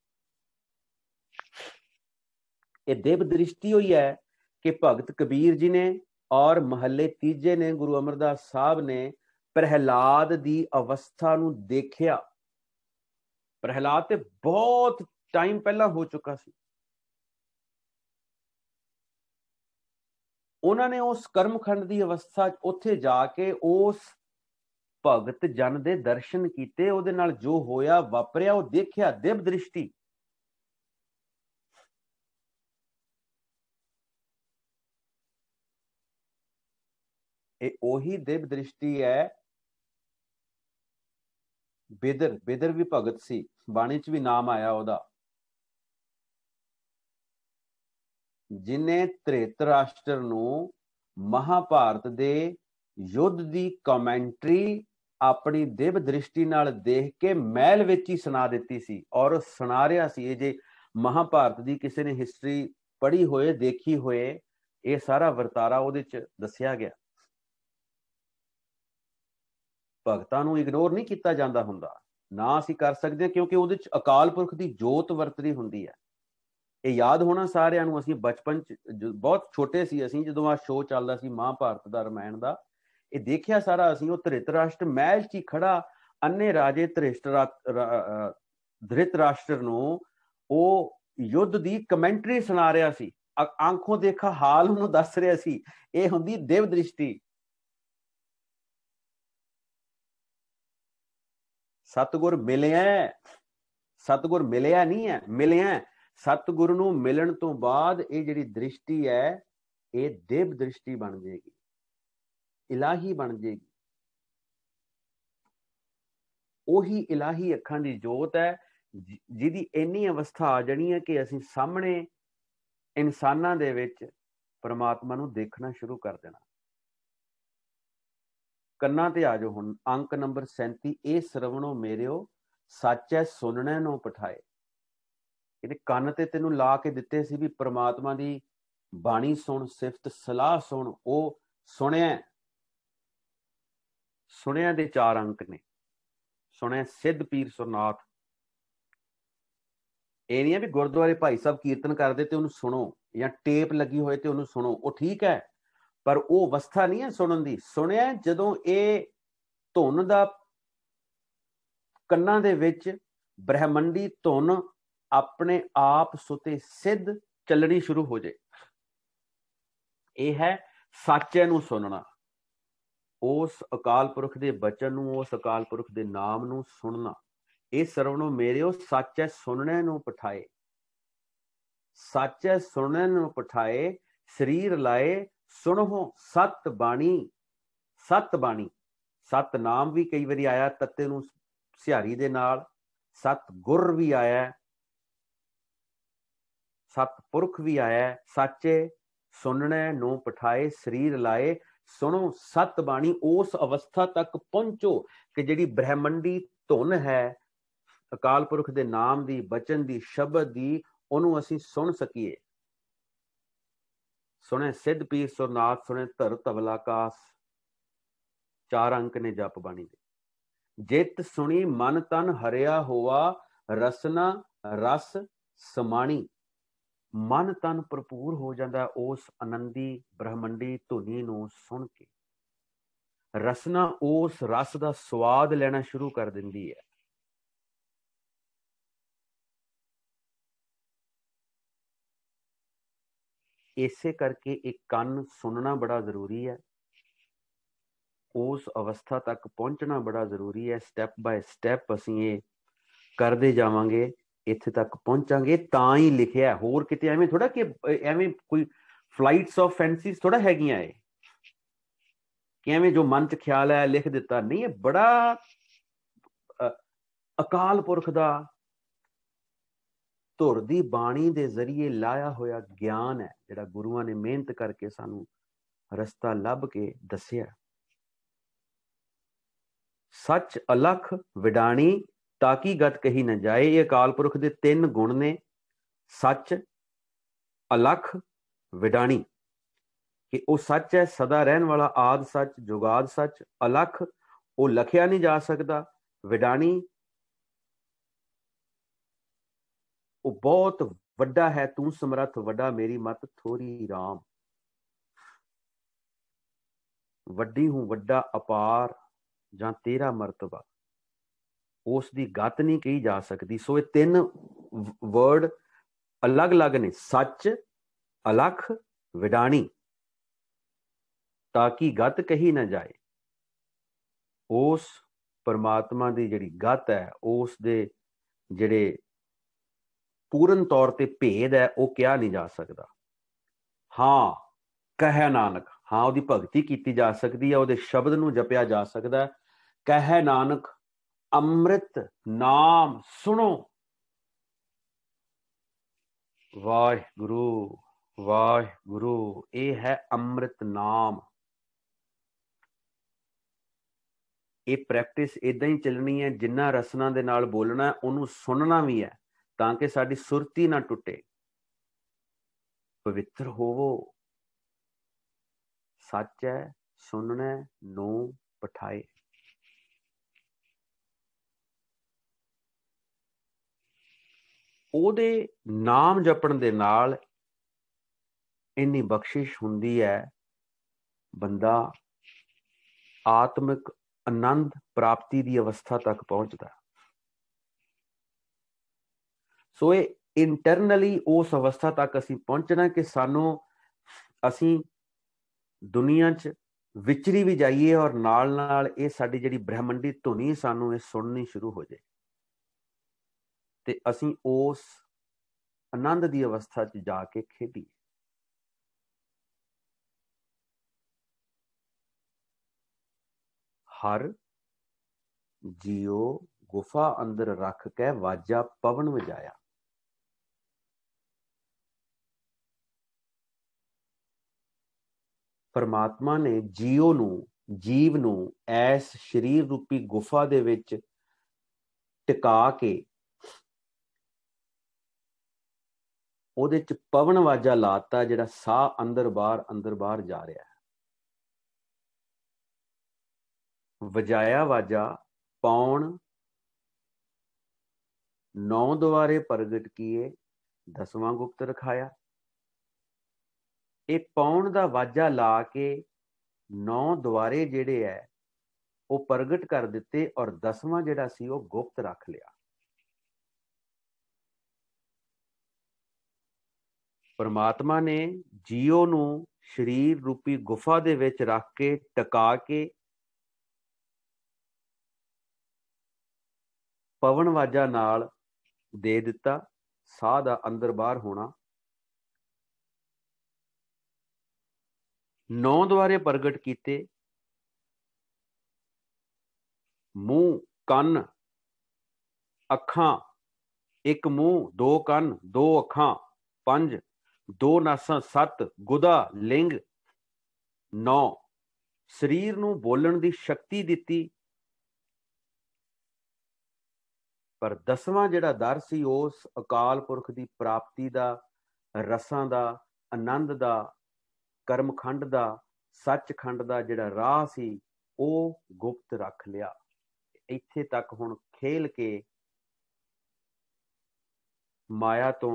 ਇਹ ਦੇਵ ਦ੍ਰਿਸ਼ਟੀ ਹੋਈ ਹੈ ਕਿ ਭਗਤ ਕਬੀਰ ਜੀ ਨੇ ਔਰ ਮਹੱਲੇ ਤੀਜੇ ਨੇ ਗੁਰੂ ਅਮਰਦਾਸ ਸਾਹਿਬ ਨੇ ਪ੍ਰਹਿਲਾਦ ਦੀ ਅਵਸਥਾ ਨੂੰ ਦੇਖਿਆ ਪ੍ਰਹਿਲਾਦ ਤੇ ਬਹੁਤ ਟਾਈਮ ਪਹਿਲਾਂ ਹੋ ਚੁੱਕਾ ਸੀ ਉਹਨਾਂ ਨੇ ਉਸ ਕਰਮਖੰਡ ਦੀ ਅਵਸਥਾ ਉੱਥੇ ਜਾ ਕੇ ਉਸ ਭਗਤ ਜਨ ਦੇ ਦਰਸ਼ਨ ਕੀਤੇ ਉਹਦੇ ਨਾਲ ਜੋ ਹੋਇਆ ਵਾਪਰਿਆ ਉਹ ਦੇਖਿਆ ਦਿਵ ਦ੍ਰਿਸ਼ਟੀ ਇਹ ਉਹੀ ਦਿਵ ਦ੍ਰਿਸ਼ਟੀ ਹੈ ਬਿਦਰ ਬਿਦਰ ਵੀ ਭਗਤ ਸੀ ਬਾਣੀ 'ਚ ਵੀ ਨਾਮ ਆਇਆ ਉਹਦਾ ਜਿਨੇ ਰਾਸ਼ਟਰ ਨੂੰ ਮਹਾਭਾਰਤ ਦੇ ਯੁੱਧ ਦੀ ਕਮੈਂਟਰੀ ਆਪਣੀ ਦਿਵ ਦ੍ਰਿਸ਼ਟੀ ਨਾਲ ਦੇਖ ਕੇ ਮਹਿਲ ਵਿੱਚ ਹੀ ਸੁਣਾ ਦਿੱਤੀ ਸੀ ਔਰ ਸੁਣਾ ਰਿਹਾ ਸੀ ਇਹ ਜੇ ਮਹਾਭਾਰਤ ਦੀ ਕਿਸੇ ਨੇ ਹਿਸਟਰੀ ਪੜ੍ਹੀ ਹੋਏ ਦੇਖੀ ਹੋਏ ਇਹ ਸਾਰਾ ਵਰਤਾਰਾ ਉਹਦੇ ਚ ਦੱਸਿਆ ਗਿਆ ਭਗਤਾਂ ਨੂੰ ਇਗਨੋਰ ਨਹੀਂ ਕੀਤਾ ਜਾਂਦਾ ਹੁੰਦਾ ਨਾ ਅਸੀਂ ਕਰ ਸਕਦੇ ਕਿਉਂਕਿ ਉਹਦੇ ਚ ਅਕਾਲ ਪੁਰਖ ਦੀ ਜੋਤ ਵਰਤਰੀ ਹੁੰਦੀ ਹੈ ਇਹ ਯਾਦ ਹੋਣਾ ਸਾਰਿਆਂ ਨੂੰ ਅਸੀਂ ਬਚਪਨ ਚ ਬਹੁਤ ਛੋਟੇ ਸੀ ਅਸੀਂ ਜਦੋਂ ਆ ਸ਼ੋਅ ਚੱਲਦਾ ਸੀ ਮਹਾਭਾਰਤ ਦਾ ਰਮਾਇਣ ਦਾ ਇਹ ਦੇਖਿਆ ਸਾਰਾ ਅਸੀਂ ਉਹ ਧ੍ਰਿਤਰਾਸ਼ਟਰ ਮਹਿਲ 'ਚ ਖੜਾ ਅੰਨੇ ਰਾਜੇ ਧ੍ਰਿਸ਼ਟਰਾ ਧ੍ਰਿਤਰਾਸ਼ਟਰ ਨੂੰ ਉਹ ਯੁੱਧ ਦੀ ਕਮੈਂਟਰੀ ਸੁਣਾ ਰਿਹਾ ਸੀ ਅੱਖੋਂ ਦੇਖਾ ਹਾਲ ਨੂੰ ਦੱਸ ਰਿਹਾ ਸੀ ਇਹ ਹੁੰਦੀ ਦੇਵ ਦ੍ਰਿਸ਼ਟੀ ਸਤਗੁਰ ਮਿਲਿਆ ਸਤਗੁਰ ਮਿਲਿਆ ਨਹੀਂ ਹੈ ਮਿਲਿਆ ਸਤਗੁਰ ਨੂੰ ਮਿਲਣ ਤੋਂ ਬਾਅਦ ਇਹ ਜਿਹੜੀ ਦ੍ਰਿਸ਼ਟੀ ਹੈ ਇਹ ਦੇਵ ਦ੍ਰਿਸ਼ਟੀ ਬਣ ਜਾਏਗੀ ਇਲਾਹੀ ਬਣ ਜਾਏਗੀ ਉਹੀ ਇਲਾਹੀ ਅੱਖਾਂ ਦੀ ਜੋਤ ਹੈ ਜਿਹਦੀ ਇੰਨੀ ਅਵਸਥਾ ਆ ਜਾਣੀ ਹੈ ਕਿ ਅਸੀਂ ਸਾਹਮਣੇ ਇਨਸਾਨਾਂ ਦੇ ਵਿੱਚ ਪਰਮਾਤਮਾ ਨੂੰ ਦੇਖਣਾ ਸ਼ੁਰੂ ਕਰ ਦੇਣਾ ਕੰਨਾਂ ਤੇ ਆਜੋ ਹੁਣ ਅੰਕ ਨੰਬਰ 37 ਇਹ ਸਰਵਣੋ ਮੇਰਿਓ ਸੱਚ ਹੈ ਸੁਣਨੇ ਨੂੰ ਪਠਾਏ ਇਹਦੇ ਕੰਨ ਤੇ ਤੈਨੂੰ ਲਾ ਕੇ ਦਿੱਤੇ ਸੀ ਵੀ ਪ੍ਰਮਾਤਮਾ ਦੀ ਬਾਣੀ ਸੁਣ ਸਿਫਤ ਸਲਾਹ ਸੁਣ ਉਹ ਸੁਣਿਆ ਸੁਣਿਆ ਦੇ ਚਾਰ ਅੰਕ ਨੇ ਸੁਣਿਆ ਸਿੱਧ ਪੀਰ ਸੁਰਨਾਥ ਇਹ ਨਹੀਂ ਵੀ ਗੁਰਦੁਆਰੇ ਭਾਈ ਸਾਹਿਬ ਕੀਰਤਨ ਕਰਦੇ ਤੇ ਉਹਨੂੰ ਸੁਣੋ ਜਾਂ ਟੇਪ ਲੱਗੀ ਹੋਏ ਤੇ ਉਹਨੂੰ ਸੁਣੋ ਉਹ ਠੀਕ ਹੈ ਪਰ ਉਹ ਅਵਸਥਾ ਨਹੀਂ ਹੈ ਸੁਣਨ ਦੀ ਸੁਣਿਆ ਜਦੋਂ ਇਹ ਧੁਨ ਦਾ ਕੰਨਾਂ ਦੇ ਵਿੱਚ ਬ੍ਰਹਮੰਡੀ ਧੁਨ ਆਪਣੇ ਆਪ ਸੁਤੇ ਸਿੱਧ ਚੱਲਣੀ ਸ਼ੁਰੂ ਹੋ ਜੇ ਇਹ ਹੈ ਸੱਚੇ ਨੂੰ ਸੁਣਨਾ ਉਸ ਅਕਾਲ ਪੁਰਖ ਦੇ ਬਚਨ ਨੂੰ ਉਸ ਅਕਾਲ ਪੁਰਖ ਦੇ ਨਾਮ ਨੂੰ ਸੁਣਨਾ ਇਹ ਸਰਵਣੋ ਮੇਰਿਓ ਸੱਚ ਹੈ ਸੁਣਨੇ ਨੂੰ ਪਠਾਏ ਸੱਚ ਹੈ ਸੁਣਨੇ ਨੂੰ ਪਠਾਏ ਸਰੀਰ ਲਾਏ ਸੁਣੋ ਸਤ ਬਾਣੀ ਸਤ ਬਾਣੀ ਸਤ ਨਾਮ ਵੀ ਕਈ ਵਾਰੀ ਆਇਆ ਤੱਤੇ ਨੂੰ ਸਿਹਾਰੀ ਦੇ ਨਾਲ ਸਤ ਗੁਰ ਵੀ ਆਇਆ ਸਤ ਪੁਰਖ ਵੀ ਆਇਆ ਸਾਚੇ ਸੁਣਨੇ ਨੂੰ ਪਠਾਏ ਸਰੀਰ ਲਾਏ ਸੁਣੋ ਸਤ ਬਾਣੀ ਉਸ ਅਵਸਥਾ ਤੱਕ ਪਹੁੰਚੋ ਕਿ ਜਿਹੜੀ ਬ੍ਰਹਮੰਡੀ ਧੁਨ ਹੈ ਅਕਾਲ ਪੁਰਖ ਦੇ ਨਾਮ ਦੀ ਬਚਨ ਦੀ ਸ਼ਬਦ ਦੀ ਉਹਨੂੰ ਅਸੀਂ ਸੁਣ ਸਕੀਏ ਸੁਣੇ ਸਿੱਧ ਪੀਰ ਸੁਰਨਾਥ ਸੁਣੇ ਧਰ ਤਵਲਾ ਕਾਸ ਚਾਰ ਅੰਕ ਨੇ ਜਪ ਬਾਣੀ ਦੇ ਜਿਤ ਸੁਣੀ ਮਨ ਤਨ ਹਰਿਆ ਹੋਆ ਰਸਨਾ ਰਸ ਸਮਾਣੀ ਮਨ ਤਨ ਭਰਪੂਰ ਹੋ ਜਾਂਦਾ ਉਸ ਆਨੰਦੀ ਬ੍ਰਹਮੰਡੀ ਧੁਨੀ ਨੂੰ ਸੁਣ ਕੇ ਰਸਨਾ ਉਸ ਰਸ ਦਾ ਸਵਾਦ ਲੈਣਾ ਸ਼ੁਰੂ ਕਰ ਦਿੰਦੀ ਹੈ ਇਸੇ ਕਰਕੇ ਇੱਕ ਕੰਨ ਸੁਣਨਾ ਬੜਾ ਜ਼ਰੂਰੀ ਹੈ ਉਸ ਅਵਸਥਾ ਤੱਕ ਪਹੁੰਚਣਾ ਬੜਾ ਜ਼ਰੂਰੀ ਹੈ ਸਟੈਪ ਬਾਈ ਸਟੈਪ ਅਸੀਂ ਇਹ ਕਰਦੇ ਜਾਵਾਂਗੇ ਇੱਥੇ ਤੱਕ ਪਹੁੰਚਾਂਗੇ ਤਾਂ ਹੀ ਲਿਖਿਆ ਹੋਰ ਕਿਤੇ ਐਵੇਂ ਥੋੜਾ ਕਿ ਐਵੇਂ ਕੋਈ ਫਲਾਈਟਸ ਆਫ ਫੈਂਸੀਸ ਥੋੜਾ ਹੈਗੀਆਂ ਇਹ ਕਿ ਐਵੇਂ ਜੋ ਮਨ 'ਚ ਖਿਆਲ ਆਇਆ ਲਿਖ ਦਿੱਤਾ ਨਹੀਂ ਇਹ ਬੜਾ ਅਕਾਲ ਪੁਰਖ ਦਾ ਧੁਰ ਦੀ ਬਾਣੀ ਦੇ ਜ਼ਰੀਏ ਲਾਇਆ ਹੋਇਆ ਗਿਆਨ ਹੈ ਜਿਹੜਾ ਗੁਰੂਆਂ ਨੇ ਮਿਹਨਤ ਕਰਕੇ ਸਾਨੂੰ ਰਸਤਾ ਲੱਭ ਕੇ ਦੱਸਿਆ ਸੱਚ ਅਲਖ ਵਿਡਾਣੀ ਤਾਂ ਕੀ ਗਤ ਕਹੀ ਨਾ ਜਾਏ ਇਹ ਅਕਾਲ ਪੁਰਖ ਦੇ ਤਿੰਨ ਗੁਣ ਨੇ ਸੱਚ ਅਲਖ ਵਿਡਾਣੀ ਕਿ ਉਹ ਸੱਚ ਹੈ ਸਦਾ ਰਹਿਣ ਵਾਲਾ ਆਦ ਸੱਚ ਜੁਗਾਦ ਸੱਚ ਅਲਖ ਉਹ ਲਖਿਆ ਨਹੀਂ ਜਾ ਸਕਦਾ ਵਿਡਾਣੀ ਉਹ ਬਹੁਤ ਵੱਡਾ ਹੈ ਤੂੰ ਸਮਰੱਥ ਵੱਡਾ ਮੇਰੀ ਮਤ ਥੋਰੀ RAM ਵੱਡੀ ਹੂੰ ਵੱਡਾ ਅਪਾਰ ਜਾਂ ਤੇਰਾ ਮਰਤਬਾ ਉਸ ਦੀ ਗੱਤ ਨਹੀਂ ਕਹੀ ਜਾ ਸਕਦੀ ਸੋ ਇਹ ਤਿੰਨ ਵਰਡ ਅਲੱਗ-ਅਲੱਗ ਨੇ ਸੱਚ ਅਲਖ ਵਿਡਾਣੀ ਤਾਂ ਕਿ ਗੱਤ ਕਹੀ ਨਾ ਜਾਏ ਉਸ ਪਰਮਾਤਮਾ ਦੀ ਜਿਹੜੀ ਗੱਤ ਹੈ ਉਸ ਦੇ ਜਿਹੜੇ ਪੂਰਨ ਤੌਰ ਤੇ ਭੇਦ ਹੈ ਉਹ ਕਿਹਾ ਨਹੀਂ ਜਾ ਸਕਦਾ ਹਾਂ ਕਹਿ ਨਾਨਕ ਹਾਂ ਉਹਦੀ ਭਗਤੀ ਕੀਤੀ ਜਾ ਸਕਦੀ ਹੈ ਉਹਦੇ ਸ਼ਬਦ ਨੂੰ ਜਪਿਆ ਜਾ ਸਕਦਾ ਕਹਿ ਨਾਨਕ ਅੰਮ੍ਰਿਤ ਨਾਮ ਸੁਣੋ ਵਾਹਿਗੁਰੂ ਵਾਹਿਗੁਰੂ ਇਹ ਹੈ ਅੰਮ੍ਰਿਤ ਨਾਮ ਇਹ ਪ੍ਰੈਕਟਿਸ ਇਦਾਂ ਹੀ ਚੱਲਣੀ ਹੈ ਜਿੰਨਾ ਰਸਨਾ ਦੇ ਨਾਲ ਬੋਲਣਾ ਉਹਨੂੰ ਸੁਣਨਾ ਵੀ ਹੈ ਤਾਂ ਕਿ ਸਾਡੀ ਸੁਰਤੀ ਨਾ ਟੁੱਟੇ ਪਵਿੱਤਰ ਹੋਵੋ ਸੱਚ ਹੈ ਸੁਣਨੇ ਨੂੰ ਪਠਾਏ ਉਹਦੇ ਨਾਮ ਜਪਣ ਦੇ ਨਾਲ ਇੰਨੀ ਬਖਸ਼ਿਸ਼ ਹੁੰਦੀ ਹੈ ਬੰਦਾ ਆਤਮਿਕ ਆਨੰਦ ਪ੍ਰਾਪਤੀ ਦੀ ਅਵਸਥਾ ਤੱਕ ਪਹੁੰਚਦਾ ਸੋ ਇਹ ਇੰਟਰਨਲੀ ਉਸ ਅਵਸਥਾ ਤੱਕ ਅਸੀਂ ਪਹੁੰਚਣਾ ਕਿ ਸਾਨੂੰ ਅਸੀਂ ਦੁਨੀਆ 'ਚ ਵਿਚਰੀ ਵੀ ਜਾਈਏ ਔਰ ਨਾਲ ਨਾਲ ਇਹ ਸਾਡੀ ਜਿਹੜੀ ਬ੍ਰਹਮੰਡੀ ਧੁਨੀ ਸਾਨੂੰ ਇਹ ਸੁਣਨੀ ਸ਼ੁਰੂ ਹੋ ਜਾਏ ਤੇ ਅਸੀਂ ਉਸ ਆਨੰਦ ਦੀ ਅਵਸਥਾ 'ਚ ਜਾ ਕੇ ਖੇਡੀ ਹਰ ਜੀਉ ਗੁਫਾ ਅੰਦਰ ਰੱਖ ਕੇ ਵਾਜਾ ਪਵਨ ਵਜਾਇਆ ਪਰਮਾਤਮਾ ਨੇ ਜੀਵ ਨੂੰ ਜੀਵ ਨੂੰ ਐਸ ਸਰੀਰ ਰੂਪੀ ਗੁਫਾ ਦੇ ਵਿੱਚ ਟਿਕਾ ਕੇ ਉਹਦੇ ਚ ਪਵਨ ਵਾਜਾ ਲਾਤਾ ਜਿਹੜਾ ਸਾਹ ਅੰਦਰ ਬਾਹਰ ਅੰਦਰ ਬਾਹਰ ਜਾ ਰਿਹਾ ਹੈ ਵਜਾਇਆ ਵਾਜਾ ਪੌਣ ਨੌ ਦੁਆਰੇ ਪ੍ਰਗਟ ਕੀਏ ਦਸਵਾਂ ਗੁਪਤ ਰਖਾਇਆ ਇਹ ਪੌਣ ਦਾ ਵਾਜਾ ਲਾ ਕੇ ਨੌ ਦੁਆਰੇ ਜਿਹੜੇ ਐ ਉਹ ਪ੍ਰਗਟ ਕਰ ਦਿੱਤੇ ਔਰ ਦਸਵਾਂ ਜਿਹੜਾ ਸੀ ਉਹ ਗੁਪਤ ਰੱਖ ਲਿਆ ਪਰਮਾਤਮਾ ਨੇ ਜੀਉ ਨੂੰ ਸਰੀਰ ਰੂਪੀ ਗੁਫਾ ਦੇ ਵਿੱਚ ਰੱਖ ਕੇ ਟਿਕਾ ਕੇ ਪਵਨ ਵਾਜਾ ਨਾਲ ਦੇ ਦਿੱਤਾ ਸਾਹ ਦਾ ਅੰਦਰ ਬਾਹਰ ਹੋਣਾ ਨੌ ਦੁਆਰੇ ਪ੍ਰਗਟ ਕੀਤੇ ਮੂੰਹ ਕੰਨ ਅੱਖਾਂ ਇੱਕ ਮੂੰਹ ਦੋ ਕੰਨ ਦੋ ਅੱਖਾਂ ਪੰਜ ਦੋ ਨਾਸਾਂ ਸੱਤ ਗੁਦਾ ਲਿੰਗ ਨੌ ਸਰੀਰ ਨੂੰ ਬੋਲਣ ਦੀ ਸ਼ਕਤੀ ਦਿੱਤੀ ਪਰ ਦਸਵਾਂ ਜਿਹੜਾ ਦਰ ਸੀ ਉਸ ਅਕਾਲ ਪੁਰਖ ਦੀ ਪ੍ਰਾਪਤੀ ਦਾ ਰਸਾਂ ਦਾ ਆਨੰਦ ਦਾ ਕਰਮਖੰਡ ਦਾ ਸੱਚਖੰਡ ਦਾ ਜਿਹੜਾ ਰਾਹ ਸੀ ਉਹ ਗੁਪਤ ਰੱਖ ਲਿਆ ਇੱਥੇ ਤੱਕ ਹੁਣ ਖੇਲ ਕੇ ਮਾਇਆ ਤੋਂ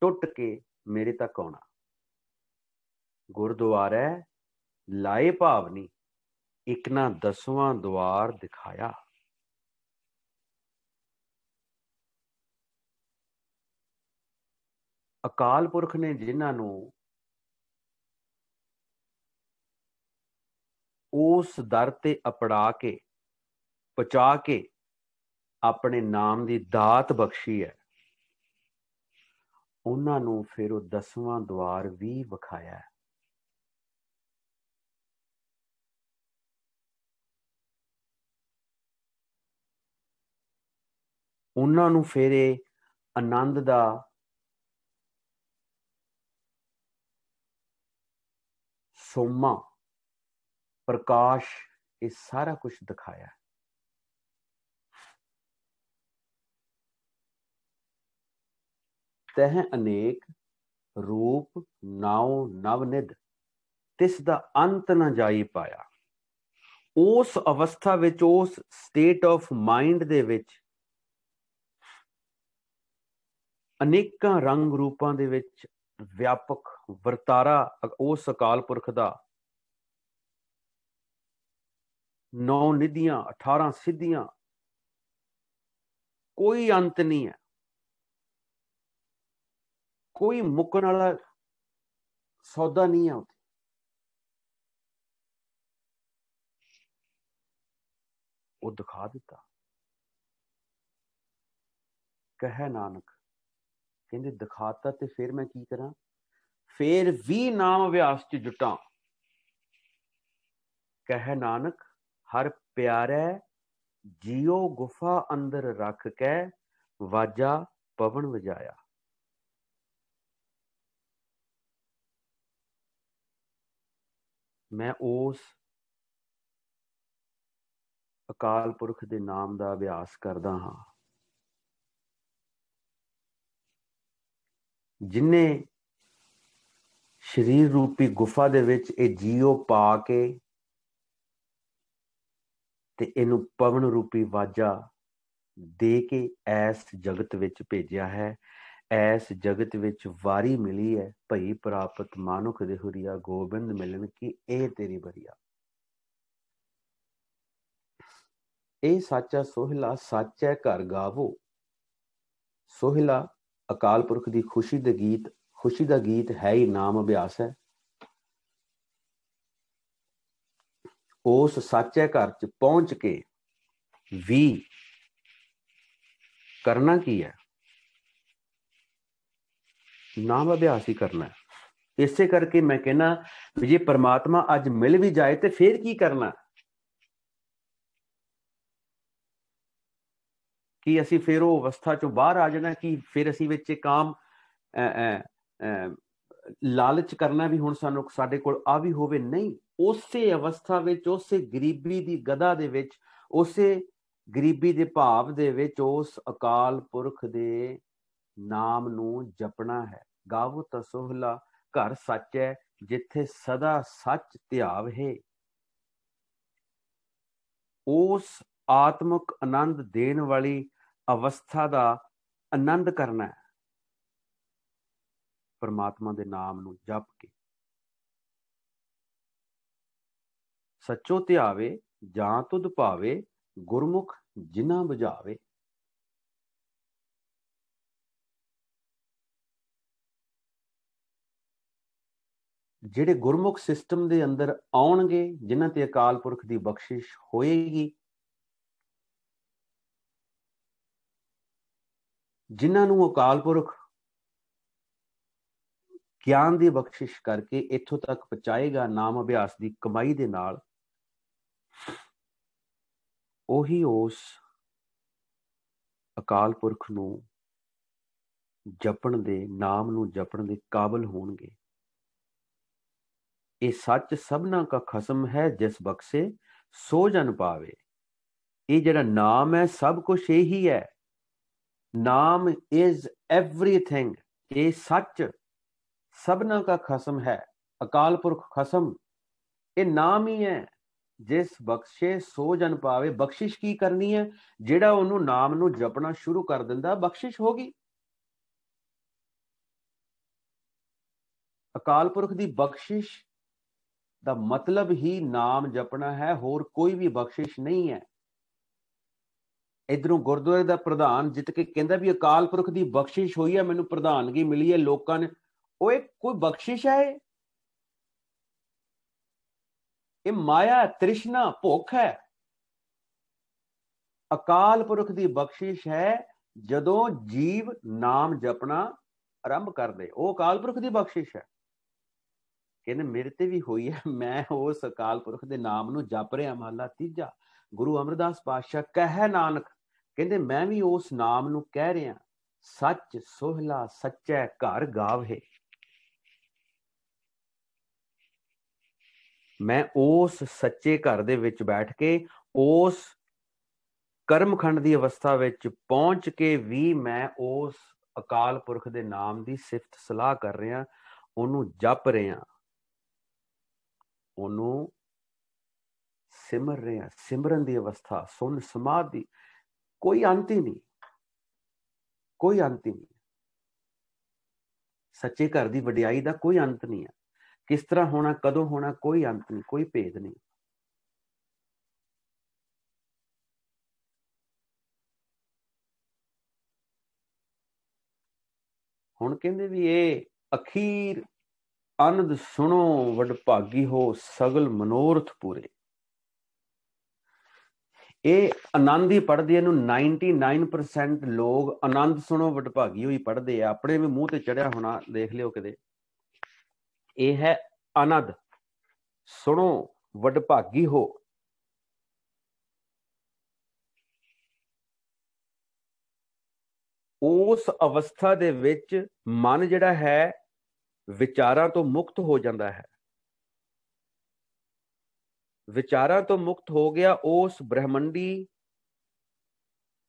ਟੁੱਟ ਕੇ ਮੇਰੇ ਤੱਕ ਆਉਣਾ ਗੁਰਦੁਆਰਾ ਲਾਏ ਭਾਵਨੀ ਇੱਕ ਨਾ ਦਸਵਾਂ ਦਵਾਰ ਦਿਖਾਇਆ ਅਕਾਲ ਪੁਰਖ ਨੇ ਜਿਨ੍ਹਾਂ ਨੂੰ ਉਸ ਦਰ ਤੇ ਅਪੜਾ ਕੇ ਪਚਾ ਕੇ ਆਪਣੇ ਨਾਮ ਦੀ ਦਾਤ ਬਖਸ਼ੀ ਹੈ ਉਹਨਾਂ ਨੂੰ ਫਿਰ ਉਹ ਦਸਵਾਂ ਦਵਾਰ ਵੀ ਵਿਖਾਇਆ ਹੈ ਉਹਨਾਂ ਨੂੰ ਫਿਰ ਇਹ ਆਨੰਦ ਦਾ ਸੋਮਾ ਪ੍ਰਕਾਸ਼ ਇਹ ਸਾਰਾ ਕੁਝ ਦਿਖਾਇਆ ਹੈ ਤਹ ਅਨੇਕ ਰੂਪ ਨਾਉ ਨਵਨਿਦ ਤਿਸ ਦਾ ਅੰਤ ਨਾ ਜਾਈ ਪਾਇਆ ਉਸ ਅਵਸਥਾ ਵਿੱਚ ਉਸ ਸਟੇਟ ਆਫ ਮਾਈਂਡ ਦੇ ਵਿੱਚ ਅਨੇਕਾਂ ਰੰਗ ਰੂਪਾਂ ਦੇ ਵਿੱਚ ਵਿਆਪਕ ਵਰਤਾਰਾ ਉਸ ਅਕਾਲ ਪੁਰਖ ਦਾ ਨੌ ਨਿਧੀਆਂ 18 ਸਿੱਧੀਆਂ ਕੋਈ ਅੰਤ ਨਹੀਂ ਹੈ ਕੋਈ ਮੁੱਕਣ ਵਾਲਾ ਸੌਦਾ ਨਹੀਂ ਹੈ ਉੱਥੇ ਉਹ ਦਿਖਾ ਦਿੱਤਾ ਕਹੇ ਨਾਨਕ ਕਹਿੰਦੇ ਦਿਖਾਤਾ ਤੇ ਫਿਰ ਮੈਂ ਕੀ ਕਰਾਂ ਫਿਰ ਵੀ ਨਾਮ ਅਭਿਆਸ ਚ ਜੁਟਾਂ ਕਹੇ ਨਾਨਕ ਹਰ ਪਿਆਰੈ ਜੀਉ ਗੁਫਾ ਅੰਦਰ ਰੱਖ ਕੇ ਵਾਜਾ ਪਵਨ ਵਜਾਇਆ ਮੈਂ ਉਸ ਅਕਾਲ ਪੁਰਖ ਦੇ ਨਾਮ ਦਾ ਅਭਿਆਸ ਕਰਦਾ ਹਾਂ ਜਿਨੇ ਸਰੀਰ ਰੂਪੀ ਗੁਫਾ ਦੇ ਵਿੱਚ ਇਹ ਜੀਉ ਪਾ ਕੇ ਤੇ ਇਹਨੂੰ ਪਵਨ ਰੂਪੀ ਵਾਜਾ ਦੇ ਕੇ ਐਸ ਜਗਤ ਵਿੱਚ ਭੇਜਿਆ ਹੈ ਐਸ ਜਗਤ ਵਿੱਚ ਵਾਰੀ ਮਿਲੀ ਹੈ ਭਈ ਪ੍ਰਾਪਤ ਮਾਨੁਖ ਦੇ ਹੁਰੀਆ ਗੋਬਿੰਦ ਮਿਲਣ ਕੀ ਇਹ ਤੇਰੀ ਬਰੀਆ ਇਹ ਸੱਚਾ ਸੋਹਿਲਾ ਸੱਚ ਹੈ ਘਰ ਗਾਵੋ ਸੋਹਿਲਾ ਅਕਾਲ ਪੁਰਖ ਦੀ ਖੁਸ਼ੀ ਦੇ ਗੀਤ ਖੁਸ਼ੀ ਦਾ ਗੀਤ ਹੈ ਹੀ ਨਾਮ ਅਭਿਆਸ ਹੈ ਉਸ ਸੱਚੇ ਘਰ ਚ ਪਹੁੰਚ ਕੇ ਵੀ ਕਰਨਾ ਕੀ ਹੈ ਨਾਮ ਅਭਿਆਸ ਹੀ ਕਰਨਾ ਹੈ ਇਸੇ ਕਰਕੇ ਮੈਂ ਕਹਿੰਨਾ ਵੀ ਜੇ ਪਰਮਾਤਮਾ ਅੱਜ ਮਿਲ ਵੀ ਜਾਏ ਤੇ ਫੇਰ ਕੀ ਕਰਨਾ ਕੀ ਅਸੀਂ ਫੇਰ ਉਹ ਅਵਸਥਾ ਚੋਂ ਬਾਹਰ ਆ ਜਾਣਾ ਕਿ ਫਿਰ ਅਸੀਂ ਵਿੱਚ ਕਾਮ ਲਾਲਚ ਕਰਨਾ ਵੀ ਹੁਣ ਸਾਨੂੰ ਸਾਡੇ ਕੋਲ ਆ ਵੀ ਹੋਵੇ ਨਹੀਂ ਉਸੇ ਅਵਸਥਾ ਵਿੱਚ ਉਸੇ ਗਰੀਬੀ ਦੀ ਗਦਾ ਦੇ ਵਿੱਚ ਉਸੇ ਗਰੀਬੀ ਦੇ ਭਾਵ ਦੇ ਵਿੱਚ ਉਸ ਅਕਾਲ ਪੁਰਖ ਦੇ ਨਾਮ ਨੂੰ ਜਪਣਾ ਹੈ ਗਾਵੋ ਤਸੋਹਲਾ ਘਰ ਸੱਚ ਹੈ ਜਿੱਥੇ ਸਦਾ ਸੱਚ ਧਿਆਵ ਹੈ ਉਸ ਆਤਮਿਕ ਆਨੰਦ ਦੇਣ ਵਾਲੀ ਅਵਸਥਾ ਦਾ ਆਨੰਦ ਕਰਨਾ ਹੈ ਪਰਮਾਤਮਾ ਦੇ ਨਾਮ ਨੂੰ ਜਪ ਕੇ ਸੱਚੋ ਧਿਆਵੇ ਜਾਂ ਤੁਧ ਭਾਵੇ ਗੁਰਮੁਖ ਜਿਨਾ ਬੁਝਾਵੇ ਜਿਹੜੇ ਗੁਰਮੁਖ ਸਿਸਟਮ ਦੇ ਅੰਦਰ ਆਉਣਗੇ ਜਿਨ੍ਹਾਂ ਤੇ ਅਕਾਲ ਪੁਰਖ ਦੀ ਬਖਸ਼ਿਸ਼ ਹੋਏਗੀ ਜਿਨ੍ਹਾਂ ਨੂੰ ਅਕਾਲ ਪੁਰਖ ਗਿਆਨ ਦੀ ਬਖਸ਼ਿਸ਼ ਕਰਕੇ ਇੱਥੋਂ ਤੱਕ ਪਹੁੰਚਾਏਗਾ ਨਾਮ ਅਭਿਆਸ ਦੀ ਕਮਾਈ ਦੇ ਨਾਲ ਉਹੀ ਉਸ ਅਕਾਲ ਪੁਰਖ ਨੂੰ ਜਪਣ ਦੇ ਨਾਮ ਨੂੰ ਜਪਣ ਦੇ ਕਾਬਲ ਹੋਣਗੇ ਇਹ ਸੱਚ ਸਭਨਾ ਕਾ ਖਸਮ ਹੈ ਜਿਸ ਬਖਸ਼ੇ ਸੋ ਜਨ ਪਾਵੇ ਇਹ ਜਿਹੜਾ ਨਾਮ ਹੈ ਸਭ ਕੁਝ ਇਹੀ ਹੈ ਨਾਮ ਇਜ਼ एवरीथिंग ਇਹ ਸੱਚ ਸਭਨਾ ਕਾ ਖਸਮ ਹੈ ਅਕਾਲ ਪੁਰਖ ਖਸਮ ਇਹ ਨਾਮ ਹੀ ਹੈ ਜਿਸ ਬਖਸ਼ੇ ਸੋ ਜਨ ਪਾਵੇ ਬਖਸ਼ਿਸ਼ ਕੀ ਕਰਨੀ ਹੈ ਜਿਹੜਾ ਉਹਨੂੰ ਨਾਮ ਨੂੰ ਜਪਣਾ ਸ਼ੁਰੂ ਕਰ ਦਿੰਦਾ ਬਖਸ਼ਿਸ਼ ਹੋਗੀ ਅਕਾਲ ਪੁਰਖ ਦੀ ਬਖਸ਼ਿਸ਼ ਦਾ ਮਤਲਬ ਹੀ ਨਾਮ ਜਪਣਾ ਹੈ ਹੋਰ ਕੋਈ ਵੀ ਬਖਸ਼ਿਸ਼ ਨਹੀਂ ਹੈ ਇਧਰੋਂ ਗੁਰਦੁਆਰੇ ਦਾ ਪ੍ਰਧਾਨ ਜਿੱਤ ਕੇ ਕਹਿੰਦਾ ਵੀ ਅਕਾਲ ਪੁਰਖ ਦੀ ਬਖਸ਼ਿਸ਼ ਹੋਈ ਹੈ ਮੈਨੂੰ ਪ੍ਰਧਾਨਗੀ ਮਿਲੀ ਹੈ ਲੋਕਾਂ ਨੇ ਓਏ ਕੋਈ ਬਖਸ਼ਿਸ਼ ਹੈ ਇਹ ਮਾਇਆ ਤ੍ਰਿਸ਼ਨਾ ਭੁੱਖ ਹੈ ਅਕਾਲ ਪੁਰਖ ਦੀ ਬਖਸ਼ਿਸ਼ ਹੈ ਜਦੋਂ ਜੀਵ ਨਾਮ ਜਪਣਾ ਆਰੰਭ ਕਰਦੇ ਉਹ ਅਕਾਲ ਪੁਰਖ ਦੀ ਬਖਸ਼ਿਸ਼ ਹੈ ਕਹਿੰਦੇ ਮੇਰੇ ਤੇ ਵੀ ਹੋਈ ਹੈ ਮੈਂ ਉਸ ਅਕਾਲ ਪੁਰਖ ਦੇ ਨਾਮ ਨੂੰ ਜਪ ਰਿਹਾ ਮਹਲਾ ਤੀਜਾ ਗੁਰੂ ਅਮਰਦਾਸ ਪਾਤਸ਼ਾਹ ਕਹੇ ਨਾਨਕ ਕਹਿੰਦੇ ਮੈਂ ਵੀ ਉਸ ਨਾਮ ਨੂੰ ਕਹਿ ਰਿਹਾ ਸੱਚ ਸੋਹਲਾ ਸੱਚੈ ਘਰ ਗਾਵੇ ਮੈਂ ਉਸ ਸੱਚੇ ਘਰ ਦੇ ਵਿੱਚ ਬੈਠ ਕੇ ਉਸ ਕਰਮਖੰਡ ਦੀ ਅਵਸਥਾ ਵਿੱਚ ਪਹੁੰਚ ਕੇ ਵੀ ਮੈਂ ਉਸ ਅਕਾਲ ਪੁਰਖ ਦੇ ਨਾਮ ਦੀ ਸਿਫਤ ਸਲਾਹ ਕਰ ਰਿਹਾ ਉਹਨੂੰ ਜਪ ਰਿਹਾ ਉਹਨੂੰ ਸਿਮਰ ਰਿਹਾ ਸਿਮਰਨ ਦੀ ਅਵਸਥਾ ਸੁਨ ਸਮਾਧੀ ਕੋਈ ਅੰਤ ਹੀ ਨਹੀਂ ਕੋਈ ਅੰਤ ਨਹੀਂ ਸੱਚੇ ਘਰ ਦੀ ਵਡਿਆਈ ਦਾ ਕੋਈ ਅੰਤ ਨਹੀਂ ਹੈ ਕਿਸ ਤਰ੍ਹਾਂ ਹੋਣਾ ਕਦੋਂ ਹੋਣਾ ਕੋਈ ਅੰਤ ਨਹੀਂ ਕੋਈ ਭੇਦ ਨਹੀਂ ਹੁਣ ਕਹਿੰਦੇ ਵੀ ਇਹ ਅਖੀਰ ਅਨੰਦ ਸੁਣੋ ਵਡਭਾਗੀ ਹੋ ਸਗਲ ਮਨੋਰਥ ਪੂਰੇ ਇਹ ਆਨੰਦ ਹੀ ਪੜਦੇ ਇਹਨੂੰ 99% ਲੋਕ ਆਨੰਦ ਸੁਣੋ ਵਡਭਾਗੀ ਹੋਈ ਪੜਦੇ ਆ ਆਪਣੇ ਵੀ ਮੂੰਹ ਤੇ ਚੜਿਆ ਹੋਣਾ ਦੇਖ ਲਿਓ ਕਿਤੇ ਇਹ ਹੈ ਆਨੰਦ ਸੁਣੋ ਵਡਭਾਗੀ ਹੋ ਉਸ ਅਵਸਥਾ ਦੇ ਵਿੱਚ ਮਨ ਜਿਹੜਾ ਹੈ ਵਿਚਾਰਾਂ ਤੋਂ ਮੁਕਤ ਹੋ ਜਾਂਦਾ ਹੈ ਵਿਚਾਰਾਂ ਤੋਂ ਮੁਕਤ ਹੋ ਗਿਆ ਉਸ ਬ੍ਰਹਮੰਡੀ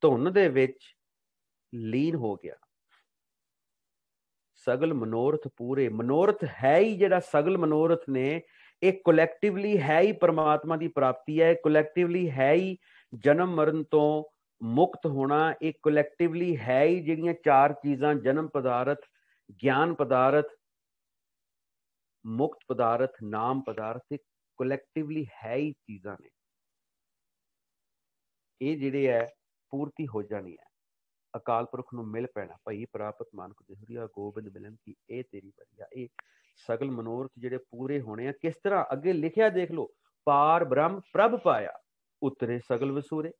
ਧੁਨ ਦੇ ਵਿੱਚ ਲੀਨ ਹੋ ਗਿਆ ਸਗਲ ਮਨੋਰਥ ਪੂਰੇ ਮਨੋਰਥ ਹੈ ਹੀ ਜਿਹੜਾ ਸਗਲ ਮਨੋਰਥ ਨੇ ਇਹ ਕਲੈਕਟਿਵਲੀ ਹੈ ਹੀ ਪਰਮਾਤਮਾ ਦੀ ਪ੍ਰਾਪਤੀ ਹੈ ਕਲੈਕਟਿਵਲੀ ਹੈ ਹੀ ਜਨਮ ਮਰਨ ਤੋਂ ਮੁਕਤ ਹੋਣਾ ਇਹ ਕਲੈਕਟਿਵਲੀ ਹੈ ਹੀ ਜਿਹੜੀਆਂ ਚਾਰ ਚੀਜ਼ਾਂ ਜਨਮ ਪਦਾਰਥ ਗਿਆਨ ਪਦਾਰਥ ਮੁਕਤ ਪਦਾਰਥ ਨਾਮ ਪਦਾਰਥ ਇਹ ਕਲੈਕਟਿਵਲੀ ਹੈ ਹੀ ਚੀਜ਼ਾਂ ਨੇ ਇਹ ਜਿਹੜੇ ਹੈ ਪੂਰਤੀ ਹੋ ਜਾਣੀ ਹੈ ਅਕਾਲ ਪੁਰਖ ਨੂੰ ਮਿਲ ਪੈਣਾ ਭਈ ਪ੍ਰਾਪਤ ਮਾਨਕ ਜਹੁਰੀਆ ਗੋਬਿੰਦ ਮਿਲਨ ਕੀ ਇਹ ਤੇਰੀ ਵਰਿਆ ਇਹ ਸਗਲ ਮਨੋਰਥ ਜਿਹੜੇ ਪੂਰੇ ਹੋਣੇ ਆ ਕਿਸ ਤਰ੍ਹਾਂ ਅੱਗੇ ਲਿਖਿਆ ਦੇਖ ਲਓ ਪਾਰ ਬ੍ਰਹਮ ਪ੍ਰਭ ਪਾਇਆ ਉਤਰੇ ਸਗਲ ਵਸੂਰੇ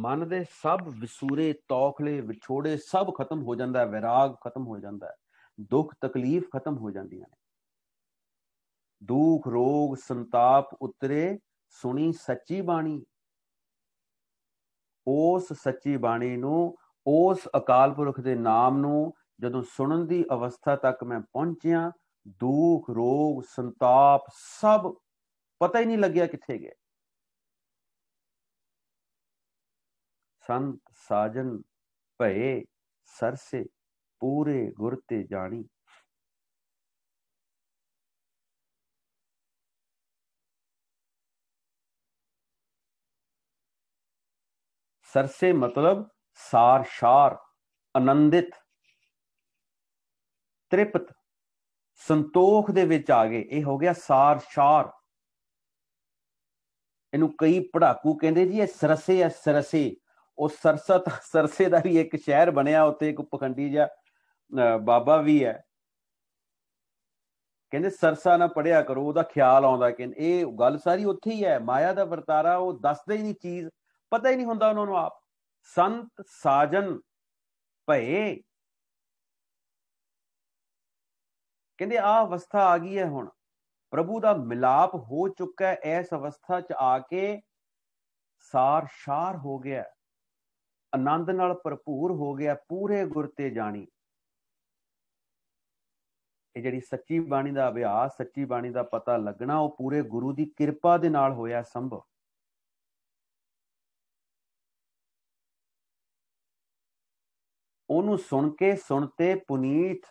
ਮਨ ਦੇ ਸਭ ਵਿਸੂਰੇ ਤੌਖਲੇ ਵਿਛੋੜੇ ਸਭ ਖਤਮ ਹੋ ਜਾਂਦਾ ਹੈ ਵਿਰਾਗ ਖਤਮ ਹੋ ਜਾਂਦਾ ਹੈ ਦੁੱਖ ਤਕਲੀਫ ਖਤਮ ਹੋ ਜਾਂਦੀਆਂ ਨੇ ਦੁਖ ਰੋਗ ਸੰਤਾਪ ਉਤਰੇ ਸੁਣੀ ਸੱਚੀ ਬਾਣੀ ਉਸ ਸੱਚੀ ਬਾਣੀ ਨੂੰ ਉਸ ਅਕਾਲ ਪੁਰਖ ਦੇ ਨਾਮ ਨੂੰ ਜਦੋਂ ਸੁਣਨ ਦੀ ਅਵਸਥਾ ਤੱਕ ਮੈਂ ਪਹੁੰਚਿਆ ਦੁਖ ਰੋਗ ਸੰਤਾਪ ਸਭ ਪਤਾ ਹੀ ਨਹੀਂ ਲੱਗਿਆ ਕਿੱਥੇ ਗਏ ਸੰਤ ਸਾਜਨ ਭਏ ਸਰਸੇ ਪੂਰੇ ਗੁਰ ਤੇ ਜਾਣੀ सरसे मतलब सारशार ਆਨੰਦਿਤ ਤ੍ਰਿਪਤ ਸੰਤੋਖ ਦੇ ਵਿੱਚ ਆ ਗਏ ਇਹ ਹੋ ਗਿਆ ਸਾਰ ਸ਼ਾਰ ਇਹਨੂੰ ਕਈ ਪੜਾਕੂ ਕਹਿੰਦੇ ਜੀ ਇਹ ਸਰਸੇ ਹੈ ਸਰਸੇ ਉਹ ਸਰਸਤ ਸਰਸੇ ਦਾ ਵੀ ਇੱਕ ਸ਼ਹਿਰ ਬਣਿਆ ਉੱਤੇ ਇੱਕ ਪਖੰਡੀ ਜਿਹਾ ਬਾਬਾ ਵੀ ਹੈ ਕਹਿੰਦੇ ਸਰਸਾ ਨਾ ਪੜਿਆ ਕਰੋ ਉਹਦਾ ਖਿਆਲ ਆਉਂਦਾ ਕਿ ਇਹ ਗੱਲ ਸਾਰੀ ਉੱਥੇ ਹੀ ਹੈ ਮਾਇਆ ਦਾ ਵਰਤਾਰਾ ਉਹ ਦੱਸਦਾ ਹੀ ਨਹੀਂ ਚੀਜ਼ ਪਤਾ ਹੀ ਨਹੀਂ ਹੁੰਦਾ ਉਹਨਾਂ ਨੂੰ ਆਪ ਸੰਤ ਸਾਜਨ ਭਏ ਕਹਿੰਦੇ ਆ ਅਵਸਥਾ ਆ ਗਈ ਹੈ ਹੁਣ ਪ੍ਰਭੂ ਦਾ ਮਿਲਾਪ ਹੋ ਚੁੱਕਾ ਹੈ ਇਸ ਅਵਸਥਾ 'ਚ ਆ ਕੇ ਸਾਰ ਸ਼ਾਰ ਹੋ ਗਿਆ ਆਨੰਦ ਨਾਲ ਭਰਪੂਰ ਹੋ ਗਿਆ ਪੂਰੇ ਗੁਰ ਤੇ ਜਾਣੀ ਇਹ ਜਿਹੜੀ ਸੱਚੀ ਬਾਣੀ ਦਾ ਅਭਿਆਸ ਸੱਚੀ ਬਾਣੀ ਦਾ ਪਤਾ ਲੱਗਣਾ ਉਹ ਪੂਰੇ ਗੁਰੂ ਦੀ ਕਿਰਪਾ ਦੇ ਨਾਲ ਹੋਇਆ ਸੰਭਵ ਉਹਨੂੰ ਸੁਣ ਕੇ ਸੁਣਤੇ ਪੁਨੀਤ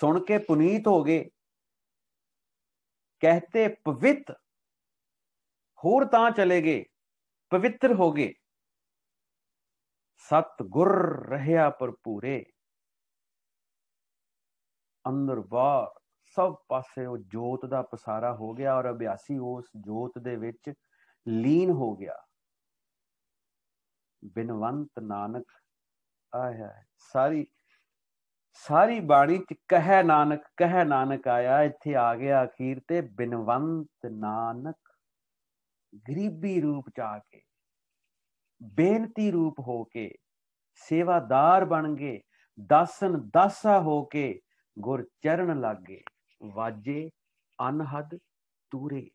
ਸੁਣ ਕੇ ਪੁਨੀਤ ਹੋ ਗਏ ਕਹਤੇ ਪਵਿੱਤ ਹੋਰ ਤਾਂ ਚਲੇ ਗਏ ਪਵਿੱਤਰ ਹੋ ਗਏ ਸਤ ਗੁਰ ਰਹਿਆ ਪਰ ਪੂਰੇ ਅੰਦਰ ਬਾਹਰ ਸਭ ਪਾਸੇ ਉਹ ਜੋਤ ਦਾ ਪਸਾਰਾ ਹੋ ਗਿਆ ਔਰ ਅਭਿਆਸੀ ਉਸ ਜੋਤ ਦੇ ਵਿੱਚ ਲੀਨ ਹੋ ਗਿਆ ਬਿਨਵੰਤ ਨਾਨਕ ਹੈ ਸਾਰੀ ਸਾਰੀ ਬਾਣੀ ਚ ਕਹੈ ਨਾਨਕ ਕਹੈ ਨਾਨਕ ਆਇਆ ਇੱਥੇ ਆ ਗਿਆ ਅਖੀਰ ਤੇ ਬਿਨਵੰਤ ਨਾਨਕ ਗਰੀਬੀ ਰੂਪ ਚ ਆ ਕੇ ਬੇਨਤੀ ਰੂਪ ਹੋ ਕੇ ਸੇਵਾਦਾਰ ਬਣ ਗਏ ਦਾਸਨ ਦਾਸਾ ਹੋ ਕੇ ਗੁਰ ਚਰਨ ਲੱਗੇ ਵਾਜੇ ਅਨਹਦ ਤੂਰੇ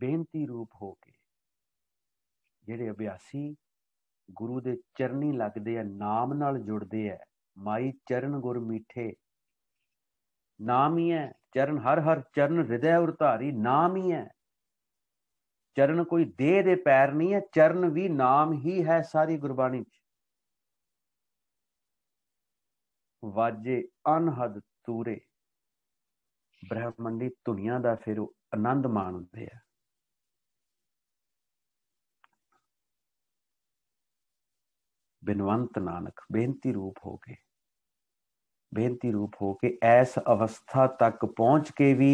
ਬੇਨਤੀ ਰੂਪ ਹੋ ਕੇ ਜਿਹੜੇ ਅਭਿਆਸੀ ਗੁਰੂ ਦੇ ਚਰਨੀ ਲੱਗਦੇ ਆ ਨਾਮ ਨਾਲ ਜੁੜਦੇ ਆ ਮਾਈ ਚਰਨ ਗੁਰ ਮੀਠੇ ਨਾਮ ਹੀ ਹੈ ਚਰਨ ਹਰ ਹਰ ਚਰਨ ਹਿਰਦੈ ਉਰਤਾਰੀ ਨਾਮ ਹੀ ਹੈ ਚਰਨ ਕੋਈ ਦੇਹ ਦੇ ਪੈਰ ਨਹੀਂ ਹੈ ਚਰਨ ਵੀ ਨਾਮ ਹੀ ਹੈ ਸਾਰੀ ਗੁਰਬਾਣੀ ਚ ਵਾਜੇ ਅਨਹਦ ਤੂਰੇ ਬ੍ਰਹਮੰਡੀ ਦੁਨੀਆ ਦਾ ਫਿਰ ਉਹ ਆਨੰਦ ਮਾਣਦੇ ਆ ਬਿਨਵੰਤ ਨਾਨਕ ਬੇਨਤੀ ਰੂਪ ਹੋ ਕੇ ਬੇਨਤੀ ਰੂਪ ਹੋ ਕੇ ਐਸ ਅਵਸਥਾ ਤੱਕ ਪਹੁੰਚ ਕੇ ਵੀ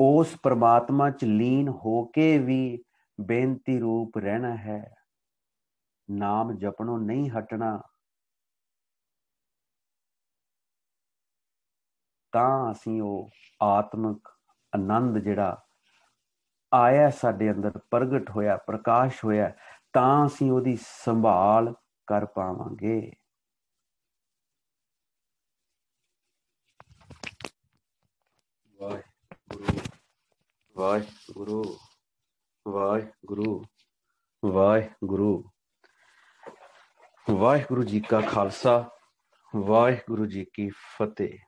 ਉਸ ਪ੍ਰਮਾਤਮਾ ਚ ਲੀਨ ਹੋ ਕੇ ਵੀ ਬੇਨਤੀ ਰੂਪ ਰਹਿਣਾ ਹੈ ਨਾਮ ਜਪਣੋਂ ਨਹੀਂ ਹਟਣਾ ਤਾਂ ਅਸੀਂ ਉਹ ਆਤਮਿਕ ਆਨੰਦ ਜਿਹੜਾ ਆਇਆ ਸਾਡੇ ਅੰਦਰ ਪ੍ਰਗਟ ਹੋਇਆ ਪ੍ਰਕਾਸ਼ ਹੋਇਆ ਤਾਂ ਅਸੀਂ ਉਹਦੀ ਸੰਭਾਲ कर पावे वाह गुरु वाह गुरु वाह जी का खालसा वाह गुरु जी की फतेह